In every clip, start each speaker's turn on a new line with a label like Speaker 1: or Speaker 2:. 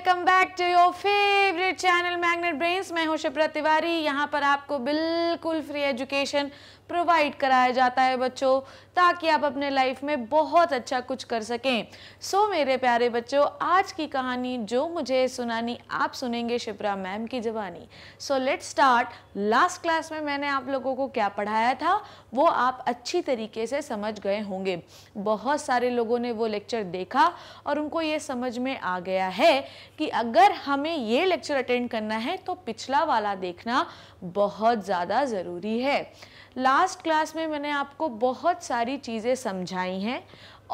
Speaker 1: Welcome back to your favourite channel Magnet Brains मैं हूं शिप्रा तिवारी यहां पर आपको बिल्कुल फ्री एजुकेशन प्रोवाइड कराया जाता है बच्चों ताकि आप अपने लाइफ में बहुत अच्छा कुछ कर सकें सो so, मेरे प्यारे बच्चों आज की कहानी जो मुझे सुनानी आप सुनेंगे शिप्रा मैम की जबानी so let start last class में मैंने आप लोगों को क्या पढ़ाया था वो आप अच्छी तरीके से समझ गए होंगे बहुत सारे लोगों ने वो लेक्चर देखा और उनको ये समझ में आ गया है कि अगर हमें ये लेक्चर अटेंड करना है तो पिछला वाला देखना बहुत ज़्यादा ज़रूरी है लास्ट क्लास में मैंने आपको बहुत सारी चीज़ें समझाई हैं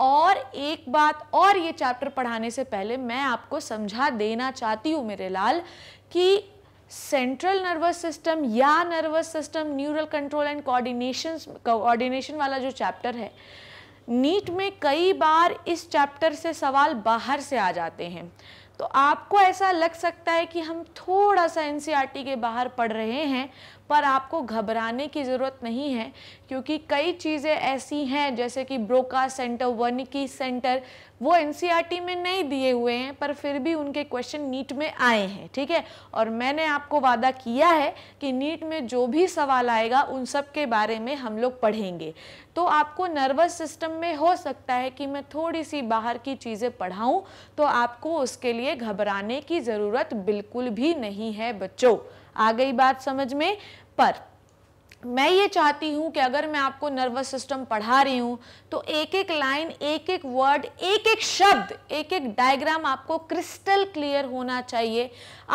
Speaker 1: और एक बात और ये चैप्टर पढ़ाने से पहले मैं आपको समझा देना चाहती हूँ मेरे लाल कि सेंट्रल नर्वस सिस्टम या nervous system neural control and coordination coordination वाला जो चैप्टर है नीट में कई बार इस चैप्टर से सवाल बाहर से आ जाते हैं तो आपको ऐसा लग सकता है कि हम थोड़ा सा एन e के बाहर पढ़ रहे हैं पर आपको घबराने की ज़रूरत नहीं है क्योंकि कई चीज़ें ऐसी हैं जैसे कि ब्रोका सेंटर वर्निकी सेंटर वो एन e में नहीं दिए हुए हैं पर फिर भी उनके क्वेश्चन नीट में आए हैं ठीक है और मैंने आपको वादा किया है कि नीट में जो भी सवाल आएगा उन सब के बारे में हम लोग पढ़ेंगे तो आपको नर्वस सिस्टम में हो सकता है कि मैं थोड़ी सी बाहर की चीज़ें पढ़ाऊँ तो आपको उसके लिए घबराने की ज़रूरत बिल्कुल भी नहीं है बच्चों आ गई बात समझ में पर मैं ये चाहती हूँ कि अगर मैं आपको नर्वस सिस्टम पढ़ा रही हूँ तो एक एक लाइन एक एक वर्ड एक एक शब्द एक एक डायग्राम आपको क्रिस्टल क्लियर होना चाहिए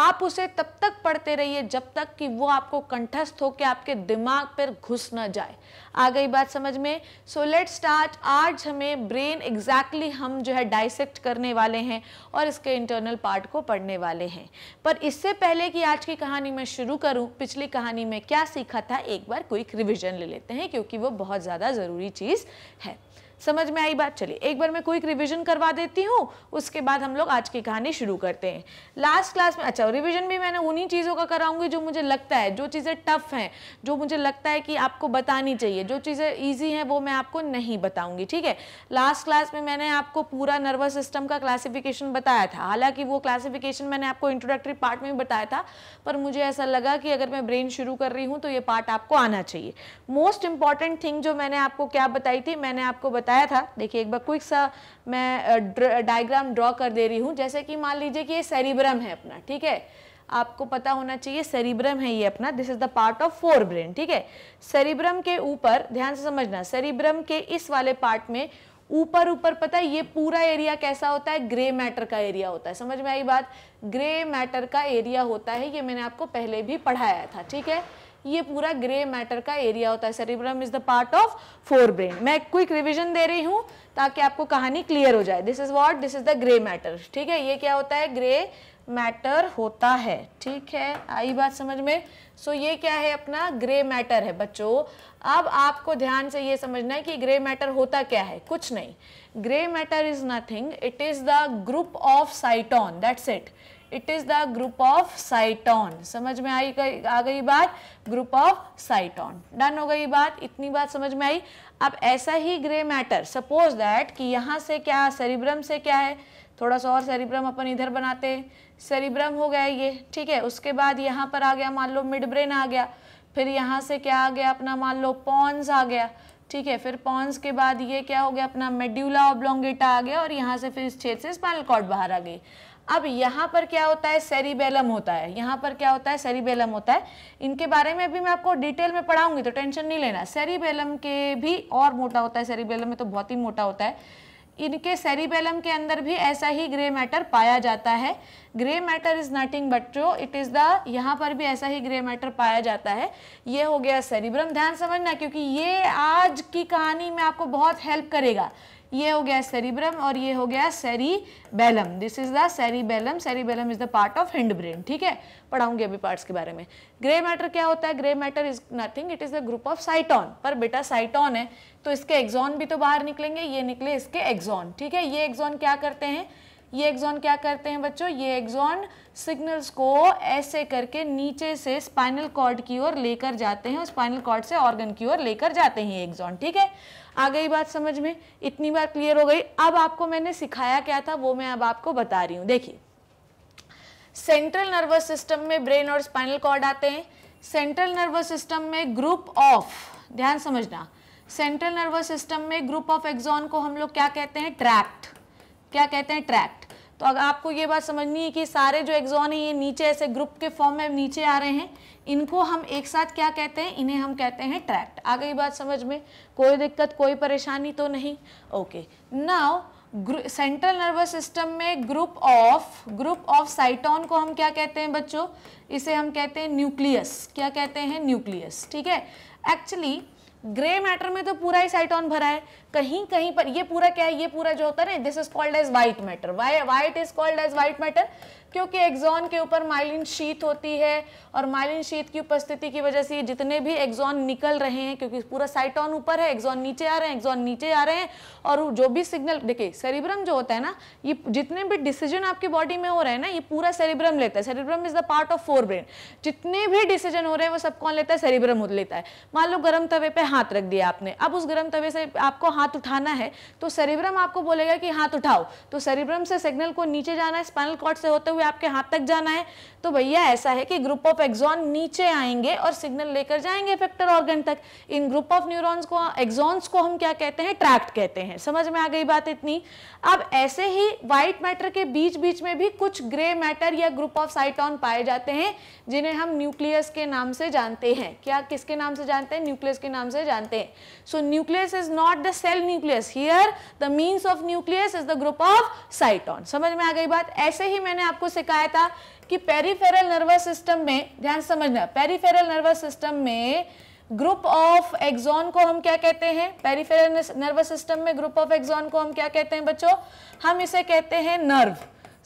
Speaker 1: आप उसे तब तक पढ़ते रहिए जब तक कि वो आपको कंठस्थ होकर आपके दिमाग पर घुस ना जाए आ गई बात समझ में सो लेट स्टार्ट आज हमें ब्रेन एग्जैक्टली exactly हम जो है डाइसेक्ट करने वाले हैं और इसके इंटरनल पार्ट को पढ़ने वाले हैं पर इससे पहले कि आज की कहानी मैं शुरू करूँ पिछली कहानी में क्या सीखा था एक बार क्विक रिविजन ले लेते हैं क्योंकि वो बहुत ज़्यादा ज़रूरी चीज़ है समझ में आई बात चलिए एक बार मैं क्विक रिविजन करवा देती हूँ उसके बाद हम लोग आज की कहानी शुरू करते हैं लास्ट क्लास में अच्छा रिविजन भी मैंने उन्हीं चीज़ों का कराऊंगी जो मुझे लगता है जो चीज़ें टफ हैं जो मुझे लगता है कि आपको बतानी चाहिए जो चीज़ें ईजी हैं वो मैं आपको नहीं बताऊँगी ठीक है लास्ट क्लास में मैंने आपको पूरा नर्वस सिस्टम का क्लासिफिकेशन बताया था हालांकि वो क्लासिफिकेशन मैंने आपको इंट्रोडक्टरी पार्ट में भी बताया था पर मुझे ऐसा लगा कि अगर मैं ब्रेन शुरू कर रही हूँ तो ये पार्ट आपको आना चाहिए मोस्ट इंपॉर्टेंट थिंग जो मैंने आपको क्या बताई थी मैंने आपको बताया बताया था देखिए एक बार क्विक सा मैं डायग्राम ड्रॉ कर दे रही हूँ जैसे कि मान लीजिए कि ये सेरिब्रम है अपना ठीक है आपको पता होना चाहिए सेरिब्रम है ये अपना this is the part of forebrain ठीक है सेरिब्रम के ऊपर ध्यान से समझना सेरिब्रम के इस वाले पार्ट में ऊपर ऊपर पता है ये पूरा एरिया कैसा होता है ग्रे मैटर का एरिया होता है समझ में आई बात ग्रे मैटर का एरिया होता है ये मैंने आपको पहले भी पढ़ाया था ठीक है ये पूरा ग्रे मैटर का एरिया होता है cerebrum is the part of forebrain मैं क्विक रिविजन दे रही हूँ ताकि आपको कहानी क्लियर हो जाए this is what this is the grey matter ठीक है ये क्या होता है ग्रे मैटर होता है ठीक है आई बात समझ में सो so, ये क्या है अपना ग्रे मैटर है बच्चों अब आपको ध्यान से ये समझना है कि ग्रे मैटर होता क्या है कुछ नहीं grey matter is nothing it is the group of cyton that's it it is the group of cyton समझ में आई आ गई बात ग्रुप ऑफ साइटॉन डन हो गई बात इतनी बात समझ में आई अब ऐसा ही ग्रे मैटर सपोज दैट कि यहाँ से क्या सेरिब्रम से क्या है थोड़ा सा और सेरिब्रम अपन इधर बनाते हैं सेरिब्रम हो गया ये ठीक है उसके बाद यहाँ पर आ गया मान लो मिड ब्रेन आ गया फिर यहाँ से क्या आ गया अपना मान लो पॉन्स आ गया ठीक है फिर पॉन्स के बाद ये क्या हो गया अपना मेड्यूला ऑब्लोंगेटा आ गया और यहाँ से फिर इस छेद से स्पाइनल कॉर्ड बाहर आ गई अब यहाँ पर क्या होता है सेरिबेलम होता है यहाँ पर क्या होता है सेरिबेलम होता है इनके बारे में भी मैं आपको डिटेल में पढ़ाऊंगी तो टेंशन नहीं लेना सेरिबेलम के भी और मोटा होता है सेरिबेलम में तो बहुत ही मोटा होता है इनके सेरिबेलम के अंदर भी ऐसा ही ग्रे मैटर पाया जाता है ग्रे मैटर इज़ नथिंग बच्चो इट इज़ द यहाँ पर भी ऐसा ही ग्रे मैटर पाया जाता है ये हो गया सेरिब्रम ध्यान समझना क्योंकि ये आज की कहानी में आपको बहुत हेल्प करेगा ये हो गया सेरिब्रम और ये हो गया cerebellum this is the cerebellum cerebellum is the part of hindbrain ठीक है पढ़ाऊंगी अभी पार्ट्स के बारे में ग्रे मैटर क्या होता है grey matter is nothing it is the group of cyton पर बेटा साइटॉन है तो इसके एग्जॉन भी तो बाहर निकलेंगे ये निकले इसके एग्जॉन ठीक है ये एग्जॉन क्या करते हैं ये एग्जॉन क्या करते हैं बच्चों ये एग्जॉन सिग्नल्स को ऐसे करके नीचे से स्पाइनल कॉर्ड की ओर लेकर जाते हैं और स्पाइनल कॉर्ड से ऑर्गन की ओर लेकर जाते हैं एग्जॉन ठीक है आ गई बात समझ में इतनी बार क्लियर हो गई अब आपको मैंने सिखाया क्या था वो मैं अब आपको बता रही हूँ देखिए सेंट्रल नर्वस सिस्टम में ब्रेन और स्पाइनल कॉर्ड आते हैं सेंट्रल नर्वस सिस्टम में ग्रुप ऑफ ध्यान समझना सेंट्रल नर्वस सिस्टम में ग्रुप ऑफ एक्सॉन को हम लोग क्या कहते हैं ट्रैक्ट क्या कहते हैं ट्रैक्ट तो अगर आपको ये बात समझनी है कि सारे जो एग्जॉन है ये नीचे ऐसे ग्रुप के फॉर्म में नीचे आ रहे हैं इनको हम एक साथ क्या कहते हैं इन्हें हम कहते हैं ट्रैक्ट आ गई बात समझ में कोई दिक्कत कोई परेशानी तो नहीं okay now central nervous system में group of group of cyton को हम क्या कहते हैं बच्चों इसे हम कहते हैं न्यूक्लियस क्या कहते हैं न्यूक्लियस ठीक है एक्चुअली ग्रे मैटर में तो पूरा ही साइटॉन भरा है कहीं कहीं पर ये पूरा क्या है ये पूरा जो होता है ना this is called as white matter white is called as white matter क्योंकि एग्जॉन के ऊपर माइलिन शीत होती है और माइलिन शीत की उपस्थिति की वजह से ये जितने भी एग्जॉन निकल रहे हैं क्योंकि पूरा साइटॉन ऊपर है एग्जॉन नीचे आ रहे हैं एग्जॉन नीचे आ रहे हैं और जो भी सिग्नल देखिए सेरिब्रम जो होता है ना ये जितने भी डिसीजन आपकी बॉडी में हो रहे हैं ना ये पूरा सेरिब्रम लेता है cerebrum is the part of forebrain जितने भी डिसीजन हो रहे हैं वो सब कौन लेता है सेरिब्रम लेता है मान लो गर्म तवे पर हाथ रख दिया आपने अब उस गर्म तवे से आपको हाथ उठाना है तो सेरिब्रम आपको बोलेगा कि हाथ उठाओ तो सेरिब्रम से सिग्नल को नीचे जाना है स्पाइनल कॉर्ड से होते हुए हुए आपके हाथ तक जाना है तो भैया ऐसा है कि ग्रुप ऑफ एक्सॉन नीचे आएंगे और सिग्नल लेकर जाएंगे इफेक्टर ऑर्गन तक इन ग्रुप ऑफ न्यूरॉन्स को एक्सॉन्स को हम क्या कहते हैं ट्रैक्ट कहते हैं समझ में आ गई बात इतनी अब ऐसे ही व्हाइट मैटर के बीच बीच में भी कुछ ग्रे मैटर या ग्रुप ऑफ साइटॉन पाए जाते हैं जिन्हें हम न्यूक्लियस के नाम से जानते हैं क्या किसके नाम से जानते हैं न्यूक्लियस के नाम से जानते हैं so nucleus is not the cell nucleus here the means of nucleus is the group of cyton समझ में आ गई बात ऐसे ही मैंने आपको सिखाया था कि पेरीफेरल नर्वस सिस्टम में ध्यान समझना पेरीफेरल नर्वस सिस्टम में ग्रुप ऑफ एक्सॉन को हम क्या कहते हैं पेरीफेरल नर्वस सिस्टम में ग्रुप ऑफ एक्सॉन को हम क्या कहते हैं बच्चों हम इसे कहते हैं नर्व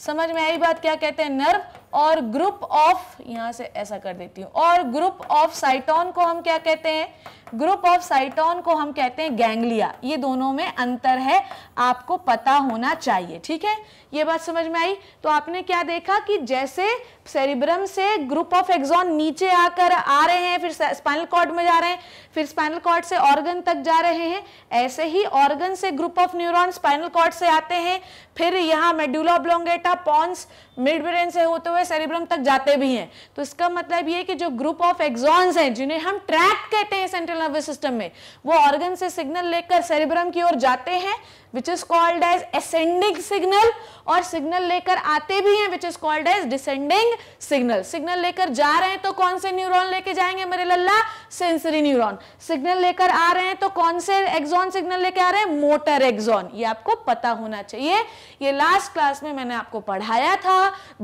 Speaker 1: समझ में आई बात क्या कहते हैं नर्व और ग्रुप ऑफ यहाँ से ऐसा कर देती हूँ और ग्रुप ऑफ साइटोन को हम क्या कहते हैं ग्रुप ऑफ साइटोन को हम कहते हैं गैंगलिया ये दोनों में अंतर है आपको पता होना चाहिए ठीक है ये बात समझ में आई तो आपने क्या देखा कि जैसे सेरिब्रम से ग्रुप ऑफ एग्जॉन नीचे आकर आ रहे हैं फिर स्पाइनल कॉर्ड में जा रहे हैं फिर स्पाइनल कॉर्ड से ऑर्गन तक जा रहे हैं ऐसे ही ऑर्गन से group of neuron spinal cord से आते हैं फिर यहाँ मेड्यूला पॉन्स मिड ब्रेन से होते हुए सेरिब्रम तक जाते भी हैं तो इसका मतलब ये कि जो ग्रुप ऑफ एक्सॉन्स हैं जिन्हें हम ट्रैक कहते हैं सेंट्रल नर्वस सिस्टम में वो ऑर्गन से सिग्नल लेकर सेरिब्रम की ओर जाते हैं which is called as ascending signal और सिग्नल लेकर आते भी हैं which is called as descending signal signal लेकर जा रहे हैं तो कौन से न्यूरॉन लेके जाएंगे मेरे लल्ला सेंसरी न्यूरॉन सिग्नल लेकर आ रहे हैं तो कौन से एग्जॉन सिग्नल लेके आ रहे हैं मोटर एग्जॉन ये आपको पता होना चाहिए ये लास्ट क्लास में मैंने आपको पढ़ाया था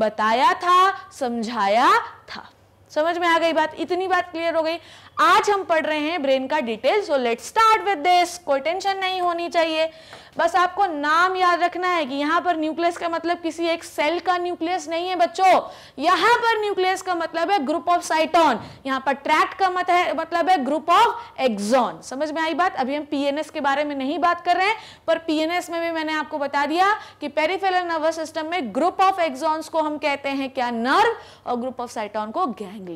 Speaker 1: बताया था समझाया था समझ में आ गई बात इतनी बात क्लियर हो गई आज हम पढ़ रहे हैं ब्रेन का detail so let start with this कोई टेंशन नहीं होनी चाहिए बस आपको नाम याद रखना है कि यहां पर न्यूक्लियस का मतलब किसी एक सेल का न्यूक्लियस नहीं है बच्चों यहां पर न्यूक्लियस का मतलब है ग्रुप ऑफ साइटॉन यहां पर ट्रैक्ट का मत है मतलब है ग्रुप ऑफ एक्सॉन समझ में आई बात अभी हम पीएनएस के बारे में नहीं बात कर रहे हैं पर पीएनएस में भी मैंने आपको बता दिया कि पेरिफेरल नर्वस सिस्टम में ग्रुप ऑफ एक्सॉन्स को हम कहते हैं क्या नर्व और ग्रुप ऑफ साइटॉन को गैंग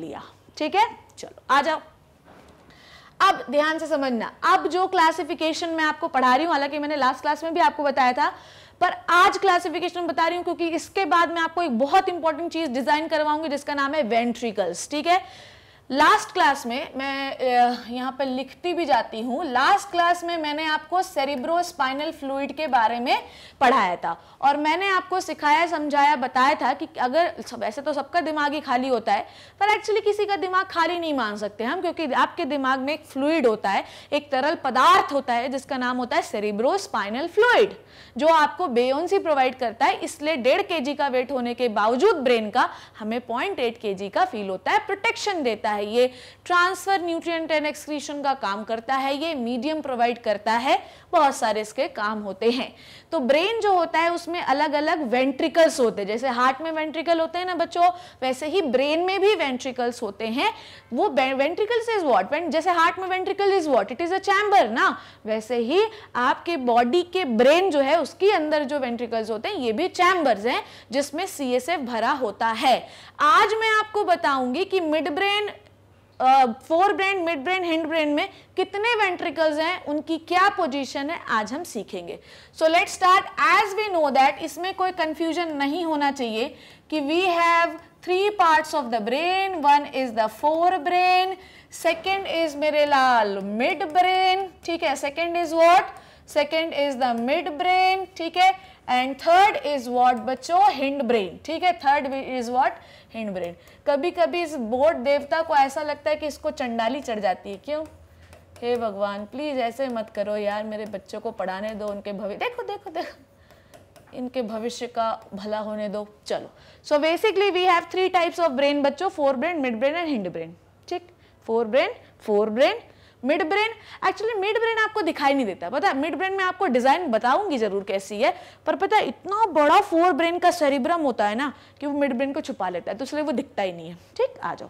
Speaker 1: ठीक है चलो आ जाओ अब ध्यान से समझना अब जो क्लासिफिकेशन मैं आपको पढ़ा रही हूं हालांकि मैंने लास्ट क्लास में भी आपको बताया था पर आज क्लासिफिकेशन बता रही हूं क्योंकि इसके बाद मैं आपको एक बहुत इंपॉर्टेंट चीज डिजाइन करवाऊंगी जिसका नाम है वेंट्रिकल्स ठीक है लास्ट क्लास में मैं यहाँ पर लिखती भी जाती हूँ लास्ट क्लास में मैंने आपको सेरिब्रो स्पाइनल फ्लूड के बारे में पढ़ाया था और मैंने आपको सिखाया समझाया बताया था कि अगर वैसे तो सबका दिमाग ही खाली होता है पर एक्चुअली किसी का दिमाग खाली नहीं मान सकते हम क्योंकि आपके दिमाग में एक फ्लूइड होता है एक तरल पदार्थ होता है जिसका नाम होता है सेरिब्रो स्पाइनल फ्लूइड जो आपको बेयोन्सी प्रोवाइड करता है इसलिए डेढ़ के का वेट होने के बावजूद ब्रेन का हमें पॉइंट एट का फील होता है प्रोटेक्शन देता है है ये ट्रांसफर न्यूट्रिएंट एंड एक्सक्रीशन का काम करता है ये मीडियम प्रोवाइड करता है बहुत सारे इसके काम होते हैं तो ब्रेन जो होता है उसमें अलग अलग वेंट्रिकल्स होते हैं जैसे हार्ट में वेंट्रिकल होते हैं ना बच्चों वैसे ही ब्रेन में भी वेंट्रिकल्स होते हैं वो वेंट्रिकल्स इज वॉट जैसे हार्ट में ventricle is what it is a chamber ना वैसे ही आपके बॉडी के ब्रेन जो है उसके अंदर जो वेंट्रिकल्स होते हैं ये भी चैम्बर्स हैं जिसमें सी भरा होता है आज मैं आपको बताऊंगी कि midbrain forebrain midbrain hindbrain में कितने वेंट्रिकल्स हैं उनकी क्या पोजीशन है आज हम सीखेंगे so let start as we know that इसमें कोई कंफ्यूजन नहीं होना चाहिए कि we have three parts of the brain one is the forebrain second is मेरे लाल मिड ब्रेन ठीक है second is what second is the midbrain ठीक है एंड थर्ड इज वॉट बच्चो हिंड ब्रेन ठीक है third is what hindbrain कभी कभी इस बोट देवता को ऐसा लगता है कि इसको चंडाली चढ़ जाती है क्यों हे भगवान प्लीज़ ऐसे मत करो यार मेरे बच्चों को पढ़ाने दो उनके भविष्य देखो देखो देखो इनके भविष्य का भला होने दो चलो so basically we have three types of brain बच्चों forebrain midbrain and hindbrain ठीक forebrain forebrain midbrain actually midbrain आपको दिखाई नहीं देता पता है मिड ब्रेन में आपको डिज़ाइन बताऊंगी ज़रूर कैसी है पर पता है इतना बड़ा फोर ब्रेन का सेरिब्रम होता है ना कि वो मिड ब्रेन को छुपा लेता है तो इसलिए वो दिखता ही नहीं है ठीक आ जाओ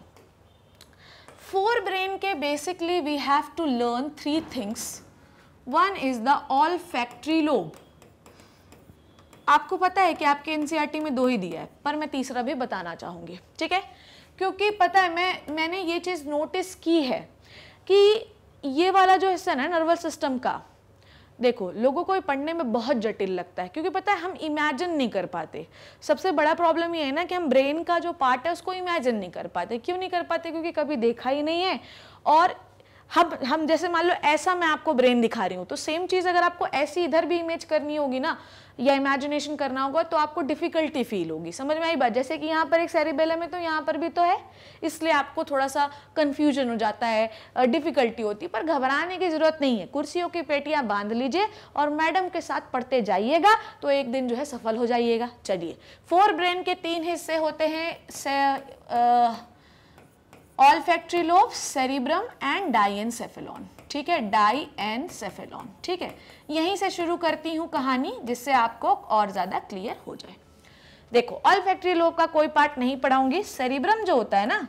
Speaker 1: फोर ब्रेन के basically we have to learn three things one is the olfactory lobe आपको पता है कि आपके एनसीईआरटी e में दो ही दिया है पर मैं तीसरा भी बताना चाहूंगी ठीक है क्योंकि पता है मैं मैंने ये चीज़ नोटिस की है कि ये वाला जो हिस्सा ना नर्वस सिस्टम का देखो लोगों को ये पढ़ने में बहुत जटिल लगता है क्योंकि पता है हम इमेजिन नहीं कर पाते सबसे बड़ा प्रॉब्लम ये है ना कि हम ब्रेन का जो पार्ट है उसको इमेजिन नहीं कर पाते क्यों नहीं कर पाते क्योंकि कभी देखा ही नहीं है और हम हम जैसे मान लो ऐसा मैं आपको ब्रेन दिखा रही हूँ तो सेम चीज़ अगर आपको ऐसी इधर भी इमेज करनी होगी ना या इमेजिनेशन करना होगा तो आपको डिफ़िकल्टी फील होगी समझ में आई बात जैसे कि यहाँ पर एक सेरिबेलम है तो यहाँ पर भी तो है इसलिए आपको थोड़ा सा कन्फ्यूजन हो जाता है डिफ़िकल्टी होती है पर घबराने की ज़रूरत नहीं है कुर्सियों की पेटियाँ बांध लीजिए और मैडम के साथ पढ़ते जाइएगा तो एक दिन जो है सफल हो जाइएगा चलिए फोर ब्रेन के तीन हिस्से होते हैं से, आ, olfactory lobe cerebrum and diencephalon ठीक है डाई सेफेलॉन ठीक है यहीं से शुरू करती हूँ कहानी जिससे आपको और ज़्यादा क्लियर हो जाए देखो ऑल फैक्ट्री लोब का कोई पार्ट नहीं पढ़ाऊंगी सेरिब्रम जो होता है ना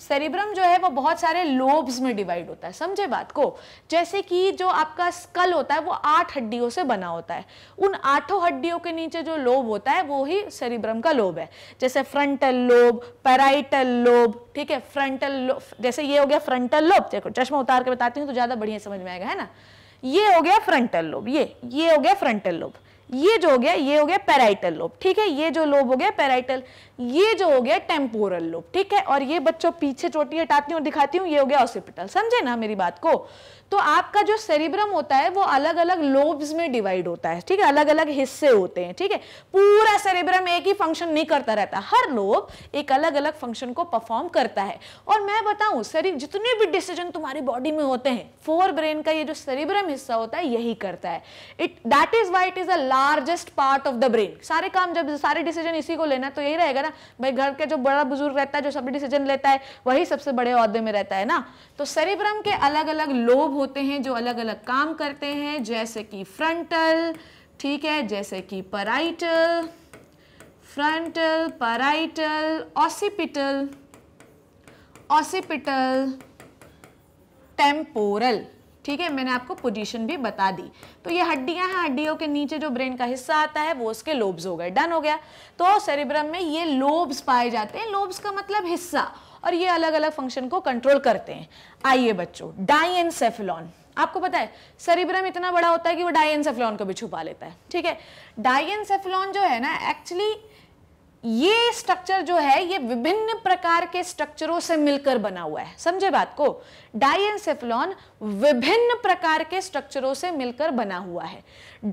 Speaker 1: सेरिब्रम जो है वो बहुत सारे लोब्स में डिवाइड होता है समझे बात को जैसे कि जो आपका स्कल होता है वो आठ हड्डियों से बना होता है उन आठों हड्डियों के नीचे जो लोब होता है वो ही सेरिब्रम का लोब है जैसे फ्रंटल लोब पैराइटल लोब ठीक है फ्रंटल लोब जैसे ये हो गया फ्रंटल लोब देखो चश्मा उतार के बताती हूँ तो ज़्यादा बढ़िया समझ में आएगा है ना ये हो गया फ्रंटल लोब ये ये हो गया फ्रंटल लोब ये जो हो गया ये हो गया पेराइटल लोब ठीक है ये जो लोब हो गया पेराइटल ये जो हो गया टेम्पोरल लोब ठीक है और ये बच्चों पीछे चोटी हटाती हूँ दिखाती हूँ ये हो गया ऑसिपिटल समझे ना मेरी बात को तो आपका जो सेरिब्रम होता है वो अलग अलग लोब्स में डिवाइड होता है ठीक है अलग अलग हिस्से होते हैं ठीक है पूरा सेरिब्रम एक ही फंक्शन नहीं करता रहता हर लोब एक अलग अलग फंक्शन को परफॉर्म करता है और मैं बताऊं शरीर जितने भी डिसीजन तुम्हारी बॉडी में होते हैं फोर ब्रेन का ये जो सेरिब्रम हिस्सा होता है यही करता है it that is why it is a largest part of the brain सारे काम जब सारे डिसीजन इसी को लेना तो यही रहेगा ना भाई घर के जो बड़ा बुजुर्ग रहता है जो सब डिसीजन लेता है वही सबसे बड़े अहदे में रहता है ना तो सेरिब्रम के अलग अलग लोभ होते हैं जो अलग अलग काम करते हैं जैसे कि फ्रंटल ठीक है जैसे कि parietal frontal parietal occipital occipital temporal ठीक है मैंने आपको पोजीशन भी बता दी तो ये हड्डियां हैं हड्डियों के नीचे जो ब्रेन का हिस्सा आता है वो उसके लोब्स हो गए डन हो गया तो सेरिब्रम में ये लोब्स पाए जाते हैं लोब्स का मतलब हिस्सा और ये अलग अलग फंक्शन को कंट्रोल करते हैं आइए बच्चों डाइएनसेफिलॉन आपको पता है सरिब्रम इतना बड़ा होता है कि वो डाइएनसेफिलॉन को भी छुपा लेता है ठीक है डाइएनसेफिलॉन जो है ना एक्चुअली ये स्ट्रक्चर जो है ये विभिन्न प्रकार के स्ट्रक्चरों से मिलकर बना हुआ है समझे बात को डाइएनसेफलॉन विभिन्न प्रकार के स्ट्रक्चरों से मिलकर बना हुआ है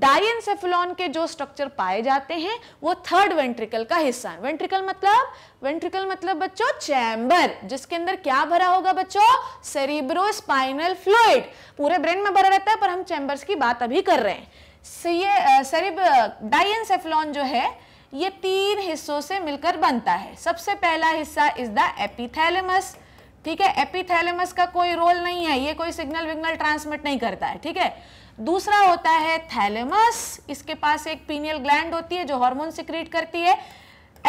Speaker 1: डाइएनसेफलॉन के जो स्ट्रक्चर पाए जाते हैं वो थर्ड वेंट्रिकल का हिस्सा है वेंट्रिकल मतलब वेंट्रिकल मतलब बच्चों चैम्बर जिसके अंदर क्या भरा होगा बच्चों सेरिब्रो स्पाइनल फ्लूड पूरे ब्रेन में भरा रहता है पर हम चैम्बर्स की बात अभी कर रहे हैं से सेरिब जो है ये तीन हिस्सों से मिलकर बनता है सबसे पहला हिस्सा इज द एपिथैलेमस ठीक है एपिथैलेमस का कोई रोल नहीं है ये कोई सिग्नल विग्नल ट्रांसमिट नहीं करता है ठीक है दूसरा होता है थैलेमस इसके पास एक पीनियल ग्लैंड होती है जो हार्मोन सिक्रीट करती है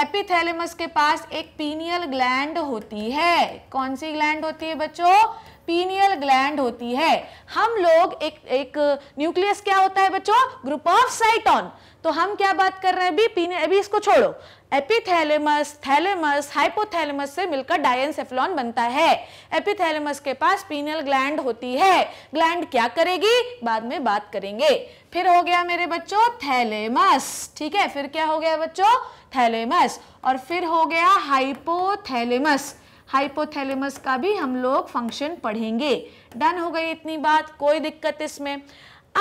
Speaker 1: एपिथैलेमस के पास एक पीनियल ग्लैंड होती है कौन सी ग्लैंड होती है बच्चों पीनियल ग्लैंड होती है हम लोग एक एक न्यूक्लियस क्या होता है बच्चों ग्रुप ऑफ साइटॉन तो हम क्या बात कर रहे हैं अभी पीने अभी इसको छोड़ो एपिथैलेमस थैलेमस हाइपोथैलेमस से मिलकर डायनसेफ्लॉन बनता है एपिथैलेमस के पास पीनल ग्लैंड होती है ग्लैंड क्या करेगी बाद में बात करेंगे फिर हो गया मेरे बच्चों थैलेमस ठीक है फिर क्या हो गया बच्चों थैलेमस और फिर हो गया हाइपोथैलेमस हाइपोथैलेमस का भी हम लोग फंक्शन पढ़ेंगे डन हो गई इतनी बात कोई दिक्कत इसमें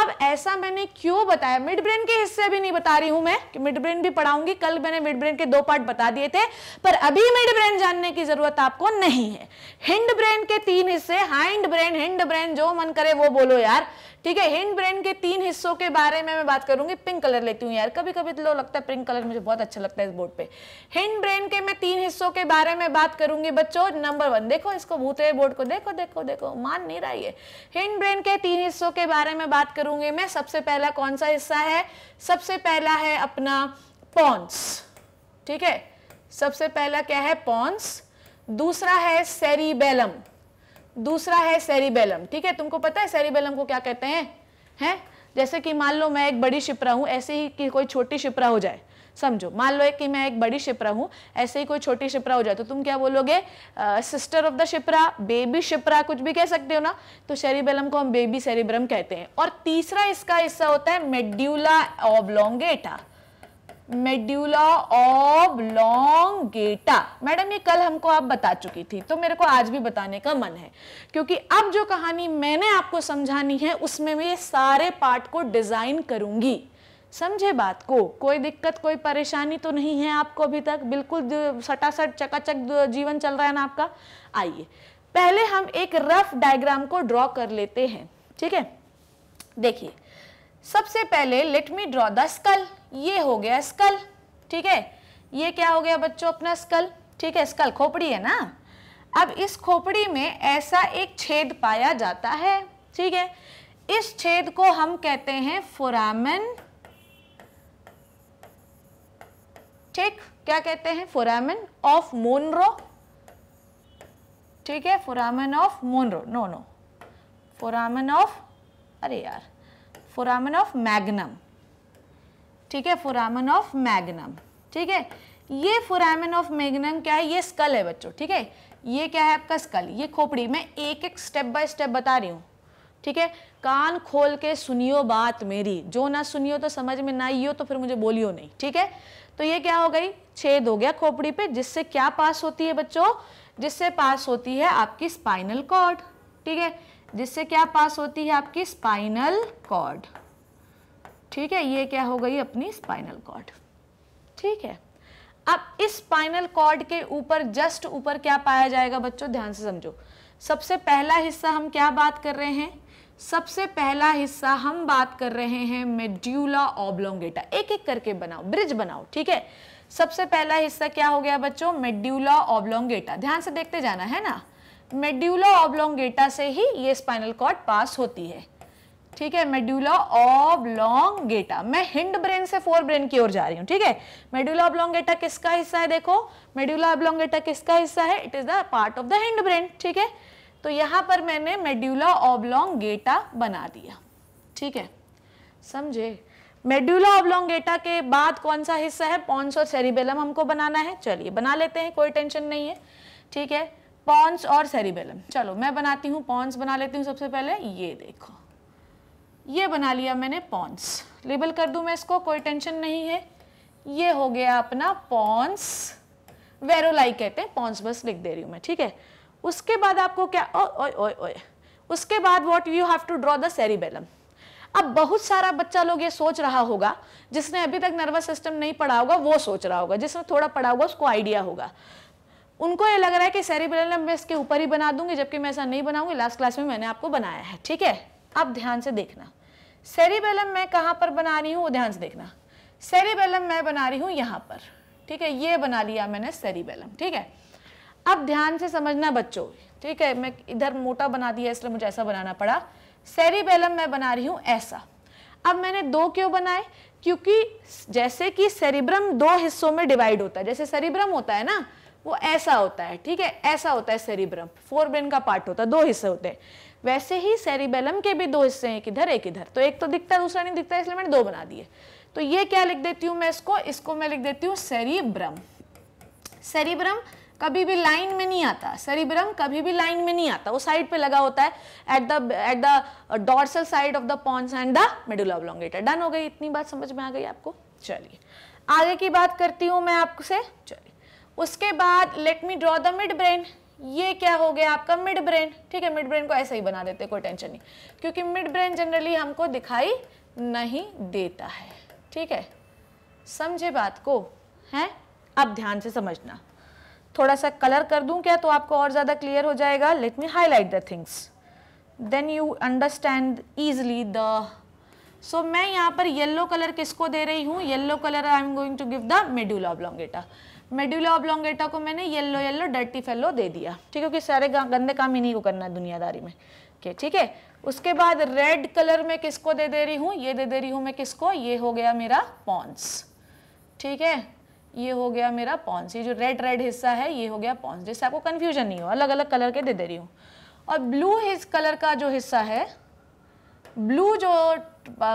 Speaker 1: अब ऐसा मैंने क्यों बताया मिड ब्रेन के हिस्से भी नहीं बता रही हूं मैं कि मिड ब्रेन भी पढ़ाऊंगी कल मैंने मिड ब्रेन के दो पार्ट बता दिए थे पर अभी मिड ब्रेन जानने की जरूरत आपको नहीं है हिंड ब्रेन के तीन हिस्से हाइंड ब्रेन हिंड ब्रेन जो मन करे वो बोलो यार ठीक है हिंड ब्रेन के तीन हिस्सों के बारे में मैं बात करूंगी पिंक कलर लेती हूँ यार कभी कभी तो लगता है पिंक कलर मुझे बहुत अच्छा लगता है इस बोर्ड पे हिंड ब्रेन के मैं तीन हिस्सों के बारे में बात करूंगी बच्चों नंबर वन देखो इसको भूतरे बोर्ड को देखो देखो देखो मान नहीं रहा है हिंड ब्रेन के तीन हिस्सों के बारे में बात करूंगी मैं सबसे पहला कौन सा हिस्सा है सबसे पहला है अपना पॉन्स ठीक है सबसे पहला क्या है पॉन्स दूसरा है सेरीबेलम दूसरा है सेरिबेलम ठीक है तुमको पता है सेरिबेलम को क्या कहते हैं हैं जैसे कि मान लो मैं एक बड़ी शिप्रा हूँ ऐसे ही कि कोई छोटी शिप्रा हो जाए समझो मान लो कि मैं एक बड़ी शिप्रा हूँ ऐसे ही कोई छोटी शिप्रा हो जाए तो तुम क्या बोलोगे sister of the Shipra baby Shipra कुछ भी कह सकते हो ना तो सेरिबेलम को हम बेबी सेरिब्रम कहते हैं और तीसरा इसका हिस्सा होता है मेड्यूला ऑबलोंगेटा मेड्यूला गेटा मैडम ये कल हमको आप बता चुकी थी तो मेरे को आज भी बताने का मन है क्योंकि अब जो कहानी मैंने आपको समझानी है उसमें मैं ये सारे पार्ट को डिज़ाइन करूंगी समझे बात को कोई दिक्कत कोई परेशानी तो नहीं है आपको अभी तक बिल्कुल सटासट चकाचक जीवन चल रहा है ना आपका आइए पहले हम एक रफ डायग्राम को ड्रॉ कर लेते हैं ठीक है देखिए सबसे पहले let me draw the skull ये हो गया स्कल ठीक है ये क्या हो गया बच्चों अपना स्कल ठीक है स्कल खोपड़ी है ना अब इस खोपड़ी में ऐसा एक छेद पाया जाता है ठीक है इस छेद को हम कहते हैं फोरामन ठीक क्या कहते हैं फोरामन ऑफ मोनरो ठीक है foramen of Monro no no foramen of अरे यार फोरामन ऑफ मैग्नम ठीक है फोरामन ऑफ मैग्नम ठीक है ये फोरामन ऑफ मैग्नम क्या है ये स्कल है बच्चों ठीक है ये क्या है आपका स्कल ये खोपड़ी मैं एक एक स्टेप बाय स्टेप बता रही हूँ ठीक है कान खोल के सुनियो बात मेरी जो ना सुनियो तो समझ में ना आई हो तो फिर मुझे बोलियो नहीं ठीक है तो ये क्या हो गई छेद हो गया खोपड़ी पे जिससे क्या पास होती है बच्चों जिससे पास होती है आपकी स्पाइनल कॉर्ड ठीक है जिससे क्या पास होती है आपकी स्पाइनल कॉर्ड ठीक है ये क्या हो गई अपनी स्पाइनल कॉर्ड ठीक है अब इस स्पाइनल कॉर्ड के ऊपर जस्ट ऊपर क्या पाया जाएगा बच्चों ध्यान से समझो सबसे पहला हिस्सा हम क्या बात कर रहे हैं सबसे पहला हिस्सा हम बात कर रहे हैं मेड्यूला ऑब्लोंगेटा एक एक करके बनाओ ब्रिज बनाओ ठीक है सबसे पहला हिस्सा क्या हो गया बच्चों मेड्यूला ऑब्लोंगेटा ध्यान से देखते जाना है ना मेड्यूला ऑब्लोंगेटा से ही ये स्पाइनल कॉर्ड पास होती है ठीक है मेड्यूला गेटा मैं हिंड ब्रेन से फोर ब्रेन की ओर जा रही हूँ ठीक है मेड्यूला ऑब्लोंगेटा किसका हिस्सा है देखो मेड्यूला ऑब्लोंगेटा किसका हिस्सा है it is the part of the hindbrain ठीक है तो यहाँ पर मैंने मेड्यूला ऑब्लोंगेटा बना दिया ठीक है समझे मेड्यूला ऑब्लोंगेटा के बाद कौन सा हिस्सा है पॉन्स और सेरिबेलम हमको बनाना है चलिए बना लेते हैं कोई टेंशन नहीं है ठीक है पॉन्स और सेरिबेलम चलो मैं बनाती हूँ पॉन्स बना लेती हूँ सबसे पहले ये देखो ये बना लिया मैंने पॉन्स लेबल कर दूं मैं इसको कोई टेंशन नहीं है ये हो गया अपना पॉन्स वेरोलाई कहते हैं पॉन्स बस लिख दे रही हूँ मैं ठीक है उसके बाद आपको क्या ओ ओए ओए ओए उसके बाद what you have to draw the cerebellum अब बहुत सारा बच्चा लोग ये सोच रहा होगा जिसने अभी तक नर्वस सिस्टम नहीं पढ़ा होगा वो सोच रहा होगा जिसने थोड़ा पढ़ा होगा उसको आइडिया होगा उनको ये लग रहा है कि सेरिबेलम मैं इसके ऊपर ही बना दूंगी जबकि मैं ऐसा नहीं बनाऊंगी लास्ट क्लास में मैंने आपको बनाया है ठीक है अब ध्यान से देखना सेरिबेलम मैं कहाँ पर बना रही हूँ वो ध्यान से देखना सेरिबेलम मैं बना रही हूँ यहाँ पर ठीक है ये बना लिया मैंने सेरिबेलम ठीक है अब ध्यान से समझना बच्चों ठीक है मैं इधर मोटा बना दिया इसलिए मुझे ऐसा बनाना पड़ा सेरिबेलम मैं बना रही हूँ ऐसा अब मैंने दो क्यों बनाए क्योंकि जैसे कि सेरिब्रम दो हिस्सों में डिवाइड होता है जैसे सेरिब्रम होता है ना वो ऐसा होता है ठीक है ऐसा होता है सेरिब्रम फोर ब्रेन का पार्ट होता है दो हिस्से होते हैं वैसे ही सेरिबेलम के भी दो हिस्से हैं किधर एक इधर तो एक तो दिखता है दूसरा नहीं दिखता इसलिए मैंने दो बना दिए तो ये क्या लिख देती हूँ मैं इसको इसको मैं लिख देती हूँ सेरिब्रम सेरिब्रम कभी भी लाइन में नहीं आता सेरिब्रम कभी भी लाइन में नहीं आता वो साइड पे लगा होता है at the at the dorsal side of the pons and the medulla oblongata done हो गई इतनी बात समझ में आ गई आपको चलिए आगे की बात करती हूँ मैं आपसे चलिए उसके बाद let me draw the midbrain ये क्या हो गया आपका मिड ब्रेन ठीक है मिड ब्रेन को ऐसे ही बना देते कोई टेंशन नहीं क्योंकि मिड ब्रेन जनरली हमको दिखाई नहीं देता है ठीक है समझे बात को हैं अब ध्यान से समझना थोड़ा सा कलर कर दूं क्या तो आपको और ज़्यादा क्लियर हो जाएगा let me highlight the things then you understand easily the so मैं यहाँ पर येल्लो कलर किसको दे रही हूँ yellow colour I am going to give the oblongata medulla oblongata को मैंने येल्लो येल्लो डर्टी फेलो दे दिया ठीक है क्योंकि सारे गंदे काम इन्हीं को करना है दुनियादारी में ठीक है उसके बाद रेड कलर में किसको दे दे रही हूँ ये दे दे रही हूँ मैं किसको ये हो गया मेरा पॉन्स ठीक है ये हो गया मेरा पॉन्स ये जो रेड रेड हिस्सा है ये हो गया पॉन्स जिससे आपको कन्फ्यूजन नहीं हो अलग अलग कलर के दे दे रही हूँ और ब्लू हिस कलर का जो हिस्सा है ब्लू जो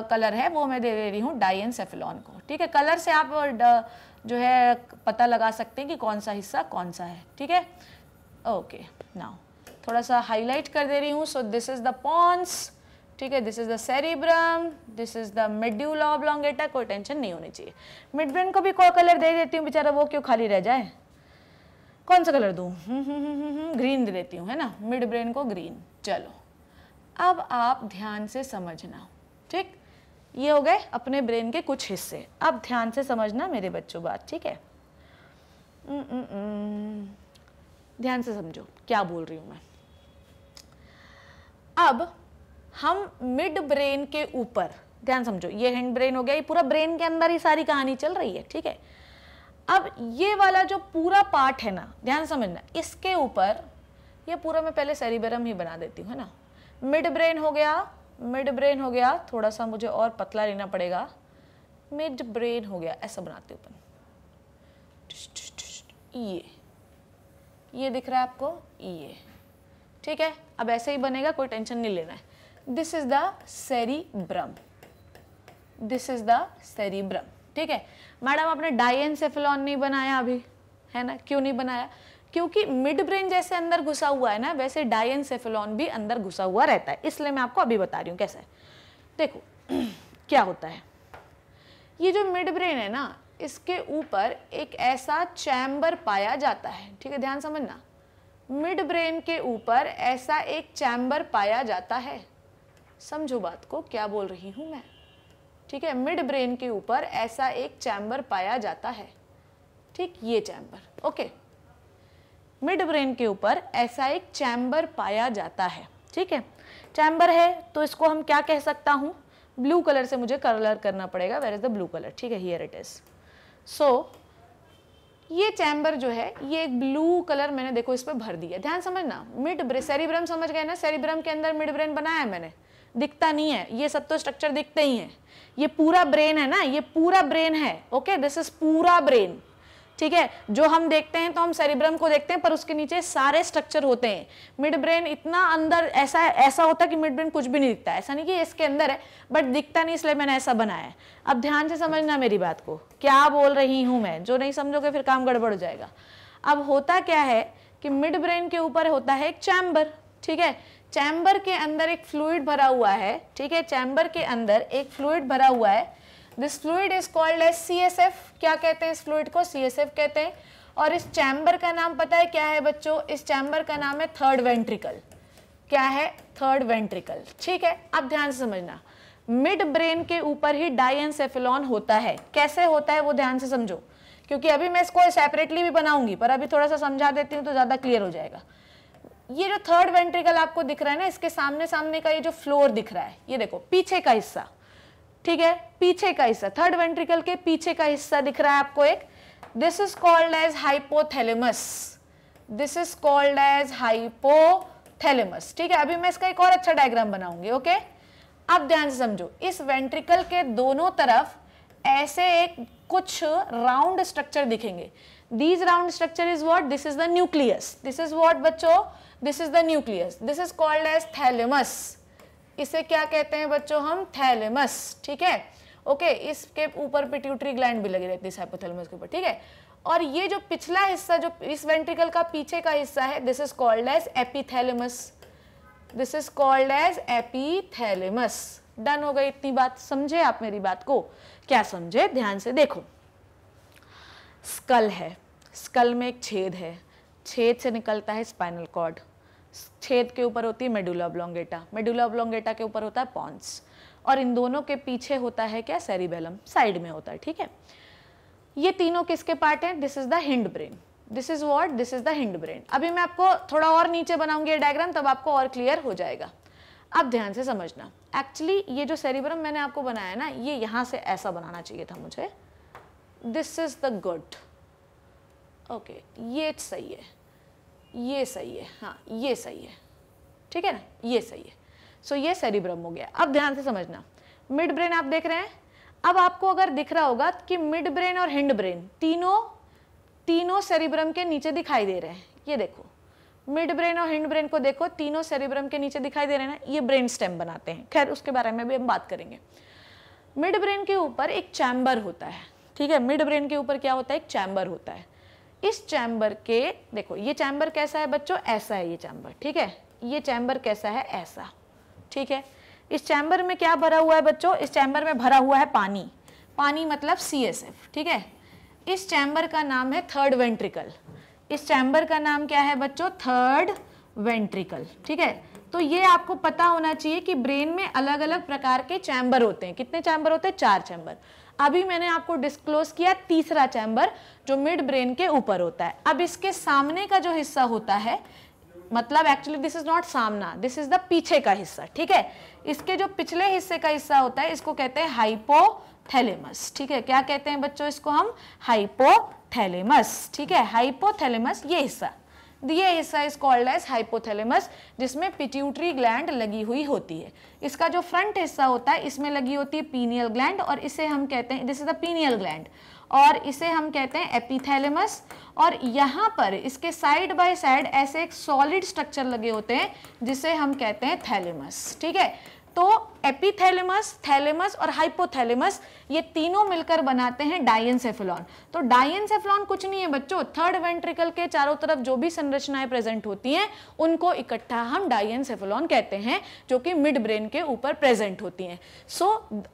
Speaker 1: कलर है वो मैं दे दे रही हूँ डाइन सेफिलॉन को ठीक है कलर से आप जो है पता लगा सकते हैं कि कौन सा हिस्सा कौन सा है ठीक है ओके नाउ थोड़ा सा हाईलाइट कर दे रही हूँ so this is the pons ठीक है this is the cerebrum this is the oblongata कोई टेंशन नहीं होनी चाहिए मिडब्रेन को भी कोई कलर दे देती हूँ बेचारा वो क्यों खाली रह जाए कौन सा कलर दूँ ग्रीन हम्म, हम्म, हम्म, दे देती हूँ है ना मिड ब्रेन को ग्रीन चलो अब आप ध्यान से समझना ठीक ये हो गए अपने ब्रेन के कुछ हिस्से अब ध्यान से समझना मेरे बच्चों बात ठीक है ध्यान से समझो क्या बोल रही हूँ मैं अब हम मिड ब्रेन के ऊपर ध्यान समझो ये हैंड ब्रेन हो गया ये पूरा ब्रेन के अंदर ही सारी कहानी चल रही है ठीक है अब ये वाला जो पूरा पार्ट है ना ध्यान समझना इसके ऊपर ये पूरा मैं पहले सेरिबरम ही बना देती हूँ है ना मिड ब्रेन हो गया मिड ब्रेन हो गया थोड़ा सा मुझे और पतला लेना पड़ेगा मिड ब्रेन हो गया ऐसा बनाते अपन ये ये दिख रहा है आपको ये ठीक है अब ऐसे ही बनेगा कोई टेंशन नहीं लेना है this is the cerebrum this is the cerebrum ठीक है मैडम आपने डायन एनसेफेलॉन नहीं बनाया अभी है ना क्यों नहीं बनाया क्योंकि मिड ब्रेन जैसे अंदर घुसा हुआ है ना वैसे डायनसेफेलॉन भी अंदर घुसा हुआ रहता है इसलिए मैं आपको अभी बता रही हूँ कैसा है देखो क्या होता है ये जो मिड ब्रेन है ना इसके ऊपर एक ऐसा चैम्बर पाया जाता है ठीक है ध्यान समझना मिड ब्रेन के ऊपर ऐसा एक चैम्बर पाया जाता है समझो बात को क्या बोल रही हूँ मैं ठीक है मिड ब्रेन के ऊपर ऐसा एक चैम्बर पाया जाता है ठीक ये चैम्बर ओके मिड ब्रेन के ऊपर ऐसा एक चैम्बर पाया जाता है ठीक है चैम्बर है तो इसको हम क्या कह सकता हूँ ब्लू कलर से मुझे कलर करना पड़ेगा where is the blue colour ठीक है हियर इट इज़ सो ये चैम्बर जो है ये एक ब्लू कलर मैंने देखो इस पर भर दिया ध्यान समझना मिड ब्रेन सेरिब्रम समझ गए ना सेरिब्रम के अंदर मिड ब्रेन बनाया है मैंने दिखता नहीं है ये सब तो स्ट्रक्चर दिखते ही हैं ये पूरा ब्रेन है ना ये पूरा ब्रेन है ओके दिस इज पूरा ब्रेन ठीक है जो हम देखते हैं तो हम सेरिब्रम को देखते हैं पर उसके नीचे सारे स्ट्रक्चर होते हैं मिड ब्रेन इतना अंदर ऐसा ऐसा होता है कि मिड ब्रेन कुछ भी नहीं दिखता ऐसा नहीं कि इसके अंदर है बट दिखता नहीं इसलिए मैंने ऐसा बनाया है अब ध्यान से समझना मेरी बात को क्या बोल रही हूँ मैं जो नहीं समझोगे फिर काम गड़बड़ हो जाएगा अब होता क्या है कि मिड ब्रेन के ऊपर होता है एक चैम्बर ठीक है चैम्बर के अंदर एक फ्लूड भरा हुआ है ठीक है चैम्बर के अंदर एक फ्लूड भरा हुआ है this fluid is called as C S F क्या कहते हैं इस फ्लूड को सी एस एफ कहते हैं और इस चैम्बर का नाम पता है क्या है बच्चों इस चैम्बर का नाम है थर्ड वेंट्रिकल क्या है थर्ड वेंट्रिकल ठीक है अब ध्यान से समझना मिड ब्रेन के ऊपर ही डाइएनसेफेलॉन होता है कैसे होता है वो ध्यान से समझो क्योंकि अभी मैं इसको सेपरेटली भी बनाऊंगी पर अभी थोड़ा सा समझा देती हूँ तो ज़्यादा क्लियर हो जाएगा ये जो थर्ड वेंट्रिकल आपको दिख रहा है ना इसके सामने सामने का ये जो फ्लोर दिख रहा है ये देखो पीछे का हिस्सा ठीक है पीछे का हिस्सा थर्ड वेंट्रिकल के पीछे का हिस्सा दिख रहा है आपको एक this is called as hypothalamus this is called as hypothalamus ठीक है अभी मैं इसका एक और अच्छा डायग्राम बनाऊंगी ओके अब ध्यान से समझो इस वेंट्रिकल के दोनों तरफ ऐसे एक कुछ राउंड स्ट्रक्चर दिखेंगे these round structure is what this is the nucleus this is what बच्चों this is the nucleus this is called as thalamus इसे क्या कहते हैं बच्चों हम थैलेमस ठीक है ओके इसके ऊपर पिट्यूटरी ग्लैंड भी लगी रहती है हाइपोथैलेमस के ऊपर ठीक है और ये जो पिछला हिस्सा जो इस वेंट्रिकल का पीछे का हिस्सा है this is called as epithalamus this is called as epithalamus done हो गई इतनी बात समझे आप मेरी बात को क्या समझे ध्यान से देखो स्कल है स्कल में एक छेद है छेद से निकलता है स्पाइनल कॉर्ड छेद के ऊपर होती है मेडुला ब्लोंगेटा मेडुला ब्लोंगेटा के ऊपर होता है पॉन्स और इन दोनों के पीछे होता है क्या सेरिबेलम साइड में होता है ठीक है ये तीनों किसके पार्ट हैं this is the hindbrain this is what this is the hindbrain अभी मैं आपको थोड़ा और नीचे बनाऊंगी ये डायग्राम तब आपको और क्लियर हो जाएगा अब ध्यान से समझना एक्चुअली ये जो सेरिब्रम मैंने आपको बनाया ना ये यहाँ से ऐसा बनाना चाहिए था मुझे this is the good okay ये सही है ये सही है हाँ ये सही है ठीक है ना ये सही है सो so, ये सेरिब्रम हो गया अब ध्यान से समझना मिड ब्रेन आप देख रहे हैं अब आपको अगर दिख रहा होगा कि मिड ब्रेन और हिंड ब्रेन तीनों तीनों सेरिब्रम के नीचे दिखाई दे रहे हैं ये देखो मिड ब्रेन और हिंड ब्रेन को देखो तीनों सेरिब्रम के नीचे दिखाई दे रहे हैं ना ये ब्रेन स्टेम बनाते हैं खैर उसके बारे में भी हम बात करेंगे मिड ब्रेन के ऊपर एक चैम्बर होता है ठीक है मिड ब्रेन के ऊपर क्या होता है एक चैम्बर होता है इस चैम्बर के देखो ये चैम्बर कैसा है बच्चों ऐसा है ये चैम्बर ठीक है ये चैम्बर कैसा है ऐसा ठीक है इस चैम्बर में क्या भरा हुआ है बच्चों इस चैम्बर में भरा हुआ है पानी पानी मतलब सी ठीक है इस चैम्बर का नाम है थर्ड वेंट्रिकल इस चैम्बर का नाम क्या है बच्चों थर्ड वेंट्रिकल ठीक है तो ये आपको पता होना चाहिए कि ब्रेन में अलग अलग प्रकार के चैम्बर होते हैं कितने चैम्बर होते हैं चार चैम्बर अभी मैंने आपको डिस्क्लोज किया तीसरा चैम्बर जो मिड ब्रेन के ऊपर होता है अब इसके सामने का जो हिस्सा होता है मतलब एक्चुअली दिस इज नॉट सामना दिस इज द पीछे का हिस्सा ठीक है इसके जो पिछले हिस्से का हिस्सा होता है इसको कहते हैं हाइपोथैलेमस ठीक है क्या कहते हैं बच्चों इसको हम हाइपोथैलेमस ठीक है हाइपोथैलेमस ये हिस्सा ये हिस्सा इज कॉल्ड एज हाइपोथैलेमस जिसमें पिट्यूटरी ग्लैंड लगी हुई होती है इसका जो फ्रंट हिस्सा होता है इसमें लगी होती है पीनियल ग्लैंड और इसे हम कहते हैं this is the pineal gland और इसे हम कहते हैं एपिथैलेमस और यहाँ पर इसके साइड बाय साइड ऐसे एक सॉलिड स्ट्रक्चर लगे होते हैं जिसे हम कहते हैं थैलेमस ठीक है तो एपिथैलेमस थैलेमस और हाइपोथैलेमस ये तीनों मिलकर बनाते हैं डायनसेफेलॉन तो डायनसेफेलॉन कुछ नहीं है बच्चों थर्ड वेंट्रिकल के चारों तरफ जो भी संरचनाएं प्रेजेंट होती हैं उनको इकट्ठा हम डायनसेफेलॉन कहते हैं जो कि मिड ब्रेन के ऊपर प्रेजेंट होती हैं so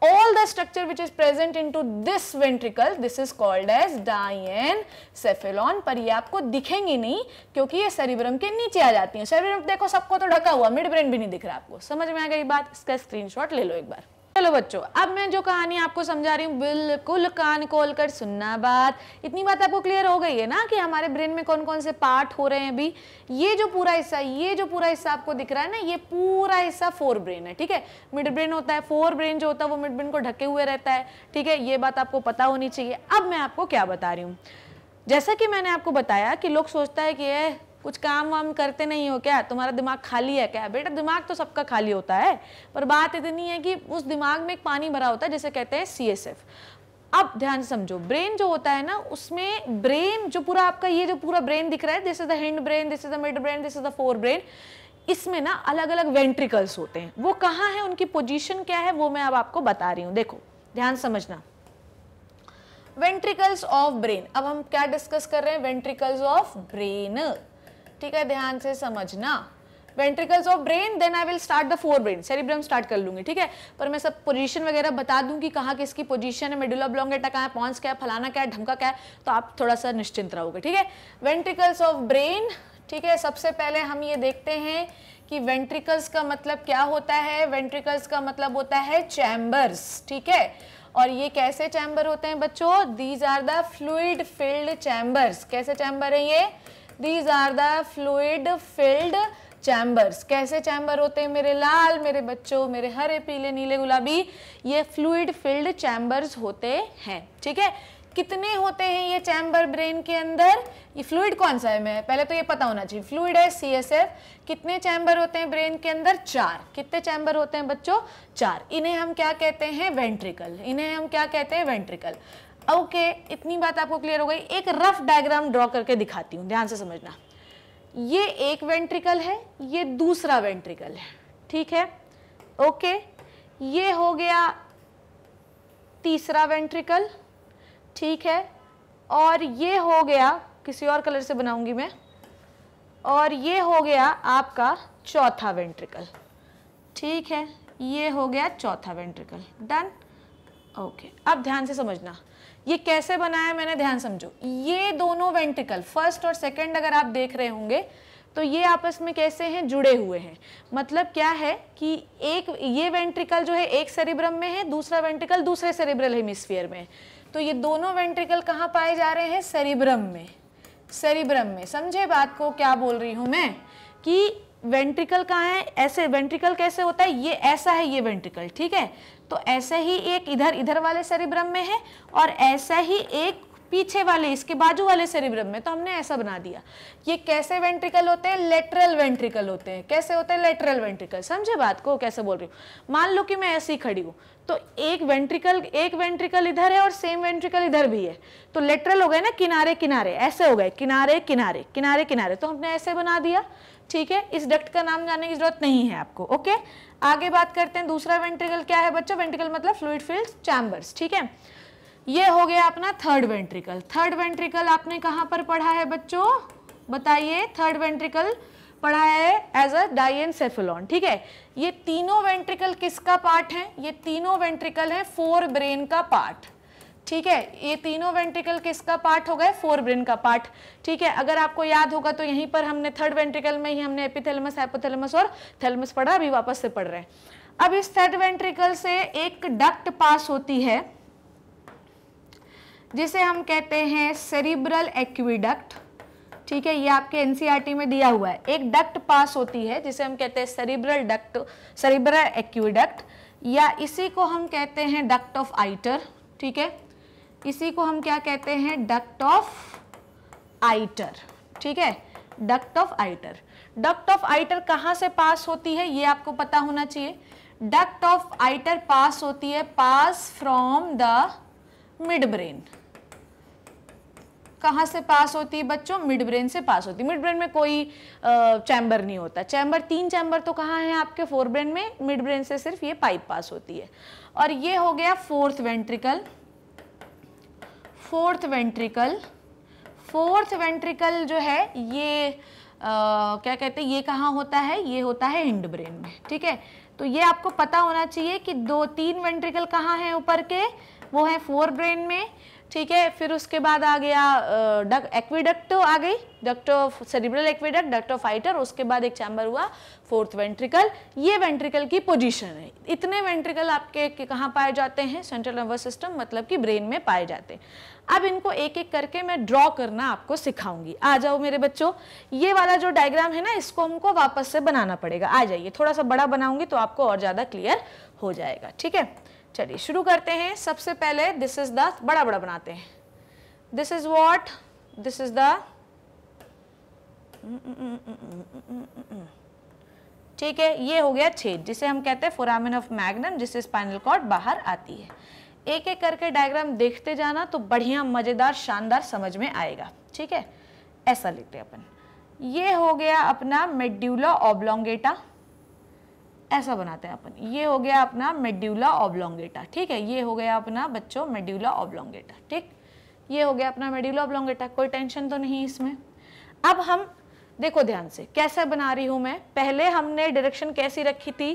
Speaker 1: all the structure which is present in this ventricle this is called as diencephalon पर ये आपको दिखेंगी नहीं क्योंकि ये सेरिब्रम के नीचे आ जाती है सेरिब्रम देखो सबको तो ढका हुआ मिड ब्रेन भी नहीं दिख रहा आपको समझ में आ गई बात इसका स्क्रीनशॉट ले लो एक बार चलो बच्चों अब मैं जो कहानी आपको समझा रही हूँ बिल्कुल कान खोल कर सुनना बात इतनी बात आपको क्लियर हो गई है ना कि हमारे ब्रेन में कौन कौन से पार्ट हो रहे हैं अभी ये जो पूरा हिस्सा ये जो पूरा हिस्सा आपको दिख रहा है ना ये पूरा हिस्सा फोर ब्रेन है ठीक है मिड ब्रेन होता है फोर ब्रेन जो होता है वो मिड ब्रेन को ढके हुए रहता है ठीक है ये बात आपको पता होनी चाहिए अब मैं आपको क्या बता रही हूँ जैसा कि मैंने आपको बताया कि लोग सोचता है कि कुछ काम वाम करते नहीं हो क्या तुम्हारा दिमाग खाली है क्या बेटा दिमाग तो सबका खाली होता है पर बात इतनी है कि उस दिमाग में एक पानी भरा होता है जिसे कहते हैं सी एस एफ अब ध्यान समझो ब्रेन जो होता है ना उसमें ब्रेन जो पूरा आपका ये जो पूरा ब्रेन दिख रहा है this is the hindbrain this is the midbrain this is the forebrain इसमें ना अलग अलग वेंट्रिकल्स होते हैं वो कहाँ है उनकी पोजीशन क्या है वो मैं अब आपको बता रही हूँ देखो ध्यान समझना वेंट्रिकल्स ऑफ ब्रेन अब हम क्या डिस्कस कर रहे हैं वेंट्रिकल्स ऑफ ब्रेन ठीक है ध्यान से समझना ventricles of brain then I will start the forebrain cerebrum start कर लूंगी ठीक है पर मैं सब पोजीशन वगैरह बता दूं कि कहाँ किसकी पोजीशन है मेडुला ब्लॉन्गेटा कहाँ है पॉन्स क्या है फलाना क्या है ढमका क्या है तो आप थोड़ा सा निश्चिंत रहोगे ठीक है वेंट्रिकल्स ऑफ ब्रेन ठीक है सबसे पहले हम ये देखते हैं कि वेंट्रिकल्स का मतलब क्या होता है वेंट्रिकल्स का मतलब होता है चैम्बर्स ठीक है और ये कैसे चैम्बर होते हैं बच्चों these are the fluid filled chambers कैसे चैम्बर है ये these are the fluid filled chambers कैसे चैम्बर होते हैं मेरे लाल मेरे बच्चों मेरे हरे पीले नीले गुलाबी ये फ्लूड फिल्ड चैम्बर्स होते हैं ठीक है कितने होते हैं ये चैम्बर ब्रेन के अंदर ये फ्लूड कौन सा है मैं पहले तो ये पता होना चाहिए फ्लूड है सी एस एफ कितने चैम्बर होते हैं ब्रेन के अंदर चार कितने चैम्बर होते हैं बच्चों चार इन्हें हम क्या कहते हैं वेंट्रिकल इन्हें हम क्या कहते हैं वेंट्रिकल ओके okay, इतनी बात आपको क्लियर हो गई एक रफ डायग्राम ड्रॉ करके दिखाती हूँ ध्यान से समझना ये एक वेंट्रिकल है ये दूसरा वेंट्रिकल है ठीक है ओके okay, ये हो गया तीसरा वेंट्रिकल ठीक है और ये हो गया किसी और कलर से बनाऊंगी मैं और ये हो गया आपका चौथा वेंट्रिकल ठीक है ये हो गया चौथा वेंट्रिकल डन ओके अब ध्यान से समझना ये कैसे बनाया मैंने ध्यान समझो ये दोनों वेंटिकल फर्स्ट और सेकंड अगर आप देख रहे होंगे तो ये आपस में कैसे हैं जुड़े हुए हैं मतलब क्या है कि एक ये वेंट्रिकल जो है एक सेरिब्रम में है दूसरा वेंट्रिकल दूसरे सेरिब्रल हेमिस्फीयर में है तो ये दोनों वेंट्रिकल कहाँ पाए जा रहे हैं सेरिब्रम में सेरिब्रम में समझे बात को क्या बोल रही हूँ मैं कि वेंट्रिकल कहाँ है ऐसे वेंट्रिकल कैसे होता है ये ऐसा है ये वेंट्रिकल ठीक है तो ऐसे ही एक इधर इधर वाले सेरिब्रम में है और ऐसा ही एक पीछे वाले इसके बाजू वाले सेरिब्रम में तो हमने ऐसा बना दिया ये कैसे वेंट्रिकल होते हैं लेटरल वेंट्रिकल होते हैं कैसे होते हैं लेटरल वेंट्रिकल समझे बात को कैसे बोल रही हूँ मान लो कि मैं ऐसी खड़ी हूँ तो एक वेंट्रिकल एक वेंट्रिकल इधर है और सेम वेंट्रिकल इधर भी है तो लेटरल हो गए ना किनारे किनारे ऐसे हो गए किनारे किनारे किनारे किनारे तो हमने ऐसे बना दिया ठीक है इस डक्ट का नाम जानने की जरूरत नहीं है आपको ओके आगे बात करते हैं दूसरा वेंट्रिकल क्या है बच्चों वेंट्रिकल मतलब फ्लूड फील्ड चैम्बर्स ठीक है ये हो गया अपना थर्ड वेंट्रिकल थर्ड वेंट्रिकल आपने कहाँ पर पढ़ा है बच्चों बताइए थर्ड वेंट्रिकल पढ़ा है एज अ डाइन डाइनसेफेलॉन ठीक है ये तीनों वेंट्रिकल किसका पार्ट है ये तीनों वेंट्रिकल है फोर ब्रेन का पार्ट ठीक है ये तीनों वेंट्रिकल किसका पार्ट हो गए फोरब्रेन का पार्ट ठीक है अगर आपको याद होगा तो यहीं पर हमने थर्ड वेंट्रिकल में ही हमने एपिथेलमस हाइपोथेलमस और थेलमस पढ़ा अभी वापस से पढ़ रहे हैं अब इस थर्ड वेंट्रिकल से एक डक्ट पास होती है जिसे हम कहते हैं सेरिब्रल एक्विडक्ट ठीक है ये आपके एनसीईआरटी e में दिया हुआ है एक डक्ट पास होती है जिसे हम कहते हैं सेरिब्रल डक्ट सेरिब्रल एक्विडक्ट या इसी को हम कहते हैं डक्ट ऑफ आइटर ठीक है इसी को हम क्या कहते हैं डक्ट ऑफ आइटर ठीक है डक्ट ऑफ आइटर डक्ट ऑफ आइटर कहाँ से पास होती है ये आपको पता होना चाहिए डक्ट ऑफ आइटर पास होती है pass from the midbrain कहाँ से पास होती है बच्चों मिड ब्रेन से पास होती है मिड ब्रेन में कोई चैम्बर नहीं होता चैम्बर तीन चैम्बर तो कहां है आपके फोर ब्रेन में मिड ब्रेन से सिर्फ ये पाइप पास होती है और ये हो गया fourth ventricle fourth ventricle fourth ventricle जो है ये आ, क्या कहते हैं ये कहाँ होता है ये होता है हिंड ब्रेन में ठीक है तो ये आपको पता होना चाहिए कि दो तीन वेंट्रिकल कहाँ हैं ऊपर के वो है फोर ब्रेन में ठीक है फिर उसके बाद आ गया डक एक्विडक्ट आ गई duct of cerebral aqueduct duct of fighter उसके बाद एक चैम्बर हुआ फोर्थ वेंट्रिकल ये वेंट्रिकल की पोजीशन है इतने वेंट्रिकल आपके कहाँ पाए जाते हैं सेंट्रल नर्वस सिस्टम मतलब कि ब्रेन में पाए जाते हैं अब इनको एक एक करके मैं ड्रॉ करना आपको सिखाऊंगी आ जाओ मेरे बच्चों ये वाला जो डायग्राम है ना इसको हमको वापस से बनाना पड़ेगा आ जाइए थोड़ा सा बड़ा बनाऊंगी तो आपको और ज़्यादा क्लियर हो जाएगा ठीक है चलिए शुरू करते हैं सबसे पहले दिस इज़ द बड़ा बड़ा बनाते हैं this is what this is the ठीक है ये हो गया छेद जिसे हम कहते हैं फोरामिन ऑफ मैग्नम जिससे स्पाइनल कॉर्ड बाहर आती है एक एक करके डायग्राम देखते जाना तो बढ़िया मज़ेदार शानदार समझ में आएगा ठीक है ऐसा लिखते अपन ये हो गया अपना मेड्यूला ऑब्लोंगेटा ऐसा बनाते हैं अपन ये हो गया अपना मेड्यूला ऑब्लोंगेटा ठीक है ये हो गया अपना बच्चों मेड्यूला ऑब्लोंगेटा ठीक ये हो गया अपना मेड्यूला ऑब्लोंगेटा कोई टेंशन तो नहीं इसमें अब हम देखो ध्यान से कैसे बना रही हूँ मैं पहले हमने डायरेक्शन कैसी रखी थी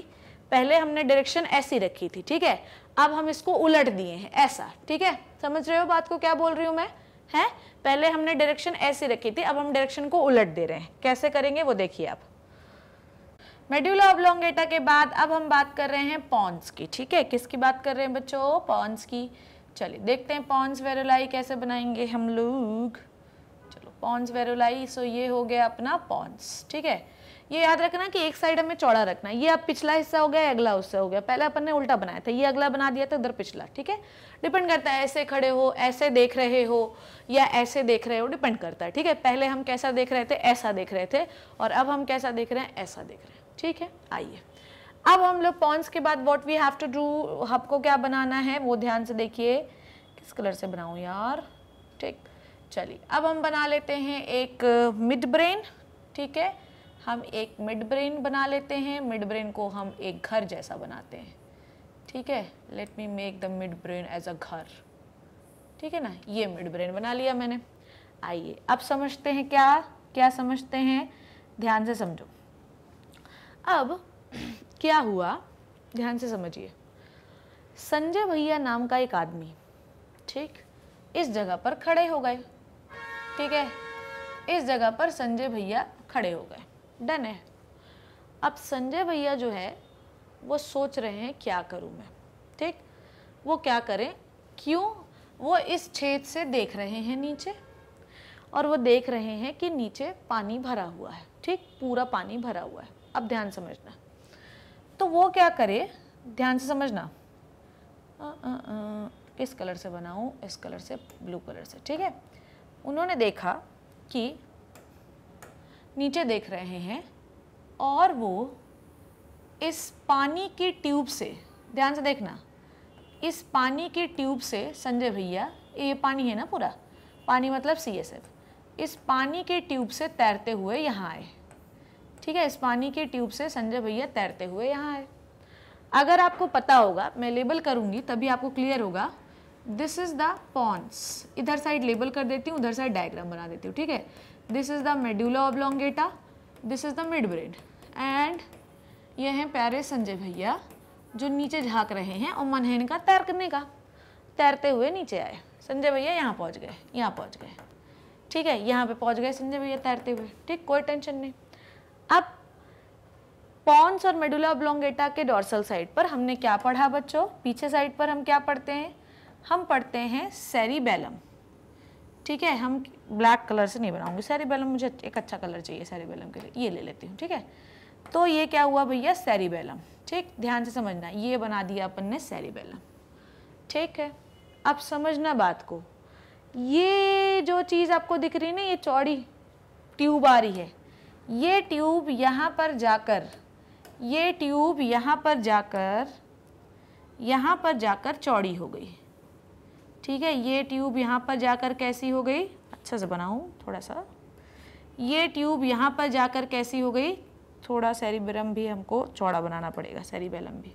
Speaker 1: पहले हमने डायरेक्शन ऐसी रखी थी ठीक है अब हम इसको उलट दिए हैं ऐसा ठीक है समझ रहे हो बात को क्या बोल रही हूँ मैं हैं पहले हमने डायरेक्शन ऐसी रखी थी अब हम डायरेक्शन को उलट दे रहे हैं कैसे करेंगे वो देखिए आप मेड्यूला लॉन्गेटा के बाद अब हम बात कर रहे हैं पॉन्स की ठीक है किसकी बात कर रहे हैं बच्चों पॉन्स की चलिए देखते हैं पॉन्स वेरोलाई कैसे बनाएंगे हम लोग चलो पॉन्स वेरोलाई सो ये हो गया अपना पॉन्स ठीक है ये याद रखना कि एक साइड हमें चौड़ा रखना है ये अब पिछला हिस्सा हो गया अगला हिस्सा हो गया पहले अपन ने उल्टा बनाया था ये अगला बना दिया था उधर पिछला ठीक है डिपेंड करता है ऐसे खड़े हो ऐसे देख रहे हो या ऐसे देख रहे हो डिपेंड करता है ठीक है पहले हम कैसा देख रहे थे ऐसा देख रहे थे और अब हम कैसा देख रहे हैं ऐसा देख रहे हैं ठीक है आइए अब हम लोग पॉन्स के बाद what we have to do हमको क्या बनाना है वो ध्यान से देखिए किस कलर से बनाऊँ यार ठीक चलिए अब हम बना लेते हैं एक मिड uh, ब्रेन ठीक है हम एक मिड ब्रेन बना लेते हैं मिड ब्रेन को हम एक घर जैसा बनाते हैं ठीक है let me make the midbrain as a घर ठीक है ना ये मिड ब्रेन बना लिया मैंने आइए अब समझते हैं क्या क्या समझते हैं ध्यान से समझो अब क्या हुआ ध्यान से समझिए संजय भैया नाम का एक आदमी ठीक इस जगह पर खड़े हो गए ठीक है इस जगह पर संजय भैया खड़े हो गए डन है अब संजय भैया जो है वो सोच रहे हैं क्या करूं मैं ठीक वो क्या करें क्यों वो इस छेद से देख रहे हैं नीचे और वो देख रहे हैं कि नीचे पानी भरा हुआ है ठीक पूरा पानी भरा हुआ है अब ध्यान समझना तो वो क्या करे ध्यान से समझना आ, आ, आ, इस कलर से बनाऊँ इस कलर से ब्लू कलर से ठीक है उन्होंने देखा कि नीचे देख रहे हैं और वो इस पानी की ट्यूब से ध्यान से देखना इस पानी की ट्यूब से संजय भैया ये पानी है ना पूरा पानी मतलब सी एस एफ इस पानी के ट्यूब से तैरते हुए यहाँ आए ठीक है इस पानी के ट्यूब से संजय भैया तैरते हुए यहाँ आए अगर आपको पता होगा मैं लेबल करूँगी तभी आपको क्लियर होगा दिस इज़ द पॉन्स इधर साइड लेबल कर देती हूँ उधर साइड डायग्राम बना देती हूँ ठीक है this is the medulla oblongata this is the midbrain and ये हैं प्यारे संजय भैया जो नीचे झांक रहे हैं और मन है इनका तैरने का तैरते हुए नीचे आए संजय भैया यहाँ पहुँच गए यहाँ पहुँच गए ठीक है यहाँ पे पहुँच गए संजय भैया तैरते हुए ठीक कोई टेंशन नहीं अब पॉन्स और मेडुला ब्लोंगेटा के डॉर्सल साइड पर हमने क्या पढ़ा बच्चों पीछे साइड पर हम क्या पढ़ते हैं हम पढ़ते हैं सेरीबेलम ठीक है हम ब्लैक कलर से नहीं बनाऊंगी बैलम मुझे एक अच्छा कलर चाहिए सैरी बैलम के लिए ये ले लेती हूँ ठीक है तो ये क्या हुआ भैया सैरी बैलम ठीक ध्यान से समझना ये बना दिया अपन ने सैरी बैलम ठीक है अब समझना बात को ये जो चीज़ आपको दिख रही है ना ये चौड़ी ट्यूब आ रही है ये ट्यूब यहाँ पर जाकर ये ट्यूब यहाँ पर जाकर यहाँ पर जाकर चौड़ी हो गई ठीक है ये ट्यूब यहाँ पर जाकर कैसी हो गई अच्छा से बनाऊँ थोड़ा सा ये ट्यूब यहाँ पर जाकर कैसी हो गई थोड़ा सेरिब्रम भी हमको चौड़ा बनाना पड़ेगा सेरिबेलम भी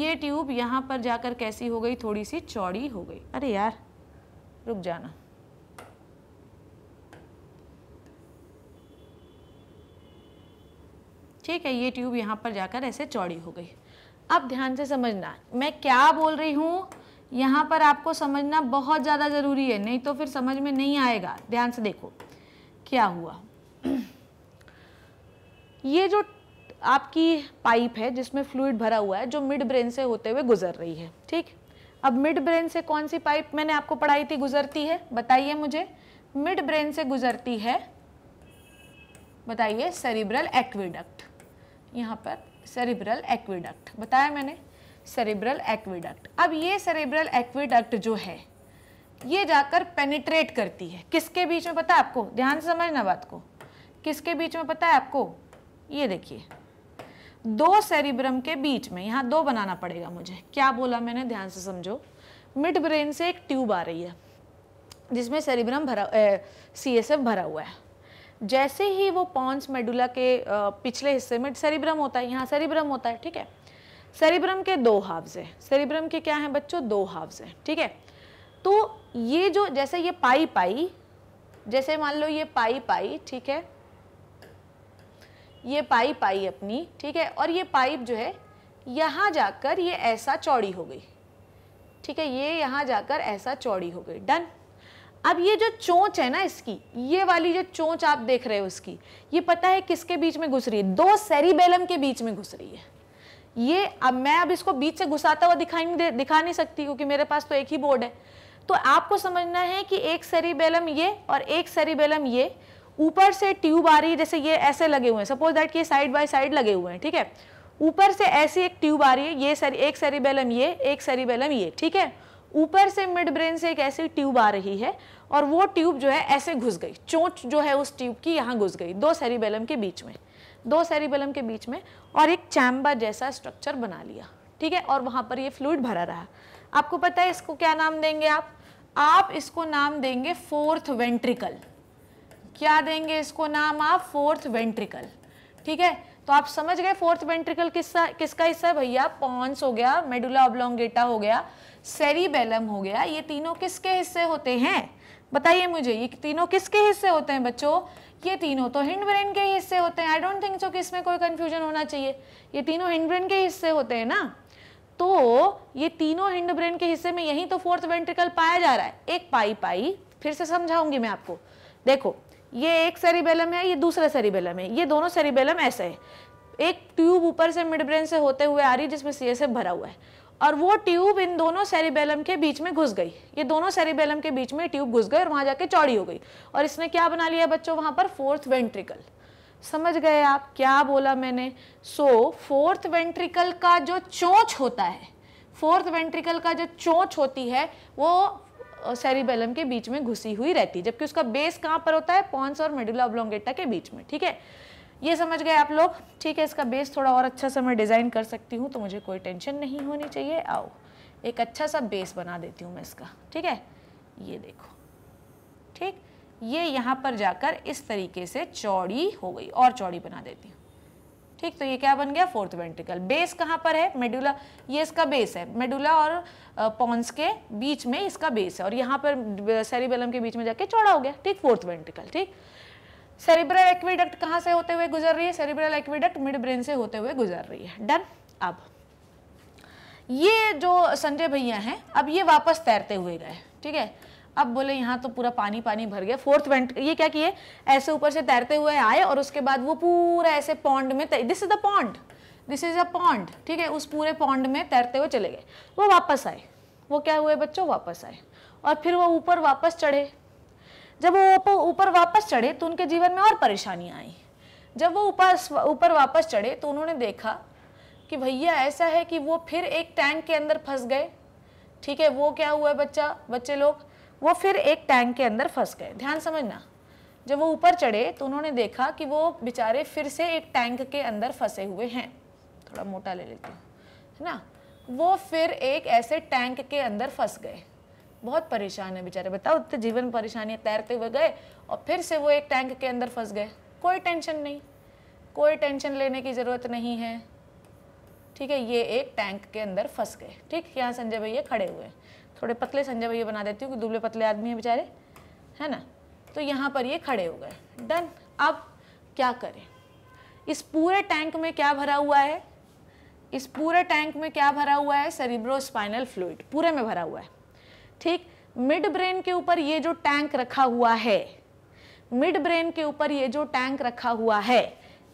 Speaker 1: ये ट्यूब यहाँ पर जाकर कैसी हो गई थोड़ी सी चौड़ी हो गई अरे यार रुक जाना ठीक है ये ट्यूब यहाँ पर जाकर ऐसे चौड़ी हो गई अब ध्यान से समझना मैं क्या बोल रही हूँ यहाँ पर आपको समझना बहुत ज़्यादा ज़रूरी है नहीं तो फिर समझ में नहीं आएगा ध्यान से देखो क्या हुआ ये जो आपकी पाइप है जिसमें फ्लूड भरा हुआ है जो मिड ब्रेन से होते हुए गुजर रही है ठीक अब मिड ब्रेन से कौन सी पाइप मैंने आपको पढ़ाई थी गुजरती है बताइए मुझे मिड ब्रेन से गुजरती है बताइए सेरिब्रल एक्विडक्ट यहाँ पर सेरिब्रल एक्विडक्ट बताया मैंने सेरेब्रल एक्विडक्ट अब ये सेरेब्रल एक्विडक्ट जो है ये जाकर पेनिट्रेट करती है किसके बीच में पता है आपको ध्यान से समझना बात को किसके बीच में पता है आपको ये देखिए दो सेरिब्रम के बीच में यहाँ दो बनाना पड़ेगा मुझे क्या बोला मैंने ध्यान से समझो मिड ब्रेन से एक ट्यूब आ रही है जिसमें सेरिब्रम भरा सी एस एफ भरा हुआ है जैसे ही वो पॉन्स मेडुला के आ, पिछले हिस्से में सेरिब्रम होता है यहाँ सेरिब्रम होता है ठीक है सेरिब्रम के दो हैं सेरिब्रम के क्या हैं बच्चों दो हैं ठीक है तो ये जो जैसे ये पाई पाई जैसे मान लो ये पाई पाई ठीक है ये पाइप आई अपनी ठीक है और ये पाइप जो है यहाँ जाकर ये ऐसा चौड़ी हो गई ठीक है ये यहाँ जाकर ऐसा चौड़ी हो गई डन अब ये जो चोंच है ना इसकी ये वाली जो चोंच आप देख रहे हो उसकी ये पता है किसके बीच में घुस रही है दो सेरिबेलम के बीच में घुस रही है ये अब मैं अब इसको बीच से घुसाता हुआ दिखाई नहीं दिखा नहीं सकती क्योंकि मेरे पास तो एक ही बोर्ड है तो आपको समझना है कि एक सेरिबेलम ये और एक सेरिबेलम ये ऊपर से ट्यूब आ रही है जैसे ये ऐसे लगे हुए हैं सपोज दैट ये साइड बाय साइड लगे हुए हैं ठीक है ऊपर से ऐसी एक ट्यूब आ रही है ये सरी एक सेरिबेलम ये एक सेरिबेलम ये ठीक है ऊपर से मिड ब्रेन से एक ऐसी ट्यूब आ रही है और वो ट्यूब जो है ऐसे घुस गई चोंच जो है उस ट्यूब की यहाँ घुस गई दो सेरिबेलम के बीच में दो सेरिबेलम के बीच में और एक चैम्बर जैसा स्ट्रक्चर बना लिया ठीक है और वहाँ पर ये फ्लूड भरा रहा आपको पता है इसको क्या नाम देंगे आप आप इसको नाम देंगे फोर्थ वेंट्रिकल क्या देंगे इसको नाम आप फोर्थ वेंट्रिकल ठीक है तो आप समझ गए फोर्थ वेंट्रिकल किसका किसका हिस्सा है भैया पॉन्स हो गया मेडुला ऑब्लोंगेटा हो गया सेरिबेलम हो गया ये तीनों किसके हिस्से होते हैं बताइए मुझे ये तीनों किसके हिस्से होते हैं बच्चों ये तीनों तो हिंड ब्रेन के हिस्से होते हैं आई डोंट थिंक सो कि इसमें कोई कन्फ्यूजन होना चाहिए ये तीनों हिंड ब्रेन के हिस्से होते हैं ना तो ये तीनों हिंड ब्रेन के हिस्से में यही तो फोर्थ वेंट्रिकल पाया जा रहा है एक पाई पाई फिर से समझाऊंगी मैं आपको देखो ये एक सेरिबेलम है ये दूसरा सेरिबेलम है ये दोनों सेरिबेलम ऐसे है एक ट्यूब ऊपर से मिड ब्रेन से होते हुए आ रही है जिसमें सीएसएफ भरा हुआ है और वो ट्यूब इन दोनों सेरिबेलम के बीच में घुस गई ये दोनों सेरिबेलम के बीच में ट्यूब घुस गई और वहाँ जाके चौड़ी हो गई और इसने क्या बना लिया बच्चों वहाँ पर फोर्थ वेंट्रिकल समझ गए आप क्या बोला मैंने सो फोर्थ वेंट्रिकल का जो चोंच होता है फोर्थ वेंट्रिकल का जो चोंच होती है वो सेरिबेलम के बीच में घुसी हुई रहती है जबकि उसका बेस कहाँ पर होता है पॉन्स और मेडुला ओब्लोंगेटा के बीच में ठीक है ये समझ गए आप लोग ठीक है इसका बेस थोड़ा और अच्छा सा मैं डिज़ाइन कर सकती हूँ तो मुझे कोई टेंशन नहीं होनी चाहिए आओ एक अच्छा सा बेस बना देती हूँ मैं इसका ठीक है ये देखो ठीक ये यहाँ पर जाकर इस तरीके से चौड़ी हो गई और चौड़ी बना देती हूँ ठीक तो ये क्या बन गया फोर्थ वेंटिकल बेस कहाँ पर है मेडुला ये इसका बेस है मेडुला और पॉन्स के बीच में इसका बेस है और यहाँ पर सेरिबेलम के बीच में जाके चौड़ा हो गया ठीक फोर्थ वेंटिकल ठीक सेरिब्रल एक्विडक्ट कहाँ से होते हुए गुजर रही है सेरिब्रल एक्विडक्ट मिड ब्रेन से होते हुए गुजर रही है डन अब ये जो संजय भैया हैं अब ये वापस तैरते हुए गए ठीक है अब बोले यहाँ तो पूरा पानी पानी भर गया फोर्थ वेंट ये क्या किए ऐसे ऊपर से तैरते हुए आए और उसके बाद वो पूरा ऐसे पौंड में this is the pond this is a pond ठीक है उस पूरे पौंड में तैरते हुए चले गए वो वापस आए वो क्या हुए बच्चों वापस आए और फिर वो ऊपर वापस चढ़े जब वो ऊपर वापस चढ़े तो उनके जीवन में और परेशानियाँ आई जब वो ऊपर ऊपर वापस चढ़े तो उन्होंने देखा कि भैया ऐसा है कि वो फिर एक टैंक के अंदर फंस गए ठीक है वो क्या हुआ है बच्चा बच्चे लोग वो फिर एक टैंक के अंदर फंस गए ध्यान समझना जब वो ऊपर चढ़े तो उन्होंने देखा कि वो बेचारे फिर से एक टैंक के अंदर फंसे हुए हैं थोड़ा मोटा ले लेते हैं है ना वो फिर एक ऐसे टैंक के अंदर फंस गए बहुत परेशान है बेचारे बताओ उतने जीवन परेशानी तैरते हुए गए और फिर से वो एक टैंक के अंदर फंस गए कोई टेंशन नहीं कोई टेंशन लेने की ज़रूरत नहीं है ठीक है ये एक टैंक के अंदर फंस गए ठीक यहाँ संजय भैया खड़े हुए हैं थोड़े पतले संजय भैया बना देती हूँ कि दुबले पतले आदमी हैं बेचारे है ना तो यहाँ पर ये खड़े हो गए डन अब क्या करें इस पूरे टैंक में क्या भरा हुआ है इस पूरे टैंक में क्या भरा हुआ है सरिब्रो स्पाइनल फ्लूड पूरे में भरा हुआ है ठीक मिड ब्रेन के ऊपर ये जो टैंक रखा हुआ है मिड ब्रेन के ऊपर ये जो टैंक रखा हुआ है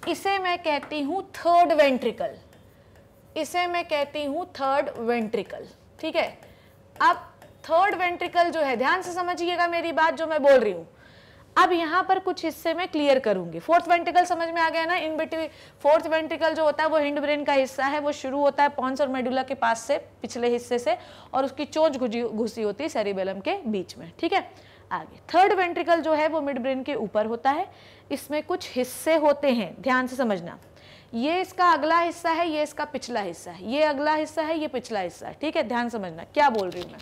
Speaker 1: इसे मैं कहती हूं थर्ड वेंट्रिकल इसे मैं कहती हूं थर्ड वेंट्रिकल ठीक है अब थर्ड वेंट्रिकल जो है ध्यान से समझिएगा मेरी बात जो मैं बोल रही हूं अब यहाँ पर कुछ हिस्से में क्लियर करूंगी फोर्थ वेंटिकल समझ में आ गया ना इन बिटवीन फोर्थ वेंटिकल जो होता है वो हिंड ब्रेन का हिस्सा है वो शुरू होता है पॉन्स और मेडुला के पास से पिछले हिस्से से और उसकी चोच घुसी होती है सेरिबेलम के बीच में ठीक है आगे थर्ड वेंट्रिकल जो है वो मिड ब्रेन के ऊपर होता है इसमें कुछ हिस्से होते हैं ध्यान से समझना ये इसका अगला हिस्सा है ये इसका पिछला हिस्सा है ये अगला हिस्सा है ये पिछला हिस्सा है ठीक है ध्यान समझना क्या बोल रही हूँ मैं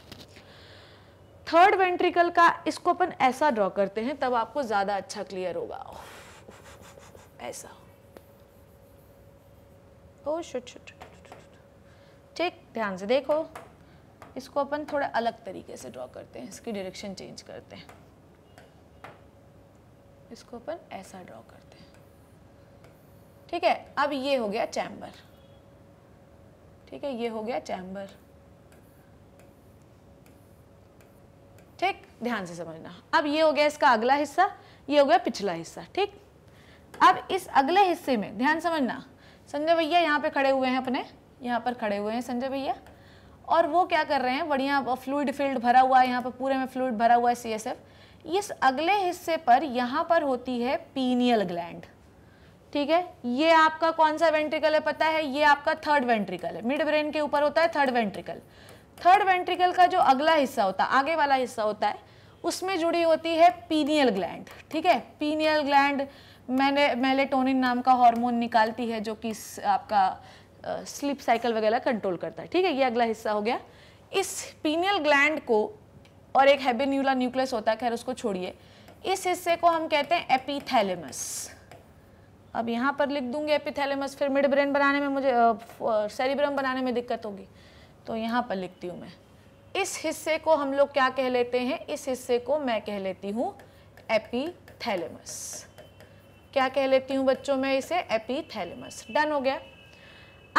Speaker 1: थर्ड वेंट्रिकल का इसको अपन ऐसा ड्रॉ करते हैं तब आपको ज़्यादा अच्छा क्लियर होगा ऐसा ओ शुट शुट ठीक ध्यान से देखो इसको अपन थोड़ा अलग तरीके से ड्रॉ करते हैं इसकी डायरेक्शन चेंज करते हैं इसको अपन ऐसा ड्रॉ करते हैं ठीक है अब ये हो गया चैम्बर ठीक है ये हो गया चैम्बर ध्यान से समझना अब ये हो गया इसका अगला हिस्सा ये हो गया पिछला हिस्सा ठीक अब इस अगले हिस्से में ध्यान समझना संजय भैया यहाँ पे खड़े हुए हैं अपने यहाँ पर खड़े हुए हैं संजय भैया और वो क्या कर रहे हैं बढ़िया फ्लूड फील्ड भरा हुआ है यहाँ पर पूरे में फ्लूड भरा हुआ है सी एस एफ इस अगले हिस्से पर यहाँ पर होती है पीनियल ग्लैंड ठीक है ये आपका कौन सा वेंट्रिकल है पता है ये आपका थर्ड वेंट्रिकल है मिड ब्रेन के ऊपर होता है थर्ड वेंट्रिकल थर्ड वेंट्रिकल का जो अगला हिस्सा होता है आगे वाला हिस्सा होता है उसमें जुड़ी होती है पीनियल ग्लैंड ठीक है पीनियल ग्लैंड मैंने मेलेटोनिन नाम का हार्मोन निकालती है जो कि आपका स्लीप साइकिल वगैरह कंट्रोल करता है ठीक है ये अगला हिस्सा हो गया इस पीनियल ग्लैंड को और एक हैबेन्यूला न्यूक्लियस होता है खैर उसको छोड़िए इस हिस्से को हम कहते हैं एपीथैलेमस अब यहाँ पर लिख दूंगी एपिथैलेमस फिर मिड ब्रेन बनाने में मुझे सेरिब्रम बनाने में दिक्कत होगी तो यहाँ पर लिखती हूँ मैं इस हिस्से को हम लोग क्या कह लेते हैं इस हिस्से को मैं कह लेती हूँ एपीथैलेमस क्या कह लेती हूँ बच्चों मैं इसे एपीथैलेमस डन हो गया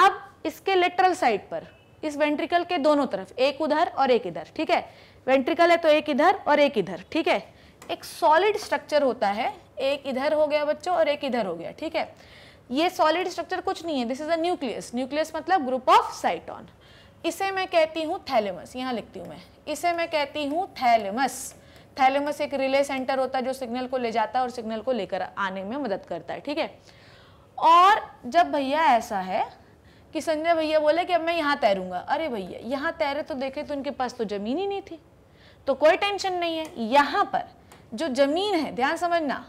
Speaker 1: अब इसके लेटरल साइड पर इस वेंट्रिकल के दोनों तरफ एक उधर और एक इधर ठीक है वेंट्रिकल है तो एक इधर और एक इधर ठीक है एक सॉलिड स्ट्रक्चर होता है एक इधर हो गया बच्चों और एक इधर हो गया ठीक है ये सॉलिड स्ट्रक्चर कुछ नहीं है this is a nucleus nucleus मतलब ग्रुप ऑफ साइटॉन इसे मैं कहती हूँ थैलेमस यहाँ लिखती हूँ मैं इसे मैं कहती हूँ थैलेमस थैलेमस एक रिले सेंटर होता है जो सिग्नल को ले जाता है और सिग्नल को लेकर आने में मदद करता है ठीक है और जब भैया ऐसा है कि संजय भैया बोले कि अब मैं यहाँ तैरूंगा अरे भैया यहाँ तैरे तो देखे तो उनके पास तो ज़मीन ही नहीं थी तो कोई टेंशन नहीं है यहाँ पर जो ज़मीन है ध्यान समझना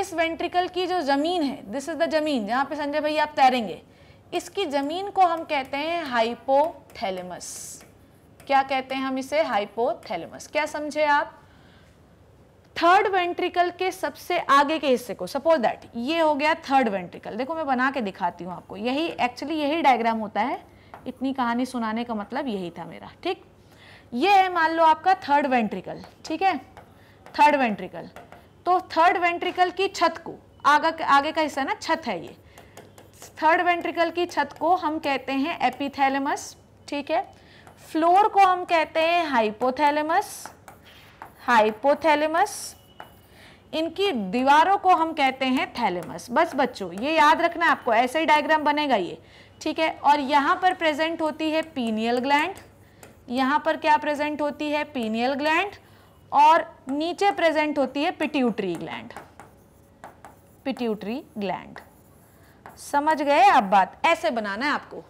Speaker 1: इस वेंट्रिकल की जो ज़मीन है दिस इज़ द ज़मीन जहाँ पे संजय भैया आप तैरेंगे इसकी ज़मीन को हम कहते हैं हाइपोथैलेमस क्या कहते हैं हम इसे हाइपोथैलेमस क्या समझे आप थर्ड वेंट्रिकल के सबसे आगे के हिस्से को सपोज दैट ये हो गया थर्ड वेंट्रिकल देखो मैं बना के दिखाती हूँ आपको यही एक्चुअली यही डायग्राम होता है इतनी कहानी सुनाने का मतलब यही था मेरा ठीक ये है मान लो आपका थर्ड वेंट्रिकल ठीक है थर्ड वेंट्रिकल तो थर्ड वेंट्रिकल की छत को आगे आगे का हिस्सा ना छत है ये थर्ड वेंट्रिकल की छत को हम कहते हैं एपिथैलेमस ठीक है फ्लोर को हम कहते हैं हाइपोथैलेमस हाइपोथैलेमस इनकी दीवारों को हम कहते हैं थैलेमस बस बच्चों ये याद रखना आपको ऐसे ही डायग्राम बनेगा ये ठीक है और यहाँ पर प्रेजेंट होती है पीनियल ग्लैंड यहाँ पर क्या प्रेजेंट होती है पीनियल ग्लैंड और नीचे प्रेजेंट होती है पिट्यूटरी ग्लैंड पिट्यूटरी ग्लैंड समझ गए आप बात ऐसे बनाना है आपको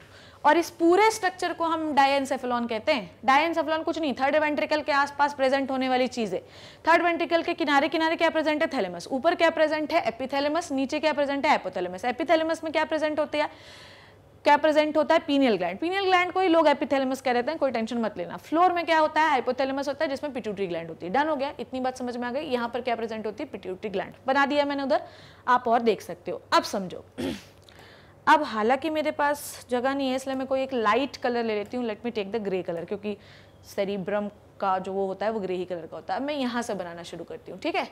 Speaker 1: और इस पूरे स्ट्रक्चर को हम डायनसेफेलॉन कहते हैं डायनसेफेलॉन कुछ नहीं थर्ड वेंट्रिकल के आसपास प्रेजेंट होने वाली चीज है थर्ड वेंट्रिकल के किनारे किनारे क्या प्रेजेंट है थैलेमस ऊपर क्या प्रेजेंट है एपिथेलेमस नीचे क्या प्रेजेंट है एपोथेलेमस एपिथेलेमस में क्या प्रेजेंट होते हैं क्या प्रेजेंट होता है पीनियल ग्लैंड पीनियल ग्लैंड को ही लोग एपिथेलेमस कह देते हैं कोई टेंशन मत लेना फ्लोर में क्या होता है हाइपोथेलेमस होता है जिसमें पिट्यूटरी ग्लैंड होती है डन हो गया इतनी बात समझ में आ गई यहां पर क्या प्रेजेंट होती है पिट्यूटरी ग्लैंड बना दिया मैंने उधर आप और देख सकते हो अब समझो अब हालांकि मेरे पास जगह नहीं है इसलिए मैं कोई एक लाइट कलर ले लेती हूँ let me take the grey colour क्योंकि सरीब्रम का जो वो होता है वो ग्रे ही कलर का होता है मैं यहाँ से बनाना शुरू करती हूँ ठीक है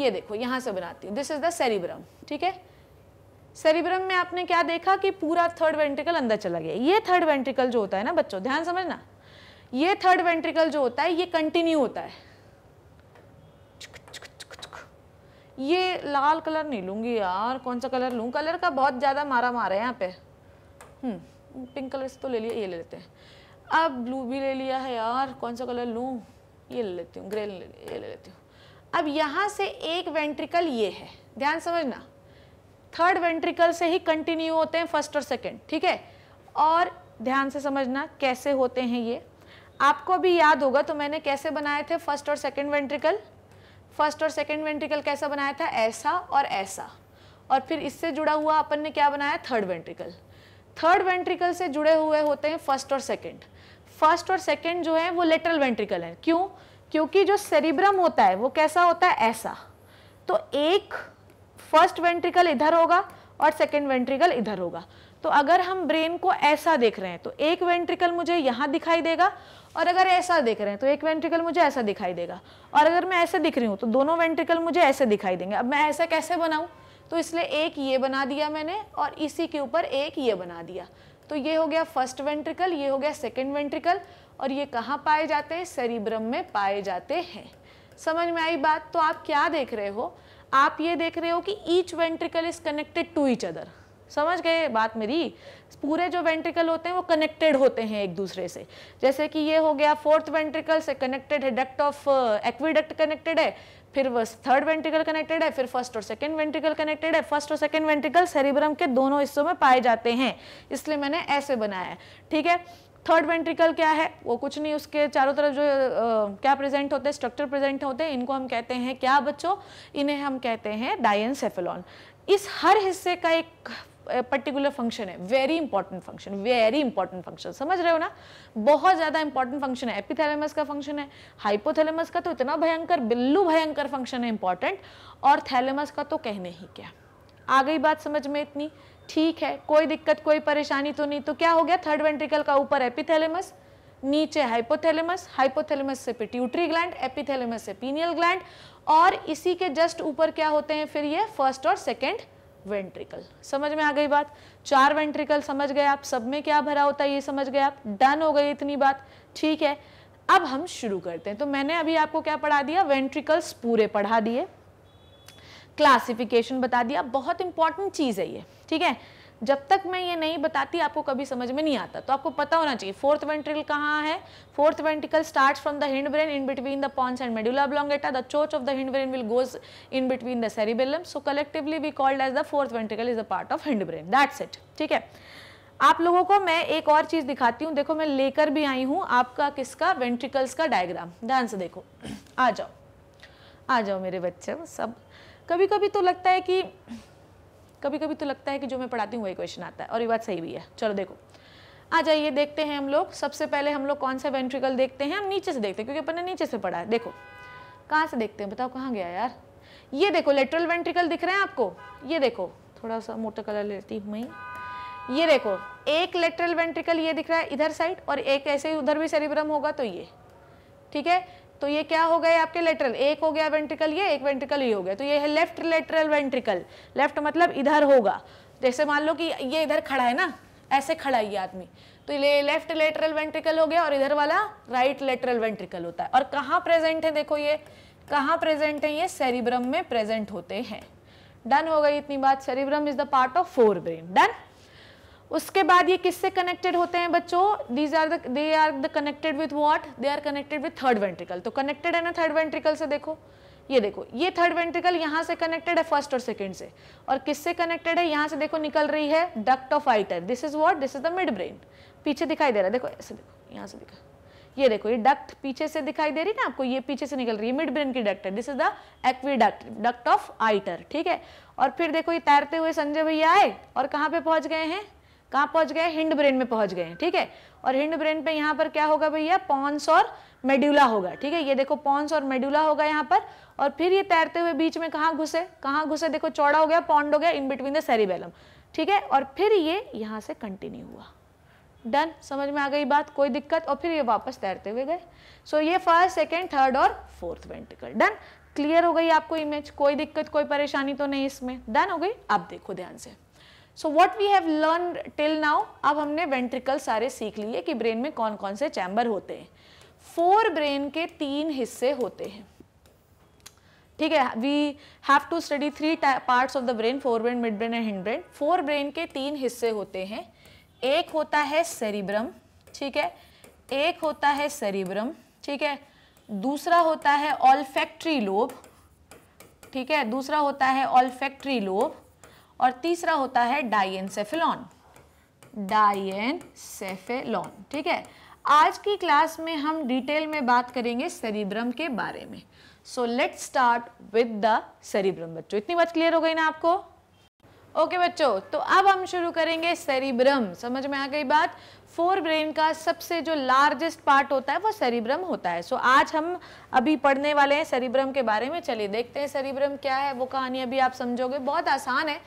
Speaker 1: ये देखो यहाँ से बनाती हूँ दिस इज़ द सेरिब्रम ठीक है सेरीब्रम में आपने क्या देखा कि पूरा थर्ड वेंट्रिकल अंदर चला गया ये थर्ड वेंट्रिकल जो होता है ना बच्चों ध्यान समझना ये थर्ड वेंट्रिकल जो होता है ये कंटिन्यू होता है ये लाल कलर नहीं लूँगी यार कौन सा कलर लूँ कलर का बहुत ज़्यादा मारा मारा है यहाँ पे हम्म, पिंक कलर से तो ले लिया ये ले लेते हैं अब ब्लू भी ले लिया है यार कौन सा कलर लूँ ये ले लेती हूँ ग्रे ले ये ले लेती हूँ अब यहाँ से एक वेंट्रिकल ये है ध्यान समझना थर्ड वेंट्रिकल से ही कंटिन्यू होते हैं फर्स्ट और सेकेंड ठीक है और ध्यान से समझना कैसे होते हैं ये आपको भी याद होगा तो मैंने कैसे बनाए थे फर्स्ट और सेकेंड वेंट्रिकल फर्स्ट और सेकेंड वेंट्रिकल कैसा बनाया था ऐसा और ऐसा और फिर इससे जुड़ा हुआ अपन ने क्या बनाया थर्ड वेंट्रिकल थर्ड वेंट्रिकल से जुड़े हुए होते हैं फर्स्ट और सेकेंड फर्स्ट और सेकेंड जो है वो लेटरल वेंट्रिकल है क्यों क्योंकि जो सेरिब्रम होता है वो कैसा होता है ऐसा तो एक फर्स्ट वेंट्रिकल इधर होगा और सेकेंड वेंट्रिकल इधर होगा तो अगर हम ब्रेन को ऐसा देख रहे हैं तो एक वेंट्रिकल मुझे यहाँ दिखाई देगा और अगर ऐसा देख रहे हैं तो एक वेंट्रिकल मुझे ऐसा दिखाई देगा और अगर मैं ऐसे दिख रही हूँ तो दोनों वेंट्रिकल मुझे ऐसे दिखाई देंगे अब मैं ऐसा कैसे बनाऊँ तो इसलिए एक ये बना दिया मैंने और इसी के ऊपर एक ये बना दिया तो ये हो गया फर्स्ट वेंट्रिकल ये हो गया सेकेंड वेंट्रिकल और ये कहाँ पाए जाते हैं सेरिब्रम में पाए जाते हैं समझ में आई बात तो आप क्या देख रहे हो आप ये देख रहे हो कि each ventricle is connected to each other समझ गए बात मेरी पूरे जो वेंट्रिकल होते हैं वो कनेक्टेड होते हैं एक दूसरे से जैसे कि ये हो गया फोर्थ वेंट्रिकल से कनेक्टेड है डक्ट ऑफ एक्वीडक्ट कनेक्टेड है फिर थर्ड वेंट्रिकल कनेक्टेड है फिर फर्स्ट और सेकंड वेंट्रिकल कनेक्टेड है फर्स्ट और सेकंड वेंट्रिकल सेरिब्रम के दोनों हिस्सों में पाए जाते हैं इसलिए मैंने ऐसे बनाया है ठीक है थर्ड वेंट्रिकल क्या है वो कुछ नहीं उसके चारों तरफ जो आ, uh, क्या प्रेजेंट होते हैं स्ट्रक्चर प्रेजेंट होते हैं इनको हम कहते हैं क्या बच्चों इन्हें हम कहते हैं डायन इस हर हिस्से का एक पर्टिकुलर फंक्शन है very important function very important function समझ रहे हो ना बहुत ज़्यादा इंपॉर्टेंट फंक्शन है एपिथैलेमस का फंक्शन है हाइपोथैलेमस का तो इतना भयंकर बिल्लू भयंकर फंक्शन है इंपॉर्टेंट और थैलेमस का तो कहने ही क्या आ गई बात समझ में इतनी ठीक है कोई दिक्कत कोई परेशानी तो नहीं तो क्या हो गया थर्ड वेंट्रिकल का ऊपर एपिथैलेमस नीचे हाइपोथैलेमस हाइपोथैलेमस से पिट्यूटरी ग्लैंड एपिथैलेमस से पीनियल ग्लैंड और इसी के जस्ट ऊपर क्या होते हैं फिर ये फर्स्ट और सेकेंड वेंट्रिकल समझ में आ गई बात चार वेंट्रिकल समझ गए आप सब में क्या भरा होता है ये समझ गए आप डन हो गई इतनी बात ठीक है अब हम शुरू करते हैं तो मैंने अभी आपको क्या पढ़ा दिया वेंट्रिकल्स पूरे पढ़ा दिए क्लासिफिकेशन बता दिया बहुत इंपॉर्टेंट चीज़ है ये ठीक है जब तक मैं ये नहीं बताती आपको कभी समझ में नहीं आता तो आपको पता होना चाहिए फोर्थ वेंट्रिकल कहाँ है fourth ventricle start from the hindbrain in between the pons and medulla oblongata the चोच of the hindbrain will goes in between the cerebellum so collectively we called as the fourth ventricle is a part of hindbrain that's it ठीक है आप लोगों को मैं एक और चीज़ दिखाती हूँ देखो मैं लेकर भी आई हूँ आपका किसका वेंट्रिकल्स का डायग्राम ध्यान से देखो आ जाओ आ जाओ मेरे बच्चे सब कभी कभी तो लगता है कि कभी कभी तो लगता है कि जो मैं पढ़ाती हूँ वही क्वेश्चन आता है और ये बात सही भी है चलो देखो आ जाइए देखते हैं हम लोग सबसे पहले हम लोग कौन सा वेंट्रिकल देखते हैं हम नीचे से देखते हैं क्योंकि अपन ने नीचे से पढ़ा है देखो कहाँ से देखते हैं बताओ कहाँ गया यार ये देखो लेटरल वेंट्रिकल दिख रहे हैं आपको ये देखो थोड़ा सा मोटा कलर लेती हूँ मैं ये देखो एक लेटरल वेंट्रिकल ये दिख रहा है इधर साइड और एक ऐसे ही उधर भी सेरिब्रम होगा तो ये ठीक है तो ये क्या हो गए आपके लेटरल एक हो गया वेंट्रिकल ये एक वेंट्रिकल ये हो गया तो ये है लेफ्ट लेटरल वेंट्रिकल लेफ्ट मतलब इधर होगा जैसे मान लो कि ये इधर खड़ा है ना ऐसे खड़ा ये आदमी तो ये लेफ्ट लेटरल वेंट्रिकल हो गया और इधर वाला राइट लेटरल वेंट्रिकल होता है और कहाँ प्रेजेंट है देखो ये कहाँ प्रेजेंट है ये सेरिब्रम में प्रेजेंट होते हैं डन हो गई इतनी बात cerebrum is the part of forebrain done उसके बाद ये किससे कनेक्टेड होते हैं बच्चों these are they are the connected with what they are connected with third ventricle तो कनेक्टेड है ना थर्ड वेंट्रिकल से देखो ये देखो ये थर्ड वेंट्रिकल यहाँ से कनेक्टेड है फर्स्ट और सेकेंड से और किससे कनेक्टेड है यहाँ से देखो निकल रही है डक्ट ऑफ आइटर this is what this is the midbrain पीछे दिखाई दे रहा है देखो ऐसे देखो यहाँ से दिखा ये देखो ये डक्ट पीछे से दिखाई दे रही ना आपको ये पीछे से निकल रही है मिड ब्रेन की डक्ट है this is the aqueduct duct of आइटर ठीक है और फिर देखो ये तैरते हुए संजय भैया आए और कहाँ पे पहुंच गए हैं कहाँ पहुंच गए हिंड ब्रेन में पहुंच गए ठीक है और हिंड ब्रेन पे यहाँ पर क्या होगा भैया पॉन्स और मेड्यूला होगा ठीक है ये देखो पॉन्स और मेड्यूला होगा यहाँ पर और फिर ये तैरते हुए बीच में कहाँ घुसे कहाँ घुसे देखो चौड़ा हो गया पॉन्ड हो गया इन बिटवीन द सेरिबेलम ठीक है और फिर ये यहाँ से कंटिन्यू हुआ डन समझ में आ गई बात कोई दिक्कत और फिर ये वापस तैरते हुए गए सो so, ये फर्स्ट सेकेंड थर्ड और फोर्थ वेंटिकल डन क्लियर हो गई आपको इमेज कोई दिक्कत कोई परेशानी तो नहीं इसमें डन हो गई आप देखो ध्यान से so what we have learn till now अब हमने वेंट्रिकल सारे सीख लिए कि ब्रेन में कौन कौन से चैम्बर होते हैं फोर ब्रेन के तीन हिस्से होते हैं ठीक है we have to study three parts of the brain forebrain midbrain and hindbrain forebrain के तीन हिस्से होते हैं एक होता है सेरिब्रम ठीक है एक होता है सेरिब्रम ठीक है दूसरा होता है ऑल्फैक्ट्री लोब ठीक है दूसरा होता है ऑल्फैक्ट्री लोब और तीसरा होता है डाइएनसेफेलॉन डाइएनसेफेलॉन ठीक है आज की क्लास में हम डिटेल में बात करेंगे सरिब्रम के बारे में so let start with the cerebrum बच्चों इतनी बात क्लियर हो गई ना आपको ओके okay, बच्चों तो अब हम शुरू करेंगे सरिब्रम समझ में आ गई बात फोर ब्रेन का सबसे जो लार्जेस्ट पार्ट होता है वो सरिब्रम होता है सो so, आज हम अभी पढ़ने वाले हैं सरिब्रम के बारे में चलिए देखते हैं सरिब्रम क्या है वो कहानी अभी आप समझोगे बहुत आसान है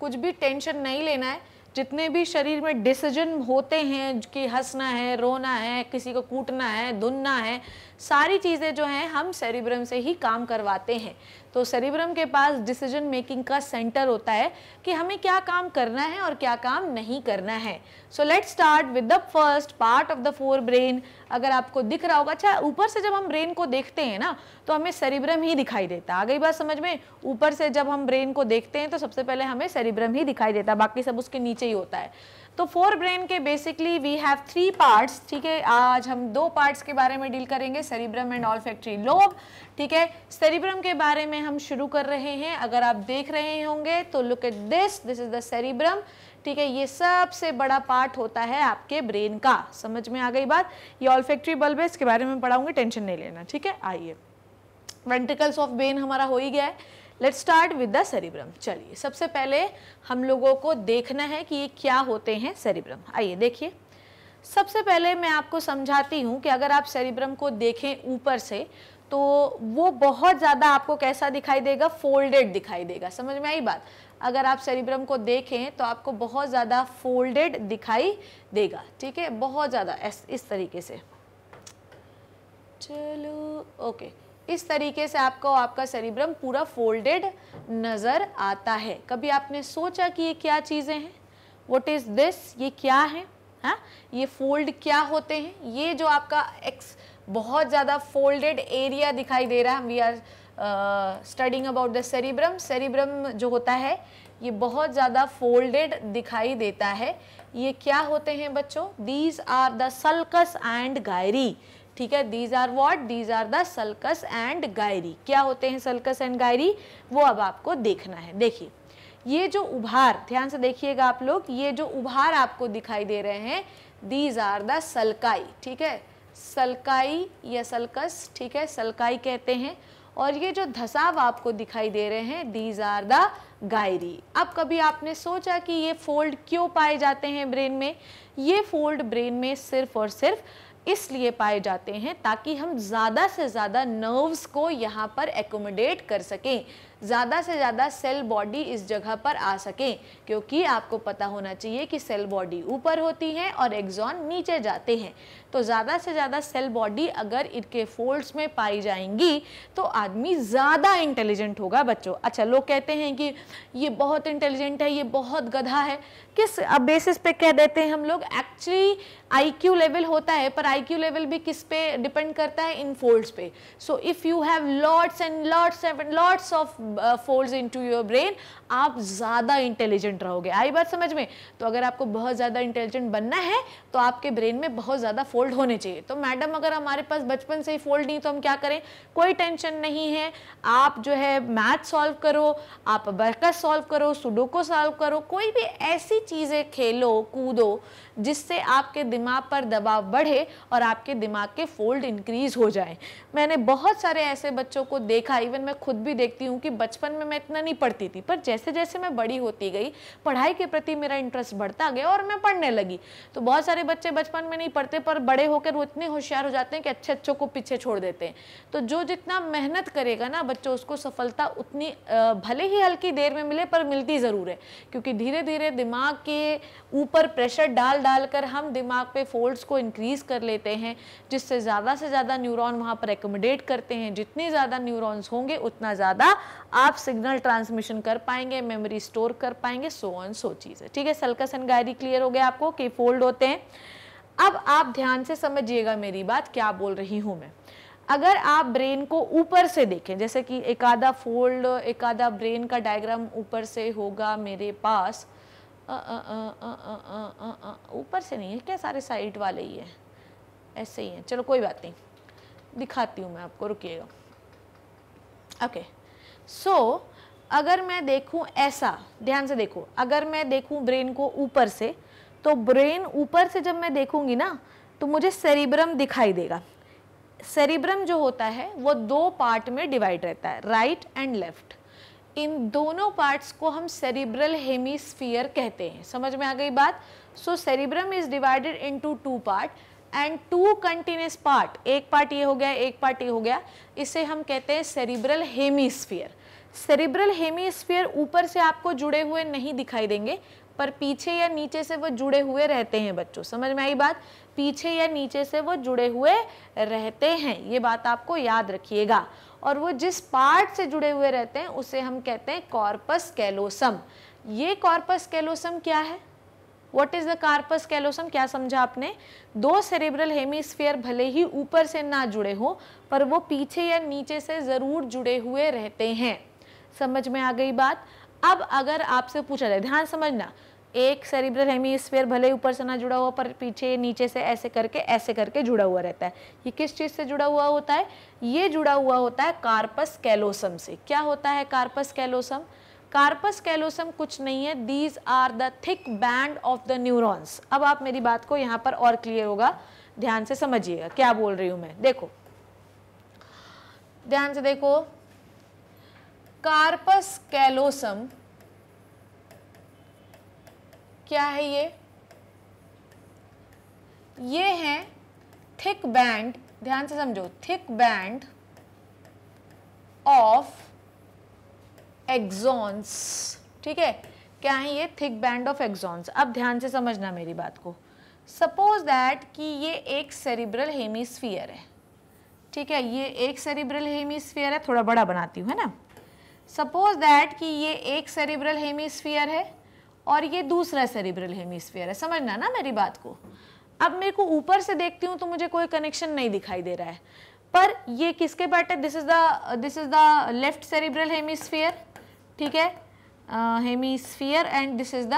Speaker 1: कुछ भी टेंशन नहीं लेना है जितने भी शरीर में डिसीजन होते हैं कि हंसना है रोना है किसी को कूटना है धुनना है सारी चीज़ें जो हैं हम सेरिब्रम से ही काम करवाते हैं तो सेरिब्रम के पास डिसीजन मेकिंग का सेंटर होता है कि हमें क्या काम करना है और क्या काम नहीं करना है so let start with the first part of the forebrain अगर आपको दिख रहा होगा अच्छा ऊपर से जब हम ब्रेन को देखते हैं ना तो हमें सेरिब्रम ही दिखाई देता है अगली बात समझ में ऊपर से जब हम ब्रेन को देखते हैं तो सबसे पहले हमें सेरिब्रम ही दिखाई देता है बाकी सब उसके नीचे ही होता है तो फोर ब्रेन के basically we have three parts ठीक है आज हम दो पार्ट्स के बारे में डील करेंगे cerebrum and olfactory lobe ठीक है सेरिब्रम के बारे में हम शुरू कर रहे हैं अगर आप देख रहे होंगे तो look at this this is the cerebrum ठीक है ये सबसे बड़ा पार्ट होता है आपके ब्रेन का समझ में आ गई बात ये ऑल फैक्ट्री बल्ब है इसके बारे में पढ़ाऊंगी टेंशन नहीं लेना ठीक है आइए वेंटिकल्स ऑफ ब्रेन हमारा हो ही गया है let start with the cerebrum चलिए सबसे पहले हम लोगों को देखना है कि ये क्या होते हैं सेरिब्रम आइए देखिए सबसे पहले मैं आपको समझाती हूँ कि अगर आप सेरिब्रम को देखें ऊपर से तो वो बहुत ज़्यादा आपको कैसा दिखाई देगा फोल्डेड दिखाई देगा समझ में आई बात अगर आप सेरिब्रम को देखें तो आपको बहुत ज़्यादा फोल्डेड दिखाई देगा ठीक है बहुत ज़्यादा इस तरीके से चलो ओके इस तरीके से आपको आपका सेरिब्रम पूरा फोल्डेड नज़र आता है कभी आपने सोचा कि ये क्या चीज़ें हैं वट इज़ दिस ये क्या है हा? ये फोल्ड क्या होते हैं ये जो आपका एक्स बहुत ज़्यादा फोल्डेड एरिया दिखाई दे रहा है we are studying about the cerebrum cerebrum जो होता है ये बहुत ज़्यादा फोल्डेड दिखाई देता है ये क्या होते हैं बच्चों these are the sulcus and gyri ठीक है these are what these are the sulcus and gyri क्या होते हैं सल्कस एंड गायरी वो अब आपको देखना है देखिए ये जो उभार ध्यान से देखिएगा आप लोग ये जो उभार आपको दिखाई दे रहे हैं दीज आर द सल्काई ठीक है सल्काई या सल्कस ठीक है सल्काई कहते हैं और ये जो धसाव आपको दिखाई दे रहे हैं दीज आर द गायरी अब कभी आपने सोचा कि ये फोल्ड क्यों पाए जाते हैं ब्रेन में ये फोल्ड ब्रेन में सिर्फ और सिर्फ इसलिए पाए जाते हैं ताकि हम ज़्यादा से ज़्यादा नर्व्स को यहाँ पर एकोमोडेट कर सकें ज़्यादा से ज़्यादा सेल बॉडी इस जगह पर आ सकें क्योंकि आपको पता होना चाहिए कि सेल बॉडी ऊपर होती है और एग्जॉन नीचे जाते हैं तो ज़्यादा से ज़्यादा सेल बॉडी अगर इनके फोल्ड्स में पाई जाएंगी तो आदमी ज़्यादा इंटेलिजेंट होगा बच्चों अच्छा लोग कहते हैं कि ये बहुत इंटेलिजेंट है ये बहुत गधा है किस बेसिस पे कह देते हैं हम लोग एक्चुअली आईक्यू लेवल होता है पर आईक्यू लेवल भी किस पे डिपेंड करता है इन फोल्ड्स पे so if you have lots and lots and lots of folds into your brain आप ज़्यादा इंटेलिजेंट रहोगे आई बात समझ में तो अगर आपको बहुत ज़्यादा इंटेलिजेंट बनना है तो आपके ब्रेन में बहुत ज़्यादा फोल्ड होने चाहिए तो मैडम अगर हमारे पास बचपन से ही फोल्ड नहीं तो हम क्या करें कोई टेंशन नहीं है आप जो है मैथ सॉल्व करो आप बरकस सॉल्व करो सुडोको सॉल्व करो कोई भी ऐसी चीज़ें खेलो कूदो जिससे आपके दिमाग पर दबाव बढ़े और आपके दिमाग के फोल्ड इंक्रीज हो जाए मैंने बहुत सारे ऐसे बच्चों को देखा इवन मैं खुद भी देखती हूँ कि बचपन में मैं इतना नहीं पढ़ती थी पर जैसे जैसे मैं बड़ी होती गई पढ़ाई के प्रति मेरा इंटरेस्ट बढ़ता गया और मैं पढ़ने लगी तो बहुत सारे बच्चे बचपन में नहीं पढ़ते पर बड़े होकर वो इतने होशियार हो जाते हैं कि अच्छे अच्छों को पीछे छोड़ देते हैं तो जो जितना मेहनत करेगा ना बच्चों उसको सफलता उतनी भले ही हल्की देर में मिले पर मिलती ज़रूर है क्योंकि धीरे धीरे दिमाग के ऊपर प्रेशर डाल डालकर हम दिमाग पे फोल्ड्स को इंक्रीज़ कर लेते हैं जिससे ज़्यादा से ज़्यादा न्यूरॉन वहाँ पर एकोमोडेट करते हैं जितने ज़्यादा न्यूरॉन्स होंगे उतना ज़्यादा आप सिग्नल ट्रांसमिशन कर पाएंगे मेमोरी स्टोर कर पाएंगे सो ऑन सो चीज़ें ठीक है सल्कस एंड गायरी क्लियर हो गया आपको कि फोल्ड होते हैं अब आप ध्यान से समझिएगा मेरी बात क्या बोल रही हूँ मैं अगर आप ब्रेन को ऊपर से देखें जैसे कि एक आधा फोल्ड एक आधा ब्रेन का डायग्राम ऊपर से होगा मेरे पास ऊपर से नहीं है क्या सारे साइड वाले ही हैं ऐसे ही हैं चलो कोई बात नहीं दिखाती हूँ मैं आपको रुकिएगा ओके सो अगर मैं देखूँ ऐसा ध्यान से देखो अगर मैं देखूँ ब्रेन को ऊपर से तो ब्रेन ऊपर से जब मैं देखूँगी ना तो मुझे सेरिब्रम दिखाई देगा सेरिब्रम जो होता है वो दो पार्ट में डिवाइड रहता है राइट एंड लेफ्ट इन दोनों पार्ट्स को हम सेरिब्रल हेमीस्फीयर कहते हैं समझ में आ गई बात so cerebrum is divided into two part and two continuous part एक पार्ट ये हो गया एक पार्ट ये हो गया इसे हम कहते हैं सेरिब्रल हेमीस्फीयर सेरिब्रल हेमीस्फीयर ऊपर से आपको जुड़े हुए नहीं दिखाई देंगे पर पीछे या नीचे से वो जुड़े हुए रहते हैं बच्चों समझ में आई बात पीछे या नीचे से वो जुड़े हुए रहते हैं ये बात आपको याद रखिएगा और वो जिस पार्ट से जुड़े हुए रहते हैं उसे हम कहते हैं कॉर्पस कैलोसम ये कॉर्पस कैलोसम क्या है what is the corpus callosum क्या समझा आपने दो सेरेब्रल हेमिस्फीयर भले ही ऊपर से ना जुड़े हों पर वो पीछे या नीचे से ज़रूर जुड़े हुए रहते हैं समझ में आ गई बात अब अगर आपसे पूछा जाए ध्यान समझना एक सेरिब्रल हेमीस्फेयर भले ऊपर से ना जुड़ा हुआ पर पीछे नीचे से ऐसे करके ऐसे करके जुड़ा हुआ रहता है ये किस चीज़ से जुड़ा हुआ होता है ये जुड़ा हुआ होता है कार्पस कैलोसम से क्या होता है कार्पस कैलोसम कार्पस कैलोसम कुछ नहीं है these are the thick band of the neurons अब आप मेरी बात को यहाँ पर और क्लियर होगा ध्यान से समझिएगा क्या बोल रही हूँ मैं देखो ध्यान से देखो कार्पस कैलोसम क्या है ये ये है थिक बैंड ध्यान से समझो थिक बैंड ऑफ एग्जॉन्स ठीक है क्या है ये थिक बैंड ऑफ एग्जॉन्स अब ध्यान से समझना मेरी बात को सपोज दैट कि ये एक सेरिब्रल हेमिसफियर है ठीक है ये एक सेरिब्रल हेमिसफियर है थोड़ा बड़ा बनाती हूँ है ना सपोज दैट कि ये एक सेरिब्रल हेमिसफियर है और ये दूसरा सेरिब्रल हेमिसफियर है समझना ना मेरी बात को अब मेरे को ऊपर से देखती हूँ तो मुझे कोई कनेक्शन नहीं दिखाई दे रहा है पर ये किसके पार्ट है this is the this is the left cerebral hemisphere ठीक है hemisphere and this is the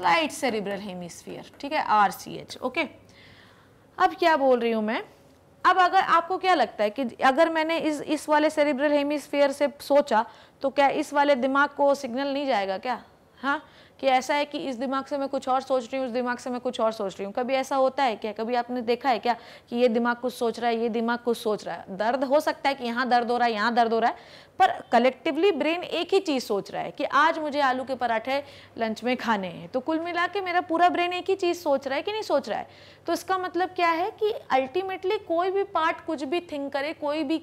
Speaker 1: right cerebral hemisphere ठीक है आर सी एच ओके अब क्या बोल रही हूँ मैं अब अगर आपको क्या लगता है कि अगर मैंने इस इस वाले सेरिब्रल हेमिसफियर से सोचा तो क्या इस वाले दिमाग को सिग्नल नहीं जाएगा क्या हाँ कि ऐसा है कि इस दिमाग से मैं कुछ और सोच रही हूँ उस दिमाग से मैं कुछ और सोच रही हूँ कभी ऐसा होता है क्या कभी आपने देखा है क्या कि ये दिमाग कुछ सोच रहा है ये दिमाग कुछ सोच रहा है दर्द हो सकता है कि यहाँ दर्द हो रहा है यहाँ दर्द हो रहा है पर कलेक्टिवली ब्रेन एक ही चीज़ सोच रहा है कि आज मुझे आलू के पराठे लंच में खाने हैं तो कुल मिला के मेरा पूरा ब्रेन एक ही चीज़ सोच रहा है कि नहीं सोच रहा है तो इसका मतलब क्या है कि अल्टीमेटली कोई भी पार्ट कुछ भी थिंक करे कोई भी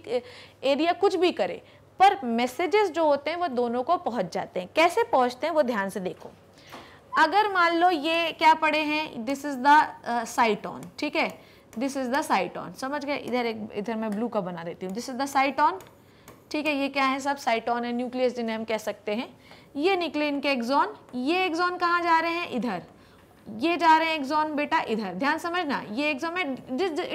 Speaker 1: एरिया कुछ भी करे पर मैसेजेस जो होते हैं वो दोनों को पहुंच जाते हैं कैसे पहुंचते हैं वो ध्यान से देखो अगर मान लो ये क्या पड़े हैं दिस इज़ द साइटॉन ठीक है दिस इज़ द साइटॉन समझ गए इधर एक इधर मैं ब्लू का बना देती हूँ दिस इज़ द साइटॉन ठीक है ये क्या है सब साइटॉन है न्यूक्लियस जिन्हें हम कह सकते हैं ये निकले इनके एग्जॉन ये एग्जॉन कहाँ जा रहे हैं इधर ये जा रहे हैं एग्जॉन बेटा इधर ध्यान समझना ये एग्जॉन में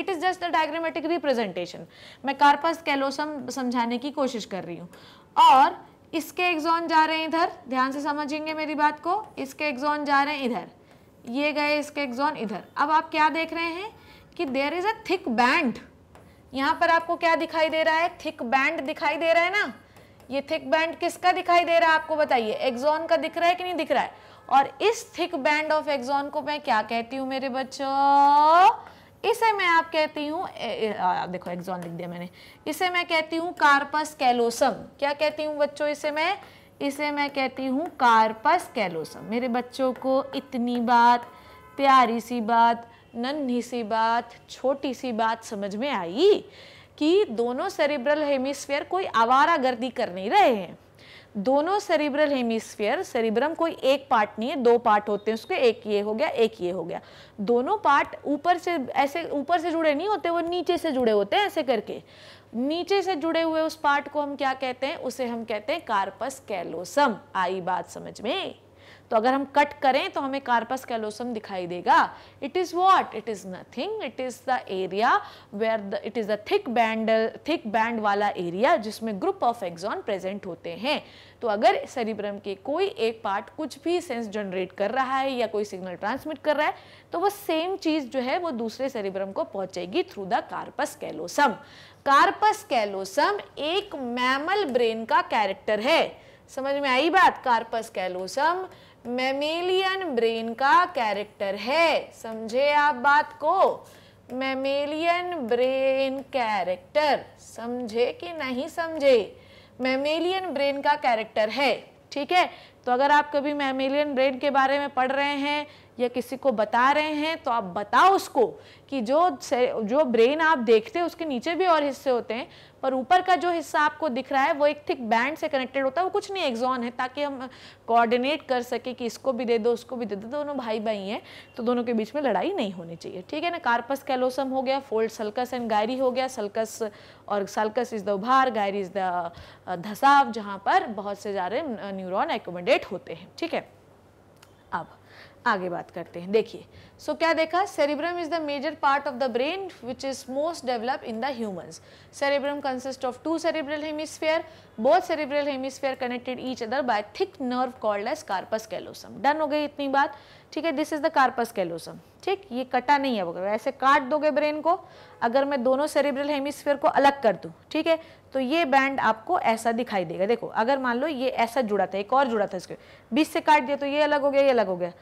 Speaker 1: it is just the diagrammatic representation मैं कार्पस कैलोसम समझाने की कोशिश कर रही हूँ और इसके एग्जॉन जा रहे हैं इधर ध्यान से समझेंगे मेरी बात को इसके एग्जॉन जा रहे हैं इधर ये गए इसके एग्जॉन इधर अब आप क्या देख रहे हैं कि there is a thick band यहाँ पर आपको क्या दिखाई दे रहा है थिक बैंड दिखाई दे रहा है ना ये थिक बैंड किसका दिखाई दे रहा है आपको बताइए एग्जॉन का दिख रहा है कि नहीं दिख रहा है और इस थिक बैंड ऑफ एक्सॉन को मैं क्या कहती हूँ मेरे बच्चों इसे मैं आप कहती हूँ देखो एक्सॉन लिख दिया मैंने इसे मैं कहती हूँ कार्पस कैलोसम क्या कहती हूँ बच्चों इसे मैं इसे मैं कहती हूँ कार्पस कैलोसम मेरे बच्चों को इतनी बात प्यारी सी बात नन्ही सी बात छोटी सी बात समझ में आई कि दोनों सेरिब्रल हेमिस्फेयर कोई आवारा गर्दी कर नहीं रहे हैं दोनों सेरिब्रल हेमिस्फीयर सेरिब्रम कोई एक पार्ट नहीं है दो पार्ट होते हैं उसके एक ये हो गया एक ये हो गया दोनों पार्ट ऊपर से ऐसे ऊपर से जुड़े नहीं होते वो नीचे से जुड़े होते हैं ऐसे करके नीचे से जुड़े हुए उस पार्ट को हम क्या कहते हैं उसे हम कहते हैं कार्पस कैलोसम आई बात समझ में तो अगर हम कट करें तो हमें कार्पस कैलोसम दिखाई देगा it is what it is nothing it is the area where the it is a thick band thick band वाला एरिया जिसमें ग्रुप ऑफ एग्जॉन प्रेजेंट होते हैं तो अगर सेरिब्रम के कोई एक पार्ट कुछ भी सेंस जनरेट कर रहा है या कोई सिग्नल ट्रांसमिट कर रहा है तो वो सेम चीज़ जो है वो दूसरे सेरिब्रम को पहुंचेगी through the corpus callosum corpus callosum एक मैमल ब्रेन का कैरेक्टर है समझ में आई बात कार्पस कैलोसम मेमेलियन ब्रेन का कैरेक्टर है समझे आप बात को मेमेलियन ब्रेन कैरेक्टर समझे कि नहीं समझे मेमेलियन ब्रेन का कैरेक्टर है ठीक है तो अगर आप कभी मेमेलियन ब्रेन के बारे में पढ़ रहे हैं या किसी को बता रहे हैं तो आप बताओ उसको कि जो जो ब्रेन आप देखते हैं उसके नीचे भी और हिस्से होते हैं और ऊपर का जो हिस्सा आपको दिख रहा है वो एक थिक बैंड से कनेक्टेड होता है वो कुछ नहीं एग्जॉन है ताकि हम कोऑर्डिनेट कर सके कि इसको भी दे दो उसको भी दे दो दोनों भाई भाई हैं तो दोनों के बीच में लड़ाई नहीं होनी चाहिए ठीक है ना कार्पस कैलोसम हो गया फोल्ड सल्कस एंड गायरी हो गया सल्कस और सल्कस इज़ द उभार गायरी इज़ द धसाव जहाँ पर बहुत से ज़्यादा न्यूरोन एकोमोडेट होते हैं ठीक है अब आगे बात करते हैं देखिए सो so, क्या देखा cerebrum is the major part of the brain which is most develop in the humans cerebrum consist of two cerebral hemisphere both cerebral hemisphere connected each other by thick nerve called as corpus callosum done हो गई इतनी बात ठीक है this is the corpus callosum ठीक ये कटा नहीं है वगैरह ऐसे काट दोगे ब्रेन को अगर मैं दोनों सेरिब्रल हेमिस्फेयर को अलग कर दूँ ठीक है तो ये बैंड आपको ऐसा दिखाई देगा देखो अगर मान लो ये ऐसा जुड़ा था एक और जुड़ा था इसके बीच से काट दिया तो ये अलग हो गया ये अलग हो गया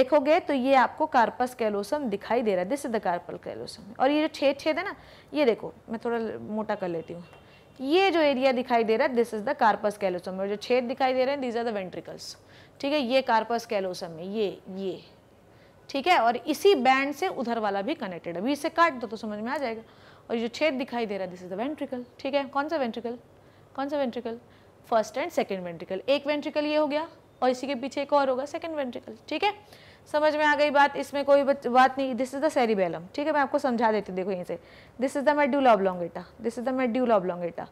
Speaker 1: देखोगे तो ये आपको कार्पस कैलोसम दिखाई दे रहा है this is the carpal callosum और ये जो छेद छेद है ना ये देखो मैं थोड़ा मोटा कर लेती हूँ ये जो एरिया दिखाई दे रहा है this is the corpus callosum और जो छेद दिखाई दे रहे हैं दीज आर द वेंट्रिकल्स ठीक है ये कार्पस कैलोसम है ये ये ठीक है और इसी बैंड से उधर वाला भी कनेक्टेड अभी इसे काट दो तो समझ में आ जाएगा और जो छेद दिखाई दे रहा है दिस इज द वेंट्रिकल ठीक है कौन सा वेंट्रिकल कौन सा ventricle first and second ventricle एक वेंट्रिकल ये हो गया और इसी के पीछे एक और होगा सेकेंड वेंट्रिकल ठीक है समझ में आ गई बात इसमें कोई बात नहीं दिस इज द सेरिबेलम ठीक है मैं आपको समझा देती हूँ देखो यहीं से this is the medulla oblongata this is the medulla oblongata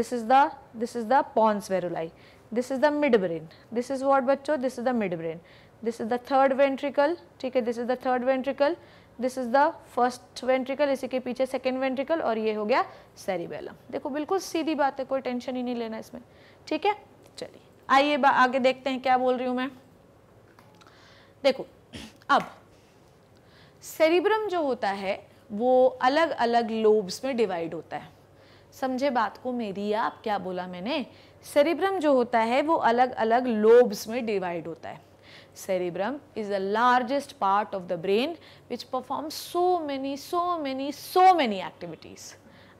Speaker 1: this is the this is the pons varolii this is the midbrain this is what बच्चो this is the midbrain this is the third ventricle ठीक है this is the third ventricle this is the first ventricle इसी के पीछे second ventricle और ये हो गया सेरिबेलम देखो बिल्कुल सीधी बात है कोई टेंशन ही नहीं लेना इसमें ठीक है चलिए आइए आगे देखते हैं क्या बोल रही हूँ मैं देखो अब सेरिब्रम जो होता है वो अलग अलग लोब्स में डिवाइड होता है समझे बात को मेरी आप क्या बोला मैंने सेरिब्रम जो होता है वो अलग अलग लोब्स में डिवाइड होता है cerebrum is the largest part of the brain which perform so many so many so many activities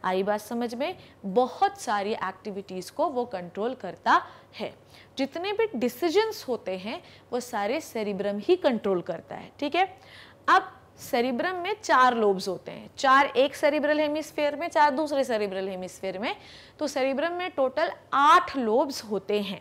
Speaker 1: आई बात समझ में बहुत सारी एक्टिविटीज़ को वो कंट्रोल करता है जितने भी डिसीजंस होते हैं वो सारे सेरिब्रम ही कंट्रोल करता है ठीक है अब सेरिब्रम में चार लोब्स होते हैं चार एक सेरिब्रल हेमिस्फीयर में चार दूसरे सेरिब्रल हेमिस्फीयर में तो सेरिब्रम में टोटल आठ लोब्स होते हैं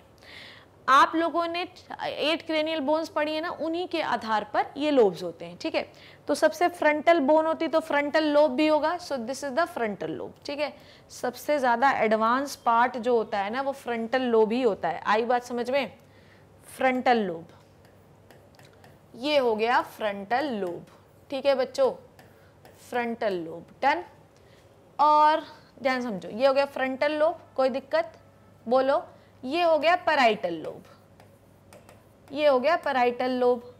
Speaker 1: आप लोगों ने एट क्रेनियल बोन्स पढ़ी है ना उन्हीं के आधार पर ये लोब्स होते हैं ठीक है तो सबसे फ्रंटल बोन होती तो फ्रंटल लोब भी होगा so this is the frontal lobe ठीक है सबसे ज़्यादा एडवांस पार्ट जो होता है ना वो फ्रंटल लोब ही होता है आई बात समझ में फ्रंटल लोब ये हो गया फ्रंटल लोब ठीक है बच्चों फ्रंटल लोब डन और ध्यान समझो ये हो गया फ्रंटल लोब कोई दिक्कत बोलो ये हो गया पराइटल लोब ये हो गया पराइटल लोब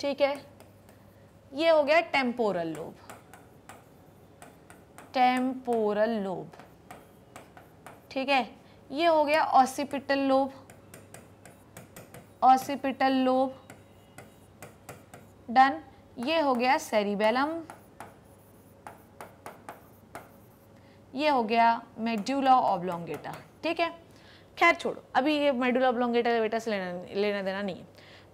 Speaker 1: ठीक है ये हो गया टेम्पोरल लोब टेम्पोरल लोब ठीक है ये हो गया occipital lobe occipital lobe done ये हो गया सेरिबेलम ये हो गया मेड्यूला ऑब्लोंगेटा ठीक है खैर छोड़ो अभी ये मेडुला ऑब्लोंगेटा बेटा से लेना लेना देना नहीं है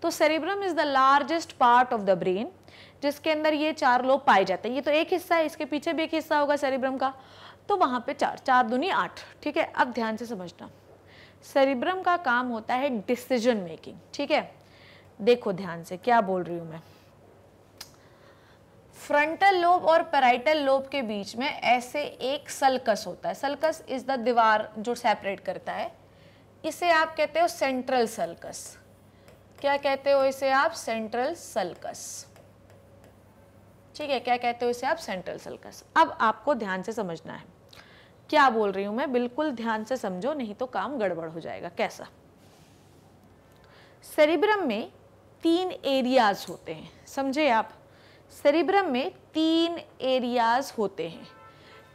Speaker 1: तो cerebrum is the largest part of the brain जिसके अंदर ये चार लोग पाए जाते हैं ये तो एक हिस्सा है इसके पीछे भी एक हिस्सा होगा सेरिब्रम का तो वहाँ पे चार चार दुनी आठ ठीक है अब ध्यान से समझना सेरिब्रम का काम होता है डिसीजन मेकिंग ठीक है देखो ध्यान से क्या बोल रही हूँ मैं फ्रंटल लोब और पेराइटल लोब के बीच में ऐसे एक सल्कस होता है सल्कस इज द दीवार जो सेपरेट करता है इसे आप कहते हो सेंट्रल सल्कस क्या कहते हो इसे आप सेंट्रल सल्कस ठीक है क्या कहते हो इसे आप सेंट्रल सल्कस अब आपको ध्यान से समझना है क्या बोल रही हूँ मैं बिल्कुल ध्यान से समझो नहीं तो काम गड़बड़ हो जाएगा कैसा सेरिब्रम में तीन एरियाज होते हैं समझे आप सेरिब्रम में तीन एरियाज होते हैं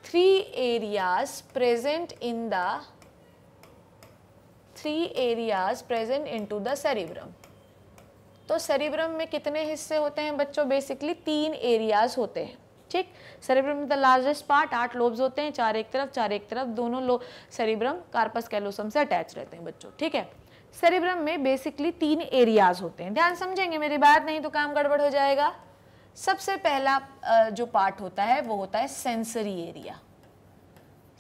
Speaker 1: three areas present in the three areas present into the cerebrum तो सेरिब्रम में कितने हिस्से होते हैं बच्चों बेसिकली तीन एरियाज होते हैं ठीक सेरिब्रम में द लार्जेस्ट पार्ट आठ लोब्स होते हैं चार एक तरफ चार एक तरफ दोनों लोब सेरिब्रम कार्पस कैलोसम से अटैच रहते हैं बच्चों ठीक है सेरिब्रम में बेसिकली तीन एरियाज होते हैं ध्यान समझेंगे मेरी बात नहीं तो काम गड़बड़ हो जाएगा सबसे पहला जो पार्ट होता है वो होता है सेंसरी एरिया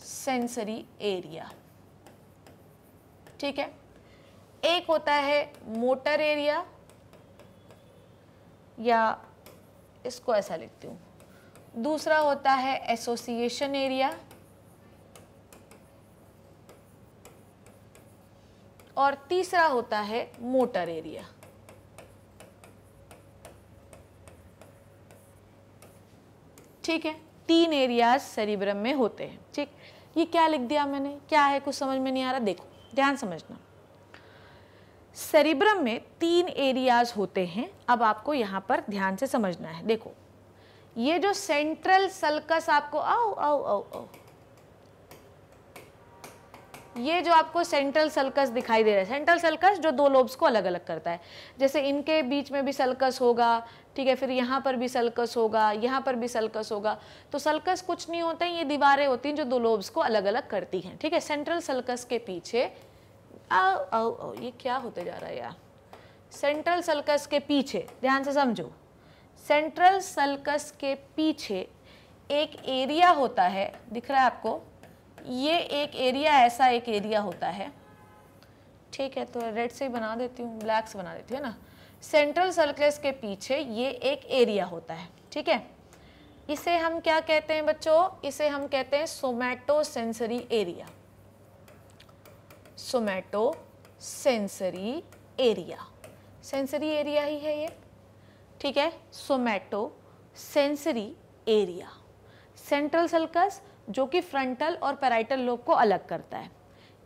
Speaker 1: सेंसरी एरिया ठीक है एक होता है मोटर एरिया या इसको ऐसा लिखती हूँ दूसरा होता है एसोसिएशन एरिया और तीसरा होता है मोटर एरिया ठीक है तीन एरियाज सेरिब्रम में होते हैं ठीक ये क्या लिख दिया मैंने क्या है कुछ समझ में नहीं आ रहा देखो ध्यान समझना सेरिब्रम में तीन एरियाज होते हैं अब आपको यहाँ पर ध्यान से समझना है देखो ये जो सेंट्रल सल्कस आपको आओ आओ आओ आओ ये जो आपको सेंट्रल सल्कस दिखाई दे रहा है सेंट्रल सल्कस जो दो लोब्स को अलग अलग करता है जैसे इनके बीच में भी सल्कस होगा ठीक है फिर यहाँ पर भी सल्कस होगा यहाँ पर भी सल्कस होगा तो सल्कस कुछ नहीं होता है ये दीवारें होती हैं जो दो लोब्स को अलग अलग करती हैं ठीक है सेंट्रल सल्कस के पीछे आओ आओ आओ ये क्या होते जा रहा है यार सेंट्रल सल्कस के पीछे ध्यान से समझो सेंट्रल सल्कस के पीछे एक एरिया होता है दिख रहा है आपको ये एक एरिया ऐसा एक एरिया होता है ठीक है तो रेड से ही बना देती हूँ ब्लैक से बना देती हूँ ना सेंट्रल सर्कलस के पीछे ये एक एरिया होता है ठीक है इसे हम क्या कहते हैं बच्चों इसे हम कहते हैं somatosensory area somatosensory area sensory area ही है ये ठीक है somatosensory area central sulcus जो कि फ्रंटल और पैराइटल लोब को अलग करता है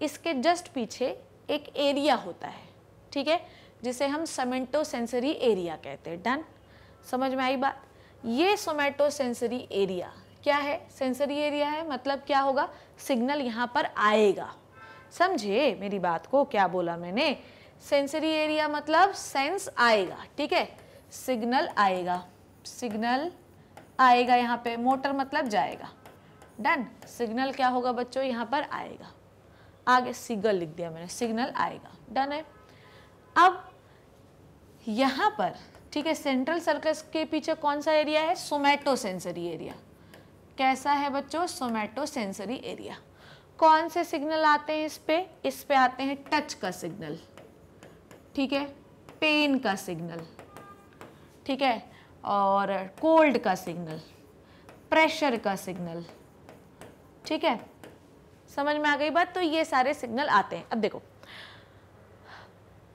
Speaker 1: इसके जस्ट पीछे एक एरिया होता है ठीक है जिसे हम समेंटो सेंसरी एरिया कहते हैं डन समझ में आई बात ये सोमेटो सेंसरी एरिया क्या है सेंसरी एरिया है मतलब क्या होगा सिग्नल यहाँ पर आएगा समझे मेरी बात को क्या बोला मैंने सेंसरी एरिया मतलब सेंस आएगा ठीक है सिग्नल आएगा सिग्नल आएगा यहाँ पे मोटर मतलब जाएगा डन सिग्नल क्या होगा बच्चों यहाँ पर आएगा आगे सिग्नल लिख दिया मैंने सिग्नल आएगा डन है अब यहाँ पर ठीक है सेंट्रल सर्कस के पीछे कौन सा एरिया है सोमैटो सेंसरी एरिया कैसा है बच्चों सोमैटो सेंसरी एरिया कौन से सिग्नल आते हैं इस पे इस पे आते हैं टच का सिग्नल ठीक है पेन का सिग्नल ठीक है और कोल्ड का सिग्नल प्रेशर का सिग्नल ठीक है समझ में आ गई बात तो ये सारे सिग्नल आते हैं अब देखो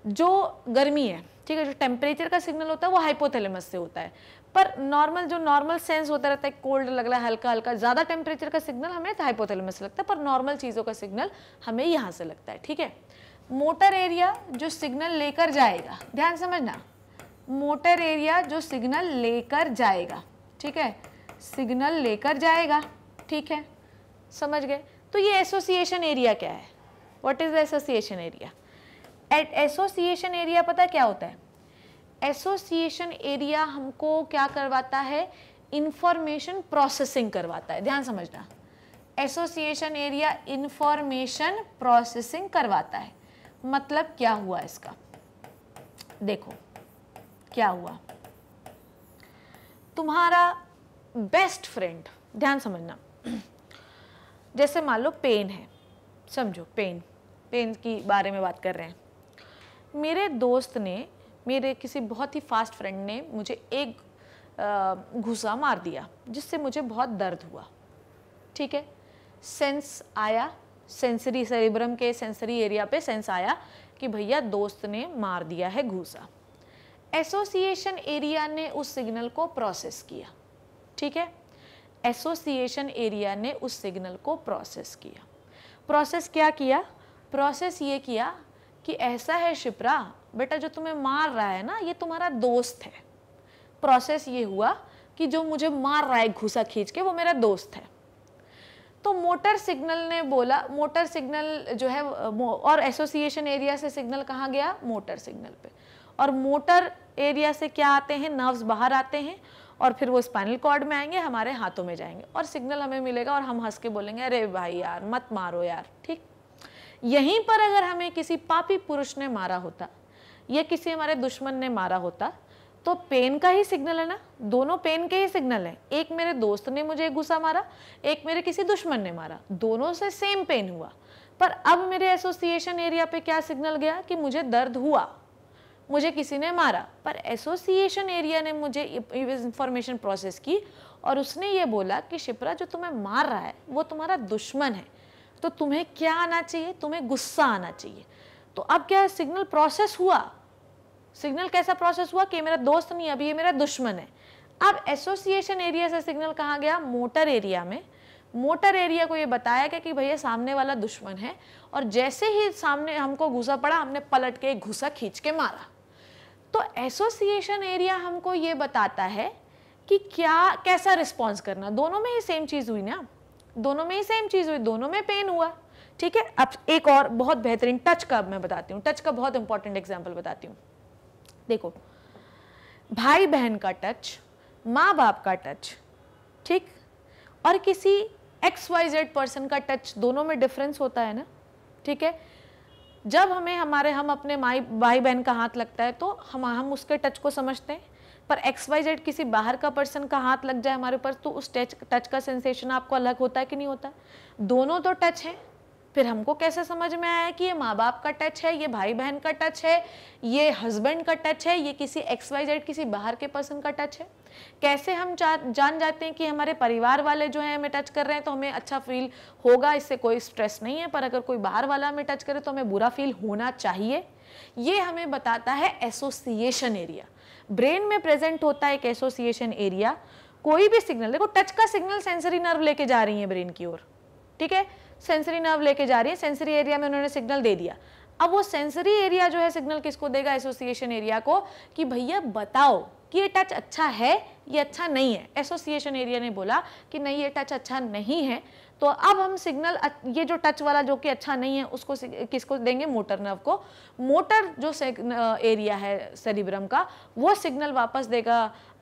Speaker 1: जो गर्मी है ठीक है जो टेम्परेचर का सिग्नल होता है वो हाइपोथैलेमस से होता है पर नॉर्मल जो नॉर्मल सेंस होता रहता है कोल्ड लग रहा है हल्का हल्का ज़्यादा टेम्परेचर का सिग्नल हमें हाइपोथैलेमस से लगता है पर नॉर्मल चीज़ों का सिग्नल हमें यहाँ से लगता है ठीक है मोटर एरिया जो सिग्नल लेकर जाएगा ध्यान समझना मोटर एरिया जो सिग्नल लेकर जाएगा ठीक है सिग्नल लेकर जाएगा ठीक है समझ गए तो ये एसोसिएशन एरिया क्या है what is the association area at association area पता क्या होता है एसोसिएशन एरिया हमको क्या करवाता है इंफॉर्मेशन प्रोसेसिंग करवाता है ध्यान समझना एसोसिएशन एरिया इंफॉर्मेशन प्रोसेसिंग करवाता है मतलब क्या हुआ इसका देखो क्या हुआ तुम्हारा बेस्ट फ्रेंड ध्यान समझना जैसे मान लो पेन है समझो पेन पेन की बारे में बात कर रहे हैं मेरे दोस्त ने मेरे किसी बहुत ही फास्ट फ्रेंड ने मुझे एक घुसा मार दिया जिससे मुझे बहुत दर्द हुआ ठीक है सेंस आया सेंसरी सरिब्रम के सेंसरी एरिया पे सेंस आया कि भैया दोस्त ने मार दिया है घूसा एसोसिएशन एरिया ने उस सिग्नल को प्रोसेस किया ठीक है एसोसिएशन एरिया ने उस सिग्नल को प्रोसेस किया प्रोसेस क्या किया प्रोसेस ये किया कि ऐसा है शिप्रा बेटा जो तुम्हें मार रहा है ना ये तुम्हारा दोस्त है प्रोसेस ये हुआ कि जो मुझे मार रहा है घुसा खींच के वो मेरा दोस्त है तो मोटर सिग्नल ने बोला मोटर सिग्नल जो है और एसोसिएशन एरिया से सिग्नल कहाँ गया मोटर सिग्नल पे और मोटर एरिया से क्या आते हैं नर्व्स बाहर आते हैं और फिर वो स्पाइनल कॉर्ड में आएंगे हमारे हाथों में जाएंगे और सिग्नल हमें मिलेगा और हम हंस के बोलेंगे अरे भाई यार मत मारो यार ठीक यहीं पर अगर हमें किसी पापी पुरुष ने मारा होता या किसी हमारे दुश्मन ने मारा होता तो पेन का ही सिग्नल है ना दोनों पेन के ही सिग्नल हैं एक मेरे दोस्त ने मुझे गुस्सा मारा एक मेरे किसी दुश्मन ने मारा दोनों से सेम पेन हुआ पर अब मेरे एसोसिएशन एरिया पे क्या सिग्नल गया कि मुझे दर्द हुआ मुझे किसी ने मारा पर एसोसिएशन एरिया ने मुझे इंफॉर्मेशन प्रोसेस की और उसने ये बोला कि शिप्रा जो तुम्हें मार रहा है वो तुम्हारा दुश्मन है तो तुम्हें क्या आना चाहिए तुम्हें गुस्सा आना चाहिए तो अब क्या सिग्नल प्रोसेस हुआ सिग्नल कैसा प्रोसेस हुआ कि मेरा दोस्त नहीं अभी ये मेरा दुश्मन है अब एसोसिएशन एरिया से सिग्नल कहाँ गया मोटर एरिया में मोटर एरिया को ये बताया गया कि भैया सामने वाला दुश्मन है और जैसे ही सामने हमको घुसा पड़ा हमने पलट के घुसा खींच के मारा तो एसोसिएशन एरिया हमको ये बताता है कि क्या कैसा रिस्पॉन्स करना दोनों में ही सेम चीज़ हुई ना दोनों में ही सेम चीज़ हुई दोनों में पेन हुआ ठीक है अब एक और बहुत बेहतरीन टच का मैं बताती हूँ टच का बहुत इंपॉर्टेंट एग्जाम्पल बताती हूँ देखो भाई बहन का टच माँ बाप का टच ठीक और किसी एक्स वाई जेड पर्सन का टच दोनों में डिफरेंस होता है ना ठीक है जब हमें हमारे हम अपने माई भाई बहन का हाथ लगता है तो हम हम उसके टच को समझते हैं पर एक्स वाई जेड किसी बाहर का पर्सन का हाथ लग जाए हमारे ऊपर तो उस टच टच का सेंसेशन आपको अलग होता है कि नहीं होता दोनों तो टच हैं फिर हमको कैसे समझ में आया कि ये माँ बाप का टच है ये भाई बहन का टच है ये हस्बैंड का टच है ये किसी एक्स वाई जेड किसी बाहर के पर्सन का टच है कैसे हम जान जाते हैं कि हमारे परिवार वाले जो हैं हमें टच कर रहे हैं तो हमें अच्छा फील होगा इससे कोई स्ट्रेस नहीं है पर अगर कोई बाहर वाला हमें टच करे तो हमें बुरा फील होना चाहिए ये हमें बताता है एसोसिएशन एरिया ब्रेन में प्रेजेंट होता है एक एसोसिएशन एरिया कोई भी सिग्नल देखो टच का सिग्नल सेंसरी नर्व लेके जा रही है ब्रेन की ओर ठीक है सेंसरी नर्व लेके जा रही है सेंसरी एरिया में उन्होंने सिग्नल दे दिया अब वो सेंसरी एरिया जो है सिग्नल किसको देगा एसोसिएशन एरिया को कि भैया बताओ कि ये टच अच्छा है ये अच्छा नहीं है एसोसिएशन एरिया ने बोला कि नहीं ये टच अच्छा नहीं है तो अब हम सिग्नल ये जो टच वाला जो कि अच्छा नहीं है उसको किसको देंगे मोटर नर्व को मोटर जो एरिया है सेरिब्रम का वो सिग्नल वापस देगा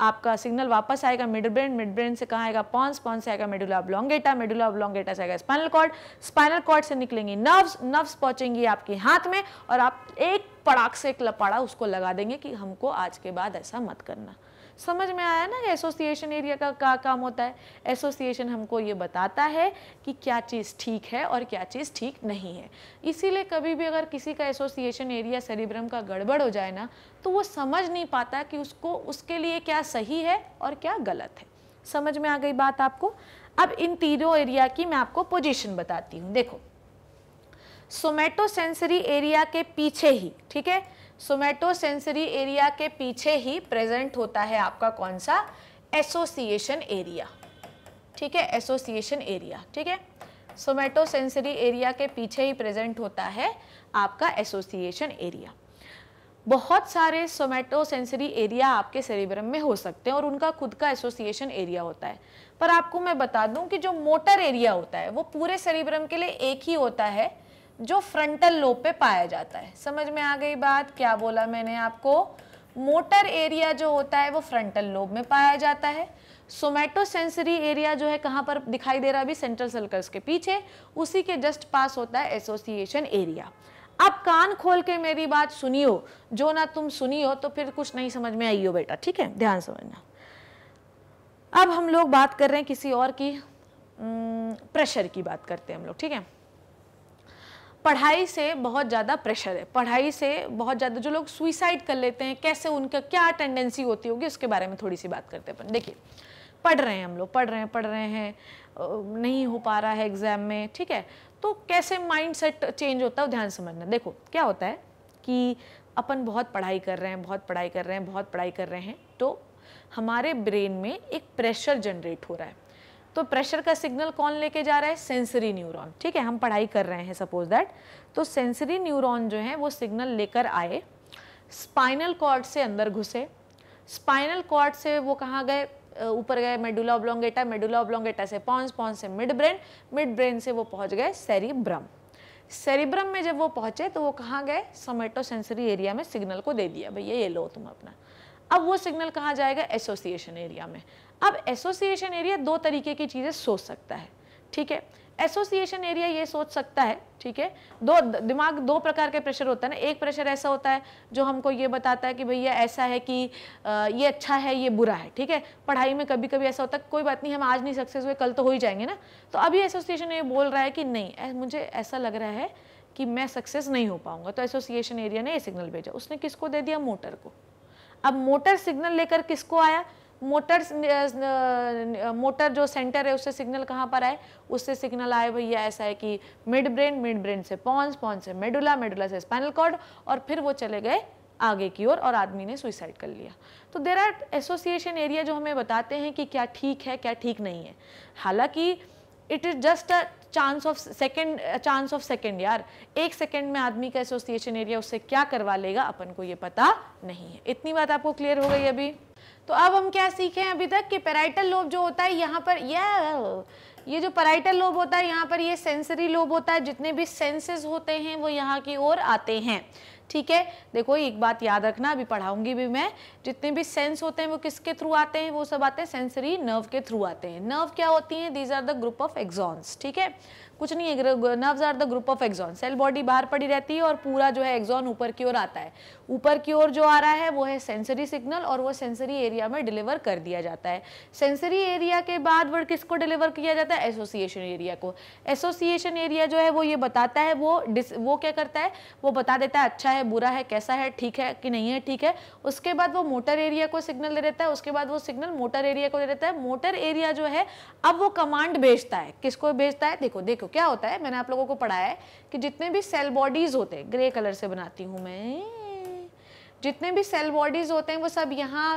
Speaker 1: आपका सिग्नल वापस आएगा मिड ब्रेन मिड ब्रेन से कहाँ आएगा पॉन्स पॉन्स से आएगा मेडुला ऑब्लोंगेटा मेडुला लॉन्गेटा से आएगा स्पाइनल कॉर्ड स्पाइनल कॉर्ड से निकलेंगी नर्व्स नर्व्स पहुंचेंगी आपके हाथ में और आप एक पड़ाक से एक लपाड़ा उसको लगा देंगे कि हमको आज के बाद ऐसा मत करना समझ में आया ना कि एसोसिएशन एरिया का क्या काम होता है एसोसिएशन हमको ये बताता है कि क्या चीज़ ठीक है और क्या चीज़ ठीक नहीं है इसीलिए कभी भी अगर किसी का एसोसिएशन एरिया सेरिब्रम का गड़बड़ हो जाए ना तो वो समझ नहीं पाता कि उसको उसके लिए क्या सही है और क्या गलत है समझ में आ गई बात आपको अब इन तीनों एरिया की मैं आपको पोजिशन बताती हूँ देखो सोमैटो सेंसरी एरिया के पीछे ही ठीक है सोमेटो सेंसरी एरिया के पीछे ही प्रेजेंट होता है आपका कौन सा एसोसिएशन एरिया ठीक है एसोसिएशन एरिया ठीक है सोमेटो सेंसरी एरिया के पीछे ही प्रेजेंट होता है आपका एसोसिएशन एरिया बहुत सारे सोमेटो सेंसरी एरिया आपके सेरिब्रम में हो सकते हैं और उनका खुद का एसोसिएशन एरिया होता है पर आपको मैं बता दूं कि जो मोटर एरिया होता है वो पूरे सेरिब्रम के लिए एक ही होता है जो फ्रंटल लोब पे पाया जाता है समझ में आ गई बात क्या बोला मैंने आपको मोटर एरिया जो होता है वो फ्रंटल लोब में पाया जाता है सोमेटो सेंसरी एरिया जो है कहाँ पर दिखाई दे रहा है अभी सेंट्रल सर्कल्स के पीछे उसी के जस्ट पास होता है एसोसिएशन एरिया अब कान खोल के मेरी बात सुनियो जो ना तुम सुनियो तो फिर कुछ नहीं समझ में आई हो बेटा ठीक है ध्यान समझना अब हम लोग बात कर रहे हैं किसी और की प्रेशर की बात करते हैं हम लोग ठीक है पढ़ाई से बहुत ज़्यादा प्रेशर है पढ़ाई से बहुत ज़्यादा जो लोग सुइसाइड कर लेते हैं कैसे उनका क्या टेंडेंसी होती होगी उसके बारे में थोड़ी सी बात करते हैं अपन देखिए पढ़ रहे हैं हम लोग पढ़ रहे हैं पढ़ रहे हैं नहीं हो पा रहा है एग्ज़ाम में ठीक है तो कैसे माइंड सेट चेंज होता है ध्यान समझना देखो क्या होता है कि अपन बहुत पढ़ाई कर रहे हैं बहुत पढ़ाई कर रहे हैं बहुत पढ़ाई कर रहे हैं तो हमारे ब्रेन में एक प्रेशर जनरेट हो रहा है तो प्रेशर का सिग्नल कौन लेके जा रहा है सेंसरी न्यूरॉन ठीक है हम पढ़ाई कर रहे हैं सपोज दैट तो सेंसरी न्यूरॉन जो है वो सिग्नल लेकर आए स्पाइनल कॉर्ड से अंदर घुसे स्पाइनल कॉर्ड से वो कहाँ गए ऊपर गए मेडुला ऑब्लोंगेटा मेडुला ऑब्लोंगेटा से पॉन्स पॉन्स से मिड ब्रेन मिड ब्रेन से वो पहुँच गए सेरिब्रम सेरिब्रम में जब वो पहुँचे तो वो कहाँ गए समेटो सेंसरी एरिया में सिग्नल को दे दिया भैया ये लो तुम अपना अब वो सिग्नल कहाँ जाएगा एसोसिएशन एरिया में अब एसोसिएशन एरिया दो तरीके की चीज़ें सोच सकता है ठीक है एसोसिएशन एरिया ये सोच सकता है ठीक है दो दिमाग दो प्रकार के प्रेशर होता है ना एक प्रेशर ऐसा होता है जो हमको ये बताता है कि भैया ऐसा है कि ये अच्छा है ये बुरा है ठीक है पढ़ाई में कभी कभी ऐसा होता है कोई बात नहीं हम आज नहीं सक्सेस हुए कल तो हो ही जाएंगे ना तो अभी एसोसिएशन ये बोल रहा है कि नहीं मुझे ऐसा लग रहा है कि मैं सक्सेस नहीं हो पाऊंगा तो एसोसिएशन एरिया ने ये सिग्नल भेजा उसने किसको दे दिया मोटर को अब मोटर सिग्नल लेकर किसको आया मोटर मोटर जो सेंटर है उससे सिग्नल कहाँ पर आए उससे सिग्नल आए भैया ऐसा है कि मिड ब्रेन मिड ब्रेन से पॉन्स पॉन्स से मेडुला मेडुला से स्पाइनल कॉर्ड और फिर वो चले गए आगे की ओर और, और आदमी ने सुइसाइड कर लिया तो देर आर एसोसिएशन एरिया जो हमें बताते हैं कि क्या ठीक है क्या ठीक नहीं है हालांकि it is just a chance of second chance of second यार एक सेकंड में आदमी का एसोसिएशन एरिया उससे क्या करवा लेगा अपन को ये पता नहीं है इतनी बात आपको क्लियर हो गई अभी तो अब हम क्या सीखे हैं अभी तक कि पेराइटल लोब जो होता है यहाँ पर ये ये जो पेराइटल लोब होता है यहाँ पर ये सेंसरी लोब होता है जितने भी सेंसेस होते हैं वो यहाँ की ओर आते हैं ठीक है देखो एक बात याद रखना अभी पढ़ाऊंगी भी मैं जितने भी सेंस होते हैं वो किसके थ्रू आते हैं वो सब आते हैं सेंसरी नर्व के थ्रू आते हैं नर्व क्या होती हैं these are the group of axons ठीक है कुछ नहीं है nerves are the group of axon cell body बाहर पड़ी रहती है और पूरा जो है एक्सॉन ऊपर की ओर आता है ऊपर की ओर जो आ रहा है वो है सेंसरी सिग्नल और वो सेंसरी एरिया में डिलीवर कर दिया जाता है सेंसरी एरिया के बाद वर्ड किसको डिलीवर किया जाता है एसोसिएशन एरिया को एसोसिएशन एरिया जो है वो ये बताता है वो डिस वो क्या करता है वो बता देता है अच्छा है बुरा है कैसा है ठीक है कि नहीं है ठीक है उसके बाद वो मोटर एरिया को सिग्नल दे देता है उसके बाद वो सिग्नल मोटर एरिया को दे देता है मोटर एरिया जो है अब वो कमांड भेजता है किसको भेजता है देखो देखो क्या होता है मैंने आप लोगों को पढ़ाया है कि जितने भी सेल बॉडीज़ होते हैं ग्रे कलर से बनाती हूँ मैं जितने भी सेल बॉडीज़ होते हैं वो सब यहाँ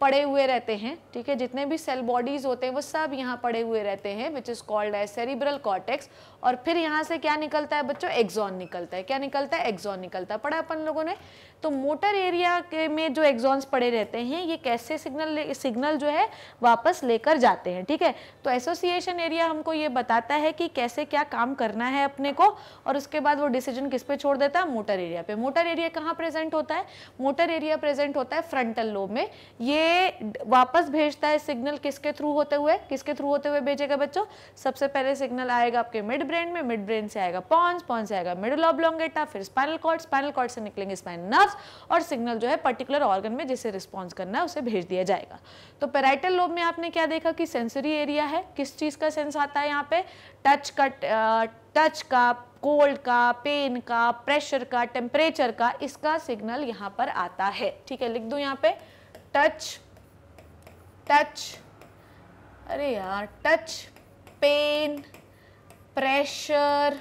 Speaker 1: पड़े हुए रहते हैं ठीक है जितने भी सेल बॉडीज़ होते हैं वो सब यहाँ पड़े हुए रहते हैं which is called as cerebral cortex और फिर यहाँ से क्या निकलता है बच्चों एग्जॉन निकलता है क्या निकलता है एग्जॉन निकलता है पढ़ा अपन लोगों ने तो मोटर एरिया के में जो एग्जॉन्स पड़े रहते हैं ये कैसे सिग्नल सिग्नल जो है वापस लेकर जाते हैं ठीक है तो एसोसिएशन एरिया हमको ये बताता है कि कैसे क्या काम करना है अपने को और उसके बाद वो डिसीजन किस पे छोड़ देता है मोटर एरिया पे मोटर एरिया कहाँ प्रेजेंट होता है मोटर एरिया प्रेजेंट होता है फ्रंटल लोब में ये वापस भेजता है सिग्नल किसके थ्रू होते हुए किसके थ्रू होते हुए भेजेगा बच्चों सबसे पहले सिग्नल आएगा आपके मिड ब्रेन में मिड ब्रेन से आएगा पॉन्स पॉन्स से आएगा मिडल ऑब्लोंगेटा फिर स्पाइनल कॉर्ड स्पाइनल कॉर्ड से निकलेंगे स्पाइनल नर्व्स और सिग्नल जो है पर्टिकुलर ऑर्गन में जिसे रिस्पॉन्स करना है उसे भेज दिया जाएगा तो पेराइटल लोब में आपने क्या देखा कि सेंसरी एरिया है किस चीज़ का सेंस आता है यहाँ पे टच का टच का कोल्ड का पेन का प्रेशर का टेम्परेचर का इसका सिग्नल यहाँ पर आता है ठीक है लिख दूँ यहाँ पे टच टच अरे यार टच पेन प्रेशर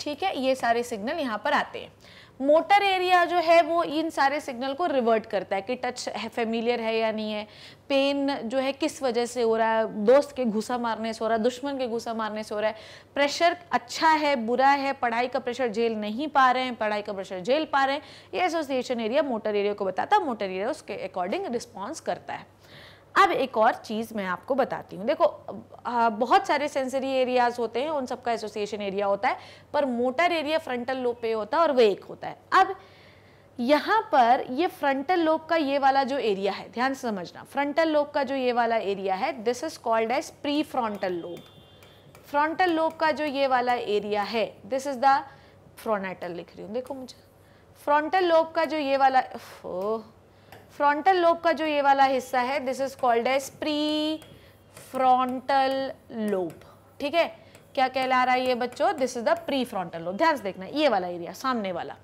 Speaker 1: ठीक है ये सारे सिग्नल यहाँ पर आते हैं मोटर एरिया जो है वो इन सारे सिग्नल को रिवर्ट करता है कि टच है फेमिलियर है या नहीं है पेन जो है किस वजह से हो रहा है दोस्त के घुसा मारने से हो रहा है दुश्मन के घुसा मारने से हो रहा है प्रेशर अच्छा है बुरा है पढ़ाई का प्रेशर झेल नहीं पा रहे हैं पढ़ाई का प्रेशर झेल पा रहे हैं ये एसोसिएशन एरिया मोटर एरिया को बताता है मोटर एरिया उसके अकॉर्डिंग रिस्पॉन्स करता है अब एक और चीज़ मैं आपको बताती हूँ देखो बहुत सारे सेंसरी एरियाज होते हैं उन सबका एसोसिएशन एरिया होता है पर मोटर एरिया फ्रंटल लोब पे होता है और वे एक होता है अब यहाँ पर ये फ्रंटल लोब का ये वाला जो एरिया है ध्यान से समझना फ्रंटल लोब का जो ये वाला एरिया है this is called as prefrontal lobe frontal lobe का जो ये वाला एरिया है दिस इज द फ्रोनेटल लिख रही हूँ देखो मुझे फ्रंटल लोब का जो ये वाला ओह फ्रॉन्टल लोब का जो ये वाला हिस्सा है this is called as prefrontal lobe ठीक है क्या कहला रहा है ये बच्चों this is the prefrontal lobe ध्यान से देखना ये वाला एरिया सामने वाला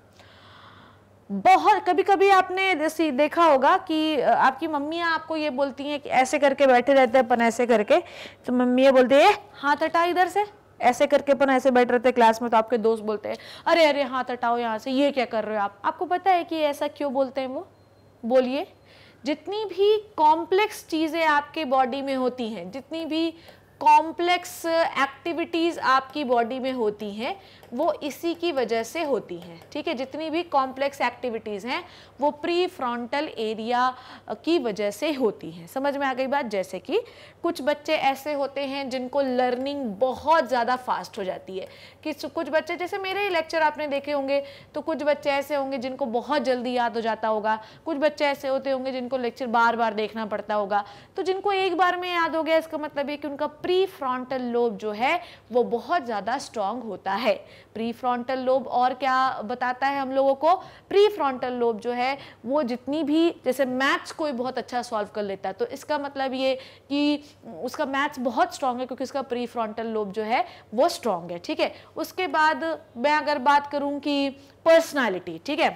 Speaker 1: बहुत कभी कभी आपने देखा होगा कि आपकी मम्मियाँ आपको ये बोलती हैं कि ऐसे करके बैठे रहते हैं अपन ऐसे करके तो मम्मी ये बोलती है हाथ हटा इधर से ऐसे करके अपन ऐसे बैठ रहते हैं क्लास में तो आपके दोस्त बोलते हैं अरे अरे हाथ हटाओ यहाँ से ये क्या कर रहे हो आप आपको पता है कि ऐसा क्यों बोलते हैं वो बोलिए जितनी भी कॉम्प्लेक्स चीज़ें आपके बॉडी में होती हैं जितनी भी कॉम्प्लेक्स एक्टिविटीज़ आपकी बॉडी में होती हैं वो इसी की वजह से होती हैं ठीक है जितनी भी कॉम्प्लेक्स एक्टिविटीज़ हैं वो प्री फ्रॉन्टल एरिया की वजह से होती हैं समझ में आ गई बात जैसे कि कुछ बच्चे ऐसे होते हैं जिनको लर्निंग बहुत ज़्यादा फास्ट हो जाती है कि कुछ बच्चे जैसे मेरे ही लेक्चर आपने देखे होंगे तो कुछ बच्चे ऐसे होंगे जिनको बहुत जल्दी याद हो जाता होगा कुछ बच्चे ऐसे होते होंगे जिनको लेक्चर बार बार देखना पड़ता होगा तो जिनको एक बार में याद हो गया इसका मतलब ये कि उनका प्री फ्रॉन्टल लोब जो है वो बहुत ज़्यादा स्ट्रांग होता है प्री फ्रॉन्टल लोब और क्या बताता है हम लोगों को प्री फ्रॉन्टल लोब जो है वो जितनी भी जैसे मैथ्स कोई बहुत अच्छा सॉल्व कर लेता है तो इसका मतलब ये कि उसका मैथ्स बहुत स्ट्रांग है क्योंकि उसका प्री फ्रॉन्टल लोब जो है वो स्ट्रांग है ठीक है उसके बाद मैं अगर बात करूँ कि पर्सनैलिटी ठीक है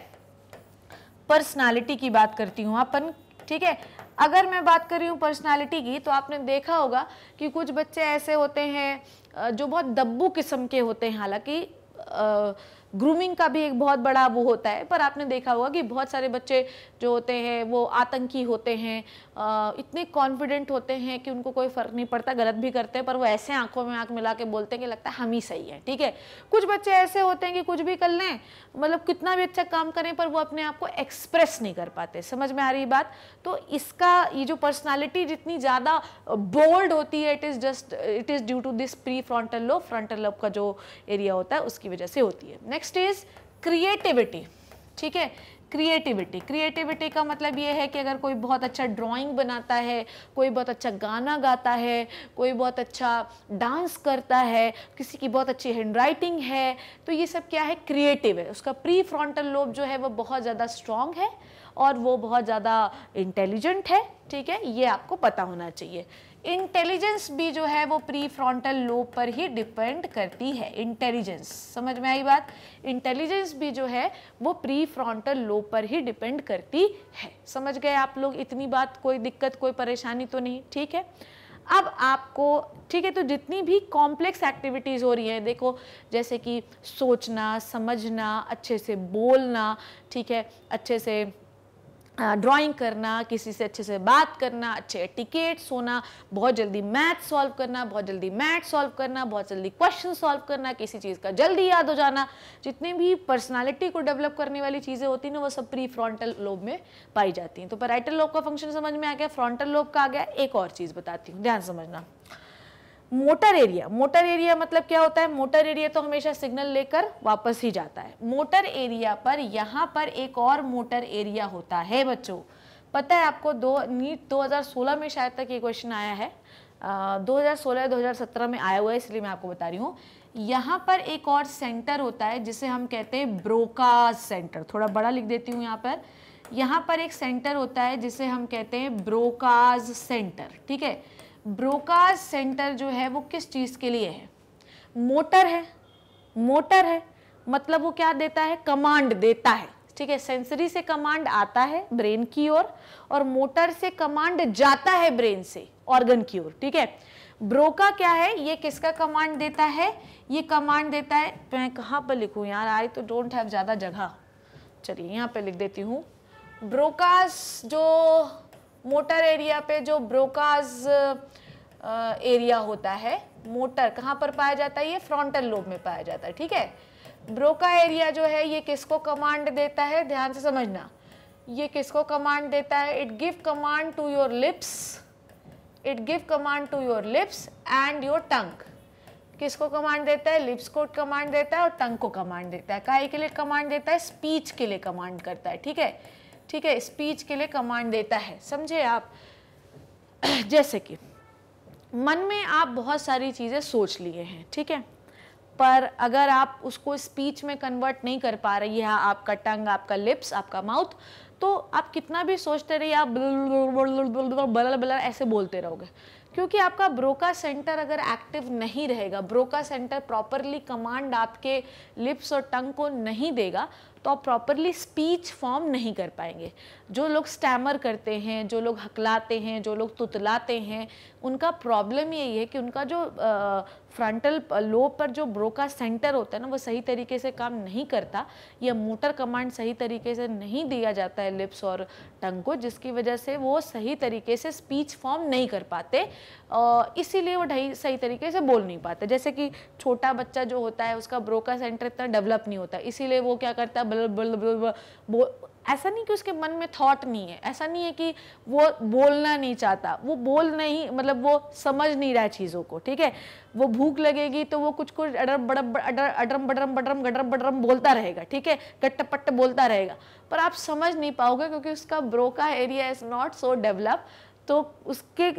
Speaker 1: पर्सनालिटी की बात करती हूँ अपन ठीक है अगर मैं बात कर रही हूँ पर्सनालिटी की तो आपने देखा होगा कि कुछ बच्चे ऐसे होते हैं जो बहुत दब्बू किस्म के होते हैं हालांकि ग्रूमिंग का भी एक बहुत बड़ा वो होता है पर आपने देखा होगा कि बहुत सारे बच्चे जो होते हैं वो आतंकी होते हैं इतने कॉन्फिडेंट होते हैं कि उनको कोई फ़र्क नहीं पड़ता गलत भी करते हैं पर वो ऐसे आंखों में आंख मिला के बोलते हैं कि लगता है हम ही सही है ठीक है कुछ बच्चे ऐसे होते हैं कि कुछ भी कर लें मतलब कितना भी अच्छा काम करें पर वो अपने आप को एक्सप्रेस नहीं कर पाते समझ में आ रही बात तो इसका ये जो पर्सनैलिटी जितनी ज़्यादा बोल्ड होती है it is just it is due to this prefrontal lobe frontal lobe का जो एरिया होता है उसकी वजह से होती है नेक्स्ट नेक्स्ट इज क्रिएटिविटी ठीक है क्रिएटिविटी क्रिएटिविटी का मतलब ये है कि अगर कोई बहुत अच्छा ड्राइंग बनाता है कोई बहुत अच्छा गाना गाता है कोई बहुत अच्छा डांस करता है किसी की बहुत अच्छी हैंड राइटिंग है तो ये सब क्या है क्रिएटिव है उसका प्री फ्रॉन्टल लोब जो है वो बहुत ज़्यादा स्ट्रॉन्ग है और वो बहुत ज़्यादा इंटेलिजेंट है ठीक है ये आपको पता होना चाहिए इंटेलिजेंस भी जो है वो प्री फ्रॉन्टल लोब पर ही डिपेंड करती है इंटेलिजेंस समझ में आई बात इंटेलिजेंस भी जो है वो प्री फ्रॉन्टल लोब पर ही डिपेंड करती है समझ गए आप लोग इतनी बात कोई दिक्कत कोई परेशानी तो नहीं ठीक है अब आपको ठीक है तो जितनी भी कॉम्प्लेक्स एक्टिविटीज़ हो रही हैं देखो जैसे कि सोचना समझना अच्छे से बोलना ठीक है अच्छे से ड्राइंग करना किसी से अच्छे से बात करना अच्छे टिकेट होना बहुत जल्दी मैथ सॉल्व करना बहुत जल्दी मैथ सॉल्व करना बहुत जल्दी क्वेश्चन सॉल्व करना किसी चीज़ का जल्दी याद हो जाना जितने भी पर्सनालिटी को डेवलप करने वाली चीज़ें होती हैं ना वो सब प्री फ्रॉन्टल लोब में पाई जाती हैं तो पराइटल लोब का फंक्शन समझ में आ गया फ्रॉन्टल लोब का आ गया एक और चीज़ बताती हूँ ध्यान समझना मोटर एरिया मोटर एरिया मतलब क्या होता है मोटर एरिया तो हमेशा सिग्नल लेकर वापस ही जाता है मोटर एरिया पर यहाँ पर एक और मोटर एरिया होता है बच्चों पता है आपको दो नीट 2016 में शायद तक ये क्वेश्चन आया है आ, 2016 2017 में आया हुआ है इसलिए मैं आपको बता रही हूँ यहाँ पर एक और सेंटर होता है जिसे हम कहते हैं ब्रोकाज सेंटर थोड़ा बड़ा लिख देती हूँ यहाँ पर यहाँ पर एक सेंटर होता है जिसे हम कहते हैं ब्रोकाज सेंटर ठीक है ब्रोकाज सेंटर जो है वो किस चीज़ के लिए है मोटर है मोटर है मतलब वो क्या देता है कमांड देता है ठीक है सेंसरी से कमांड आता है ब्रेन की ओर और, और मोटर से कमांड जाता है ब्रेन से ऑर्गन की ओर ठीक है ब्रोका क्या है ये किसका कमांड देता है ये कमांड देता है मैं कहाँ पर लिखूँ यार आई तो डोंट हैव ज़्यादा जगह चलिए यहाँ पे लिख देती हूँ ब्रोकास जो मोटर एरिया पे जो ब्रोकाज एरिया होता है मोटर कहाँ पर पाया जाता है ये फ्रंटल लोब में पाया जाता है ठीक है ब्रोका एरिया जो है ये किसको कमांड देता है ध्यान से समझना ये किसको कमांड देता है it give command to your lips it give command to your lips and your tongue किसको कमांड देता है लिप्स को कमांड देता है और टंग को कमांड देता है काहे के लिए कमांड देता है स्पीच के लिए कमांड करता है ठीक है ठीक है स्पीच के लिए कमांड देता है समझे आप जैसे कि मन में आप बहुत सारी चीज़ें सोच लिए हैं ठीक है पर अगर आप उसको स्पीच में कन्वर्ट नहीं कर पा रही है आपका टंग आपका लिप्स आपका माउथ तो आप कितना भी सोचते रहिए आप बलर बलर ऐसे बोलते रहोगे क्योंकि आपका ब्रोका सेंटर अगर एक्टिव नहीं रहेगा ब्रोका सेंटर प्रॉपरली कमांड आपके लिप्स और टंग को नहीं देगा तो आप प्रॉपरली स्पीच फॉर्म नहीं कर पाएंगे जो लोग स्टैमर करते हैं जो लोग हकलाते हैं जो लोग तुतलाते हैं उनका प्रॉब्लम यही है कि उनका जो फ्रंटल लोब पर जो ब्रोका सेंटर होता है ना वो सही तरीके से काम नहीं करता या मोटर कमांड सही तरीके से नहीं दिया जाता है लिप्स और टंग को जिसकी वजह से वो सही तरीके से स्पीच फॉर्म नहीं कर पाते इसीलिए वो ढही सही तरीके से बोल नहीं पाते जैसे कि छोटा बच्चा जो होता है उसका ब्रोका सेंटर इतना डेवलप नहीं होता इसीलिए वो क्या करता है बल, बल, बल ऐसा नहीं कि उसके मन में थॉट नहीं है ऐसा नहीं है कि वो बोलना नहीं चाहता वो बोल नहीं मतलब वो समझ नहीं रहा है चीज़ों को ठीक है वो भूख लगेगी तो वो कुछ कुछ अडरम बड़म अडर अडरम बडरम बडरम गडरम बडरम बोलता रहेगा ठीक है गट्टपट्ट बोलता रहेगा पर आप समझ नहीं पाओगे क्योंकि उसका Broca area is not so develop तो उसके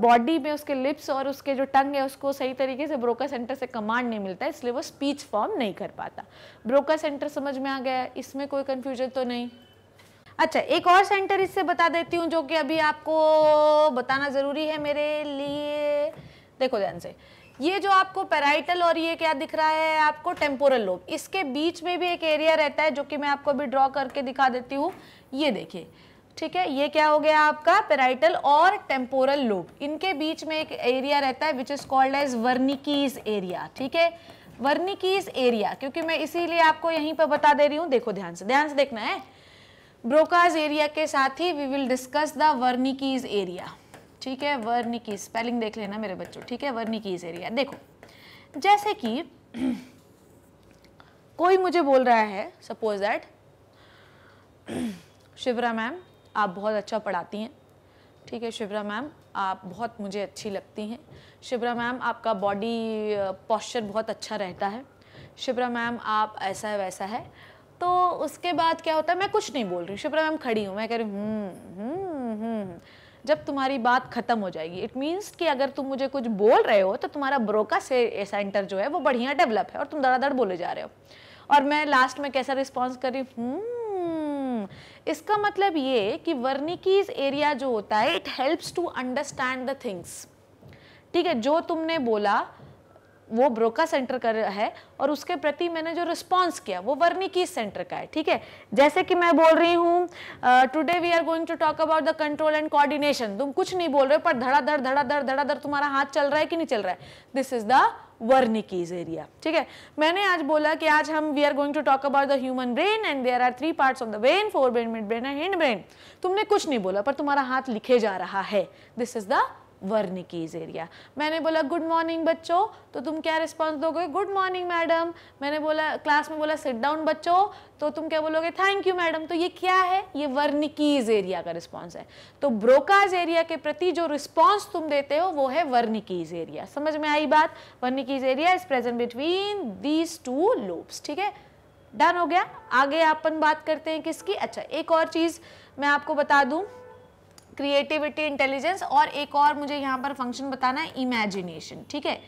Speaker 1: बॉडी में उसके लिप्स और उसके जो टंग है उसको सही तरीके से ब्रोका सेंटर से कमांड नहीं मिलता इसलिए वो स्पीच फॉर्म नहीं कर पाता ब्रोका सेंटर समझ में आ गया इसमें कोई कन्फ्यूजन तो नहीं अच्छा एक और सेंटर इससे बता देती हूँ जो कि अभी आपको बताना ज़रूरी है मेरे लिए देखो ध्यान से ये जो आपको पेराइटल और ये क्या दिख रहा है आपको टेम्पोरल लोब इसके बीच में भी एक एरिया रहता है जो कि मैं आपको अभी ड्रॉ करके दिखा देती हूँ ये देखिए ठीक है ये क्या हो गया आपका पेराइटल और टेम्पोरल लोब इनके बीच में एक एरिया रहता है which is called as Wernicke's area ठीक है वर्निकीज एरिया क्योंकि मैं इसीलिए आपको यहीं पर बता दे रही हूँ देखो ध्यान से ध्यान से देखना है ब्रोकाज एरिया के साथ ही we will discuss the Wernicke's area ठीक है वर्निकीज स्पेलिंग देख लेना मेरे बच्चों ठीक है वर्निकीज एरिया देखो जैसे कि कोई मुझे बोल रहा है सपोज दैट शिवरा मैम आप बहुत अच्छा पढ़ाती हैं ठीक है शिवरा मैम आप बहुत मुझे अच्छी लगती हैं शिवरा मैम आपका बॉडी पॉस्चर uh, बहुत अच्छा रहता है शिवरा मैम आप ऐसा है वैसा है तो उसके बाद क्या होता है मैं कुछ नहीं बोल रही शुभ्रा मैम खड़ी हूँ मैं कह रही हूँ हम्म, हम्म, हम्म, जब तुम्हारी बात ख़त्म हो जाएगी इट मीन्स कि अगर तुम मुझे कुछ बोल रहे हो तो तुम्हारा ब्रोका से सेंटर जो है वो बढ़िया डेवलप है और तुम धड़ाधड़ बोले जा रहे हो और मैं लास्ट में कैसा रिस्पॉन्स कर रही हूँ इसका मतलब ये कि वर्निकीज एरिया जो होता है it helps to understand the things ठीक है जो तुमने बोला वो ब्रोका सेंटर का है और उसके प्रति मैंने जो रिस्पॉन्स किया वो वर्निकी सेंटर का है ठीक है जैसे कि मैं बोल रही हूँ today we are going to talk about the control and coordination तुम कुछ नहीं बोल रहे पर धड़ाधड़ धड़ाधड़ धड़ाधड़ तुम्हारा हाथ चल रहा है कि नहीं चल रहा है this is the Wernicke's area ठीक है मैंने आज बोला कि आज हम we are going to talk about the human brain and there are three parts of the brain forebrain midbrain and hindbrain तुमने कुछ नहीं बोला पर तुम्हारा हाथ लिखे जा रहा है this is the Wernicke's area मैंने बोला गुड मॉर्निंग बच्चों तो तुम क्या रिस्पॉन्स दोगे गुड मॉर्निंग मैडम मैंने बोला क्लास में बोला सिट डाउन बच्चों तो तुम क्या बोलोगे थैंक यू मैडम तो ये क्या है ये वर्निकीज एरिया का रिस्पॉन्स है तो ब्रोकाज एरिया के प्रति जो रिस्पॉन्स तुम देते हो वो है वर्निकीज एरिया समझ में आई बात Wernicke's area is present between these two loops ठीक है डन हो गया आगे अपन बात करते हैं किसकी अच्छा एक और चीज़ मैं आपको बता दूँ क्रिएटिविटी इंटेलिजेंस और एक और मुझे यहाँ पर फंक्शन बताना है इमेजिनेशन ठीक है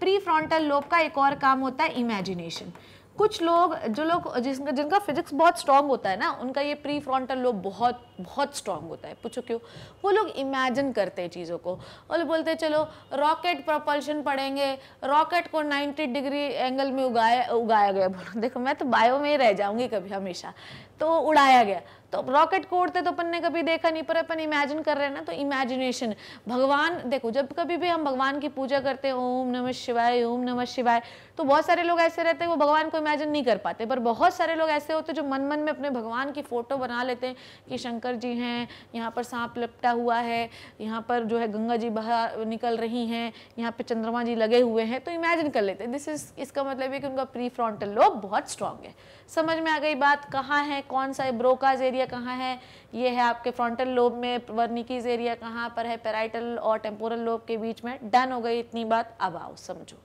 Speaker 1: प्री फ्रॉन्टल लोब का एक और काम होता है इमेजिनेशन कुछ लोग जो लोग जिनका जिनका फिजिक्स बहुत स्ट्रांग होता है ना उनका ये प्री फ्रॉन्टल लोब बहुत बहुत स्ट्रांग होता है पूछो क्यों वो लोग इमेजिन करते हैं चीज़ों को और बोलते हैं चलो रॉकेट प्रोपल्शन पढ़ेंगे रॉकेट को 90 डिग्री एंगल में उगाया उगाया गया बोलो देखो मैं तो बायो में ही रह जाऊँगी कभी हमेशा तो उड़ाया गया तो रॉकेट को उड़ते तो अपन ने कभी देखा नहीं पर अपन इमेजिन कर रहे हैं ना तो इमेजिनेशन भगवान देखो जब कभी भी हम भगवान की पूजा करते हैं ओम नमः शिवाय ओम नमः शिवाय तो बहुत सारे लोग ऐसे रहते हैं वो भगवान को इमेजिन नहीं कर पाते पर बहुत सारे लोग ऐसे होते जो मन मन में अपने भगवान की फ़ोटो बना लेते हैं कि शंकर जी हैं यहाँ पर सांप लपटा हुआ है यहाँ पर जो है गंगा जी बाहर निकल रही हैं यहाँ पर चंद्रमा जी लगे हुए हैं तो इमेजिन कर लेते हैं दिस इज इसका मतलब है कि उनका प्री फ्रॉन्टल लोब बहुत स्ट्रांग है समझ में आ गई बात कहाँ है कौन सा ब्रोकाज एरिया कहाँ है ये है आपके फ्रंटल लोब में वर्निकीज एरिया कहाँ पर है पेराइटल और टेम्पोरल लोब के बीच में डन हो गई इतनी बात अब आओ समझो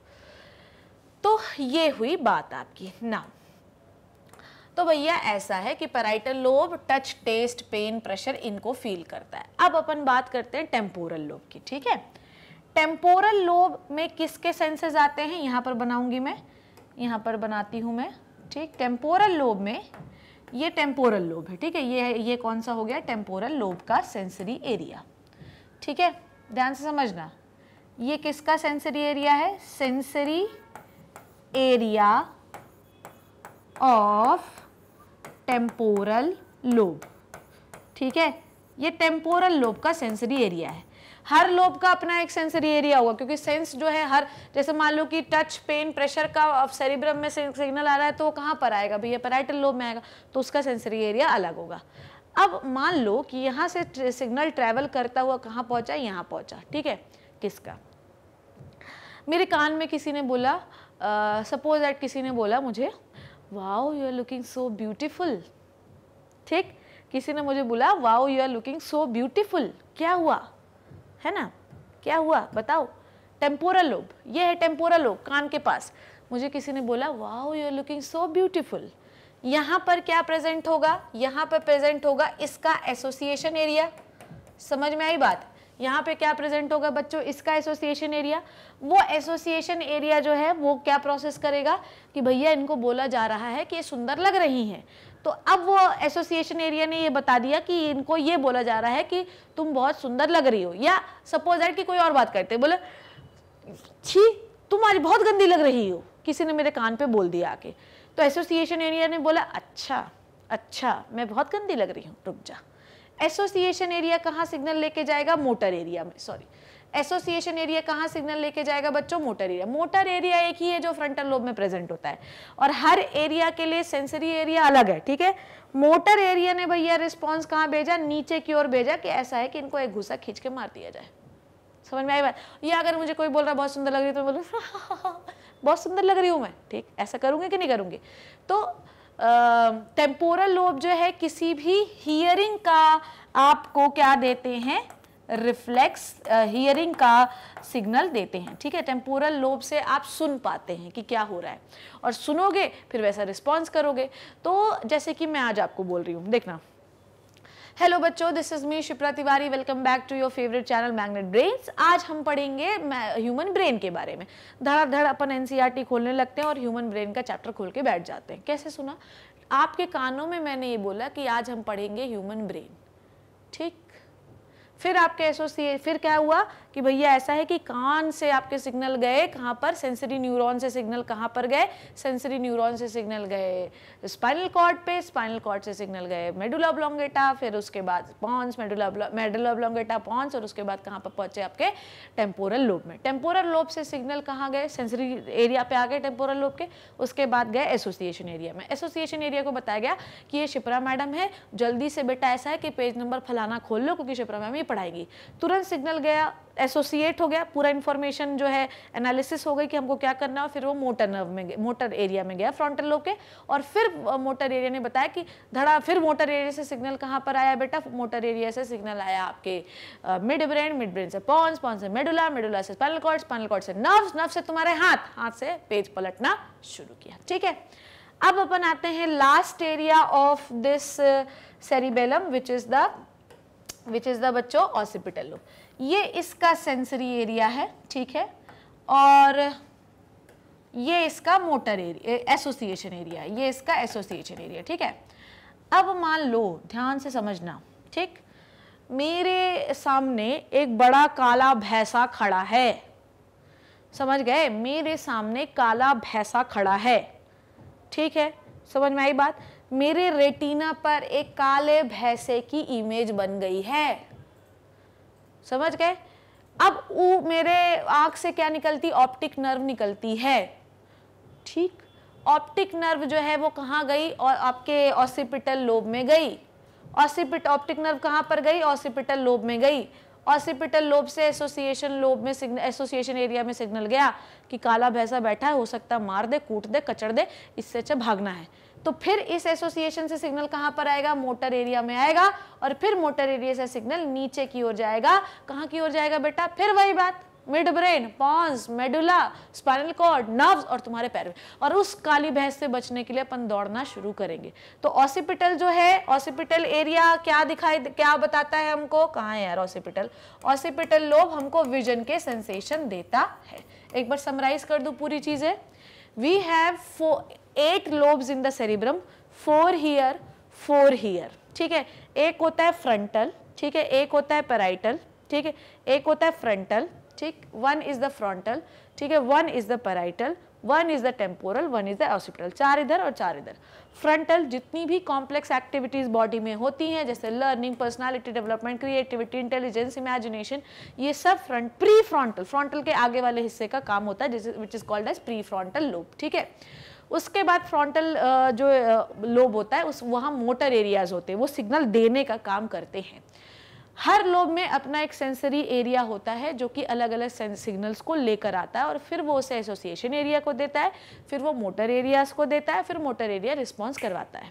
Speaker 1: तो ये हुई बात आपकी ना तो भैया ऐसा है कि parietal lobe touch taste pain pressure इनको फील करता है अब अपन बात करते हैं टेम्पोरल लोब की ठीक है टेम्पोरल लोब में किसके सेंसेस आते हैं यहाँ पर बनाऊंगी मैं यहाँ पर बनाती हूँ मैं ठीक टेम्पोरल लोब में ये टेम्पोरल लोब है ठीक है ये ये कौन सा हो गया टेम्पोरल लोब का सेंसरी एरिया ठीक है ध्यान से समझना ये किसका सेंसरी एरिया है sensory area of temporal lobe ठीक है ये टेम्पोरल लोब का सेंसरी एरिया है हर लोब का अपना एक सेंसरी एरिया होगा क्योंकि सेंस जो है हर जैसे मान लो कि टच पेन प्रेशर का अब सेरिब्रम में सिग्नल आ रहा है तो वो कहाँ पर आएगा भैया पैराइटल लोब में आएगा तो उसका सेंसरी एरिया अलग होगा अब मान लो कि यहाँ से सिग्नल ट्रैवल करता हुआ कहाँ पहुँचा यहाँ पहुँचा ठीक है किसका मेरे कान में किसी ने बोला सपोज दैट किसी ने बोला मुझे wow you are looking so beautiful ठीक किसी ने मुझे बोला wow you are looking so beautiful क्या हुआ है ना क्या हुआ बताओ टेम्पोरल लोब ये है टेम्पोरल लोब कान के पास मुझे किसी ने बोला wow you are looking so beautiful यहाँ पर क्या प्रेजेंट होगा यहाँ पर प्रेजेंट होगा इसका एसोसिएशन एरिया समझ में आई बात यहाँ पे क्या प्रेजेंट होगा बच्चों इसका एसोसिएशन एरिया वो एसोसिएशन एरिया जो है वो क्या प्रोसेस करेगा कि भैया इनको बोला जा रहा है कि ये सुंदर लग रही हैं तो अब वो एसोसिएशन एरिया ने ये बता दिया कि इनको ये बोला जा रहा है कि तुम बहुत सुंदर लग रही हो या सपोज दैट कि कोई और बात करते बोले छी तुम आज बहुत गंदी लग रही हो किसी ने मेरे कान पर बोल दिया आके तो एसोसिएशन एरिया ने बोला अच्छा अच्छा मैं बहुत गंदी लग रही हूँ रुक जा एसोसिएशन एरिया कहाँ सिग्नल लेके जाएगा मोटर एरिया में सॉरी एसोसिएशन एरिया कहाँ सिग्नल लेके जाएगा बच्चों मोटर एरिया मोटर एरिया एक ही है जो फ्रंटल लोब में प्रेजेंट होता है और हर एरिया के लिए सेंसरी एरिया अलग है ठीक है मोटर एरिया ने भैया रिस्पॉन्स कहाँ भेजा नीचे की ओर भेजा कि ऐसा है कि इनको एक घुसा खींच के मार दिया जाए समझ में आई बात ये अगर मुझे कोई बोल रहा बहुत सुंदर लग रही है तो मैं बोलूँ बहुत सुंदर लग रही हूँ मैं ठीक ऐसा करूँगी कि नहीं करूँगी तो टेम्पोरल लोब जो है किसी भी हियरिंग का आपको क्या देते हैं रिफ्लेक्स हियरिंग uh, का सिग्नल देते हैं ठीक है टेम्पोरल लोब से आप सुन पाते हैं कि क्या हो रहा है और सुनोगे फिर वैसा रिस्पॉन्स करोगे तो जैसे कि मैं आज आपको बोल रही हूँ देखना हेलो बच्चों this is me Shipra Tiwari welcome back to your favourite channel Magnet Brains आज हम पढ़ेंगे ह्यूमन ब्रेन के बारे में धड़ाधड़ अपन एनसीईआरटी e खोलने लगते हैं और ह्यूमन ब्रेन का चैप्टर खोल के बैठ जाते हैं कैसे सुना आपके कानों में मैंने ये बोला कि आज हम पढ़ेंगे ह्यूमन ब्रेन ठीक फिर आपके एसोसिए फिर क्या हुआ कि भैया ऐसा है कि कान से आपके सिग्नल गए कहाँ पर सेंसरी न्यूरॉन से सिग्नल कहाँ पर गए सेंसरी न्यूरॉन से सिग्नल गए स्पाइनल कॉर्ड पे स्पाइनल कॉर्ड से सिग्नल गए मेडुला ब्लोंगेटा फिर उसके बाद pons medulla medulla oblongata pons और उसके बाद कहाँ पर पहुँचे आपके टेम्पोरल लोब में टेम्पोरल लोब से सिग्नल कहाँ गए सेंसरी एरिया पे आ गए टेम्पोरल लोब के उसके बाद गए एसोसिएशन एरिया में एसोसिएशन एरिया को बताया गया कि ये शिप्रा मैडम है जल्दी से बेटा ऐसा है कि पेज नंबर फलाना खोल लो क्योंकि शिप्रा मैम ये पढ़ाएगी तुरंत सिग्नल गया एसोसिएट हो गया पूरा इन्फॉर्मेशन जो है एनालिसिस हो गई कि हमको क्या करना है फिर वो मोटर नर्व में मोटर एरिया में गया फ्रंटल लोब के और फिर मोटर एरिया ने बताया कि धड़ा फिर मोटर एरिया से सिग्नल कहाँ पर आया बेटा मोटर एरिया से सिग्नल आया आपके मिड ब्रेन मिड ब्रेन से पॉन्स पॉन्स से मेडुला मेडुला से स्पाइनल कॉर्ड स्पाइनल कॉर्ड से नर्व्स नर्व से तुम्हारे हाथ हाथ से पेज पलटना शुरू किया ठीक है अब अपन आते हैं last area of this cerebellum which is the which is the बच्चों ऑसिपिटल लोब ये इसका सेंसरी एरिया है ठीक है और ये इसका मोटर एरिया एसोसिएशन एरिया ये इसका एसोसिएशन एरिया ठीक है अब मान लो ध्यान से समझना ठीक मेरे सामने एक बड़ा काला भैंसा खड़ा है समझ गए मेरे सामने काला भैंसा खड़ा है ठीक है समझ में आई बात मेरे रेटिना पर एक काले भैंसे की इमेज बन गई है समझ गए अब वो मेरे आँख से क्या निकलती ऑप्टिक नर्व निकलती है ठीक ऑप्टिक नर्व जो है वो कहाँ गई और आपके ऑसिपिटल लोब में गई ऑसिपिट ऑप्टिक नर्व कहाँ पर गई ऑसिपिटल लोब में गई ऑसिपिटल लोब से एसोसिएशन लोब में सिग्नल एसोसिएशन एरिया में सिग्नल गया कि काला भैंसा बैठा है हो सकता है मार दे कूट दे कचड़ दे इससे अच्छा भागना है तो फिर इस एसोसिएशन से सिग्नल कहां पर आएगा मोटर एरिया में आएगा और फिर मोटर एरिया से सिग्नल नीचे की ओर जाएगा कहां की ओर जाएगा बेटा फिर वही बात midbrain pons medulla spinal cord nerves और तुम्हारे पैर में और उस काली भैंस से बचने के लिए अपन दौड़ना शुरू करेंगे तो ऑसिपिटल जो है ऑसिपिटल एरिया क्या दिखाई क्या बताता है हमको कहाँ है यार ऑसिपिटल ऑसिपिटल लोब हमको विजन के सेंसेशन देता है एक बार समराइज कर दूँ पूरी चीज़ें we have four eight lobes in the cerebrum four here four here ठीक है एक होता है फ्रंटल ठीक है एक होता है पराइटल ठीक है एक होता है फ्रंटल ठीक वन इज द फ्रंटल ठीक है one is the parietal one is the temporal one is the occipital चार इधर और चार इधर फ्रंटल जितनी भी कॉम्प्लेक्स एक्टिविटीज़ बॉडी में होती हैं जैसे learning personality development creativity intelligence imagination ये सब फ्रंट प्री फ्रंटल फ्रंटल के आगे वाले हिस्से का काम होता है which is called as prefrontal lobe ठीक है उसके बाद फ्रंटल जो लोब होता है उस वहाँ मोटर एरियाज होते हैं वो सिग्नल देने का काम करते हैं हर लोब में अपना एक सेंसरी एरिया होता है जो कि अलग अलग सिग्नल्स को लेकर आता है और फिर वो उसे एसोसिएशन एरिया को देता है फिर वो मोटर एरियाज को देता है फिर मोटर एरिया रिस्पॉन्स करवाता है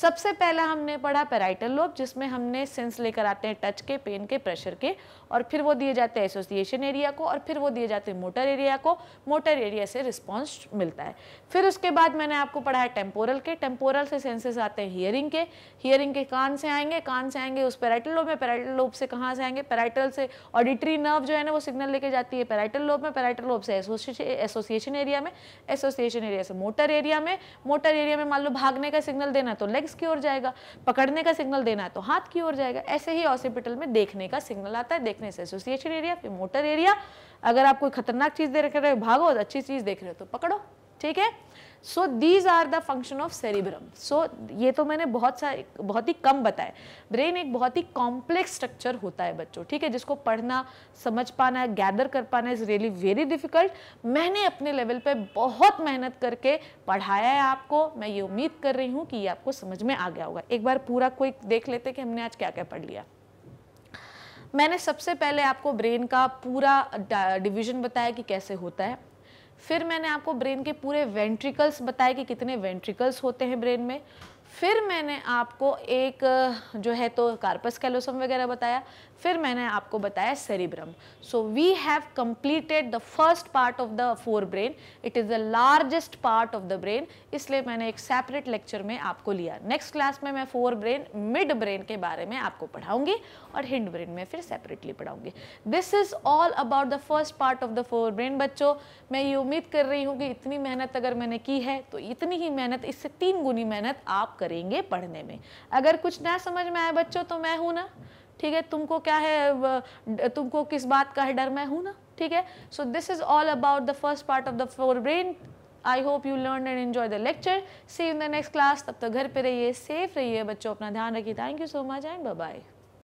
Speaker 1: सबसे पहला हमने पढ़ा पैराइटल लोब जिसमें हमने सेंस लेकर आते हैं टच के पेन के प्रेशर के और फिर वो दिए जाते हैं एसोसिएशन एरिया को और फिर वो दिए जाते हैं मोटर एरिया को मोटर एरिया से रिस्पॉन्स मिलता है फिर उसके बाद मैंने आपको पढ़ा है टेम्पोरल के टेम्पोरल से सेंसेस आते हैं हियरिंग के हियरिंग के कान से आएंगे कान से आएंगे उस पैराइटल लोब में पैराइटल लोब से कहाँ से आएंगे पैराइटल से ऑडिटरी नर्व जो है ना वो सिग्नल लेके जाती है पैराइटल लोब में पैराइटल लोब से एसोसिएशन एरिया में एसोसिएशन एरिया से मोटर एरिया में मोटर एरिया में मान लो भागने का सिग्नल देना तो लेग्स की ओर जाएगा पकड़ने का सिग्नल देना है तो हाथ की ओर जाएगा ऐसे ही हॉस्पिटल में देखने का सिग्नल आता है से एसोसिएशन एरिया फिर मोटर एरिया अगर आप कोई खतरनाक चीज़ देख रहे हो भागो अच्छी चीज़ देख रहे हो तो पकड़ो ठीक है so these are the function of cerebrum so ये तो मैंने बहुत सारे बहुत ही कम बताया ब्रेन एक बहुत ही कॉम्प्लेक्स स्ट्रक्चर होता है बच्चों ठीक है जिसको पढ़ना समझ पाना गैदर कर पाना इज़ रियली वेरी डिफिकल्ट मैंने अपने लेवल पे बहुत मेहनत करके पढ़ाया है आपको मैं ये उम्मीद कर रही हूँ कि ये आपको समझ में आ गया होगा एक बार पूरा कोई देख लेते कि हमने आज क्या क्या पढ़ लिया मैंने सबसे पहले आपको ब्रेन का पूरा डिवीजन बताया कि कैसे होता है फिर मैंने आपको ब्रेन के पूरे वेंट्रिकल्स बताए कि कितने वेंट्रिकल्स होते हैं ब्रेन में फिर मैंने आपको एक जो है तो कार्पस कैलोसम वगैरह बताया फिर मैंने आपको बताया cerebrum so we have completed the first part of the forebrain it is the largest part of the brain इसलिए मैंने एक सेपरेट लेक्चर में आपको लिया नेक्स्ट क्लास में मैं फोर ब्रेन मिड ब्रेन के बारे में आपको पढ़ाऊंगी और हिंड ब्रेन में फिर सेपरेटली पढ़ाऊंगी this is all about the first part of the forebrain बच्चों मैं ये उम्मीद कर रही हूँ कि इतनी मेहनत अगर मैंने की है तो इतनी ही मेहनत इससे तीन गुनी मेहनत आप करेंगे पढ़ने में अगर कुछ ना समझ में आए बच्चों तो मैं हूँ ना ठीक है तुमको क्या है तुमको किस बात का है डर मैं हूँ ना ठीक है so this is all about the first part of the forebrain I hope you learn and enjoy the lecture see in the next class तब तक घर पे रहिए सेफ रहिए बच्चों अपना ध्यान रखिए thank you so much and bye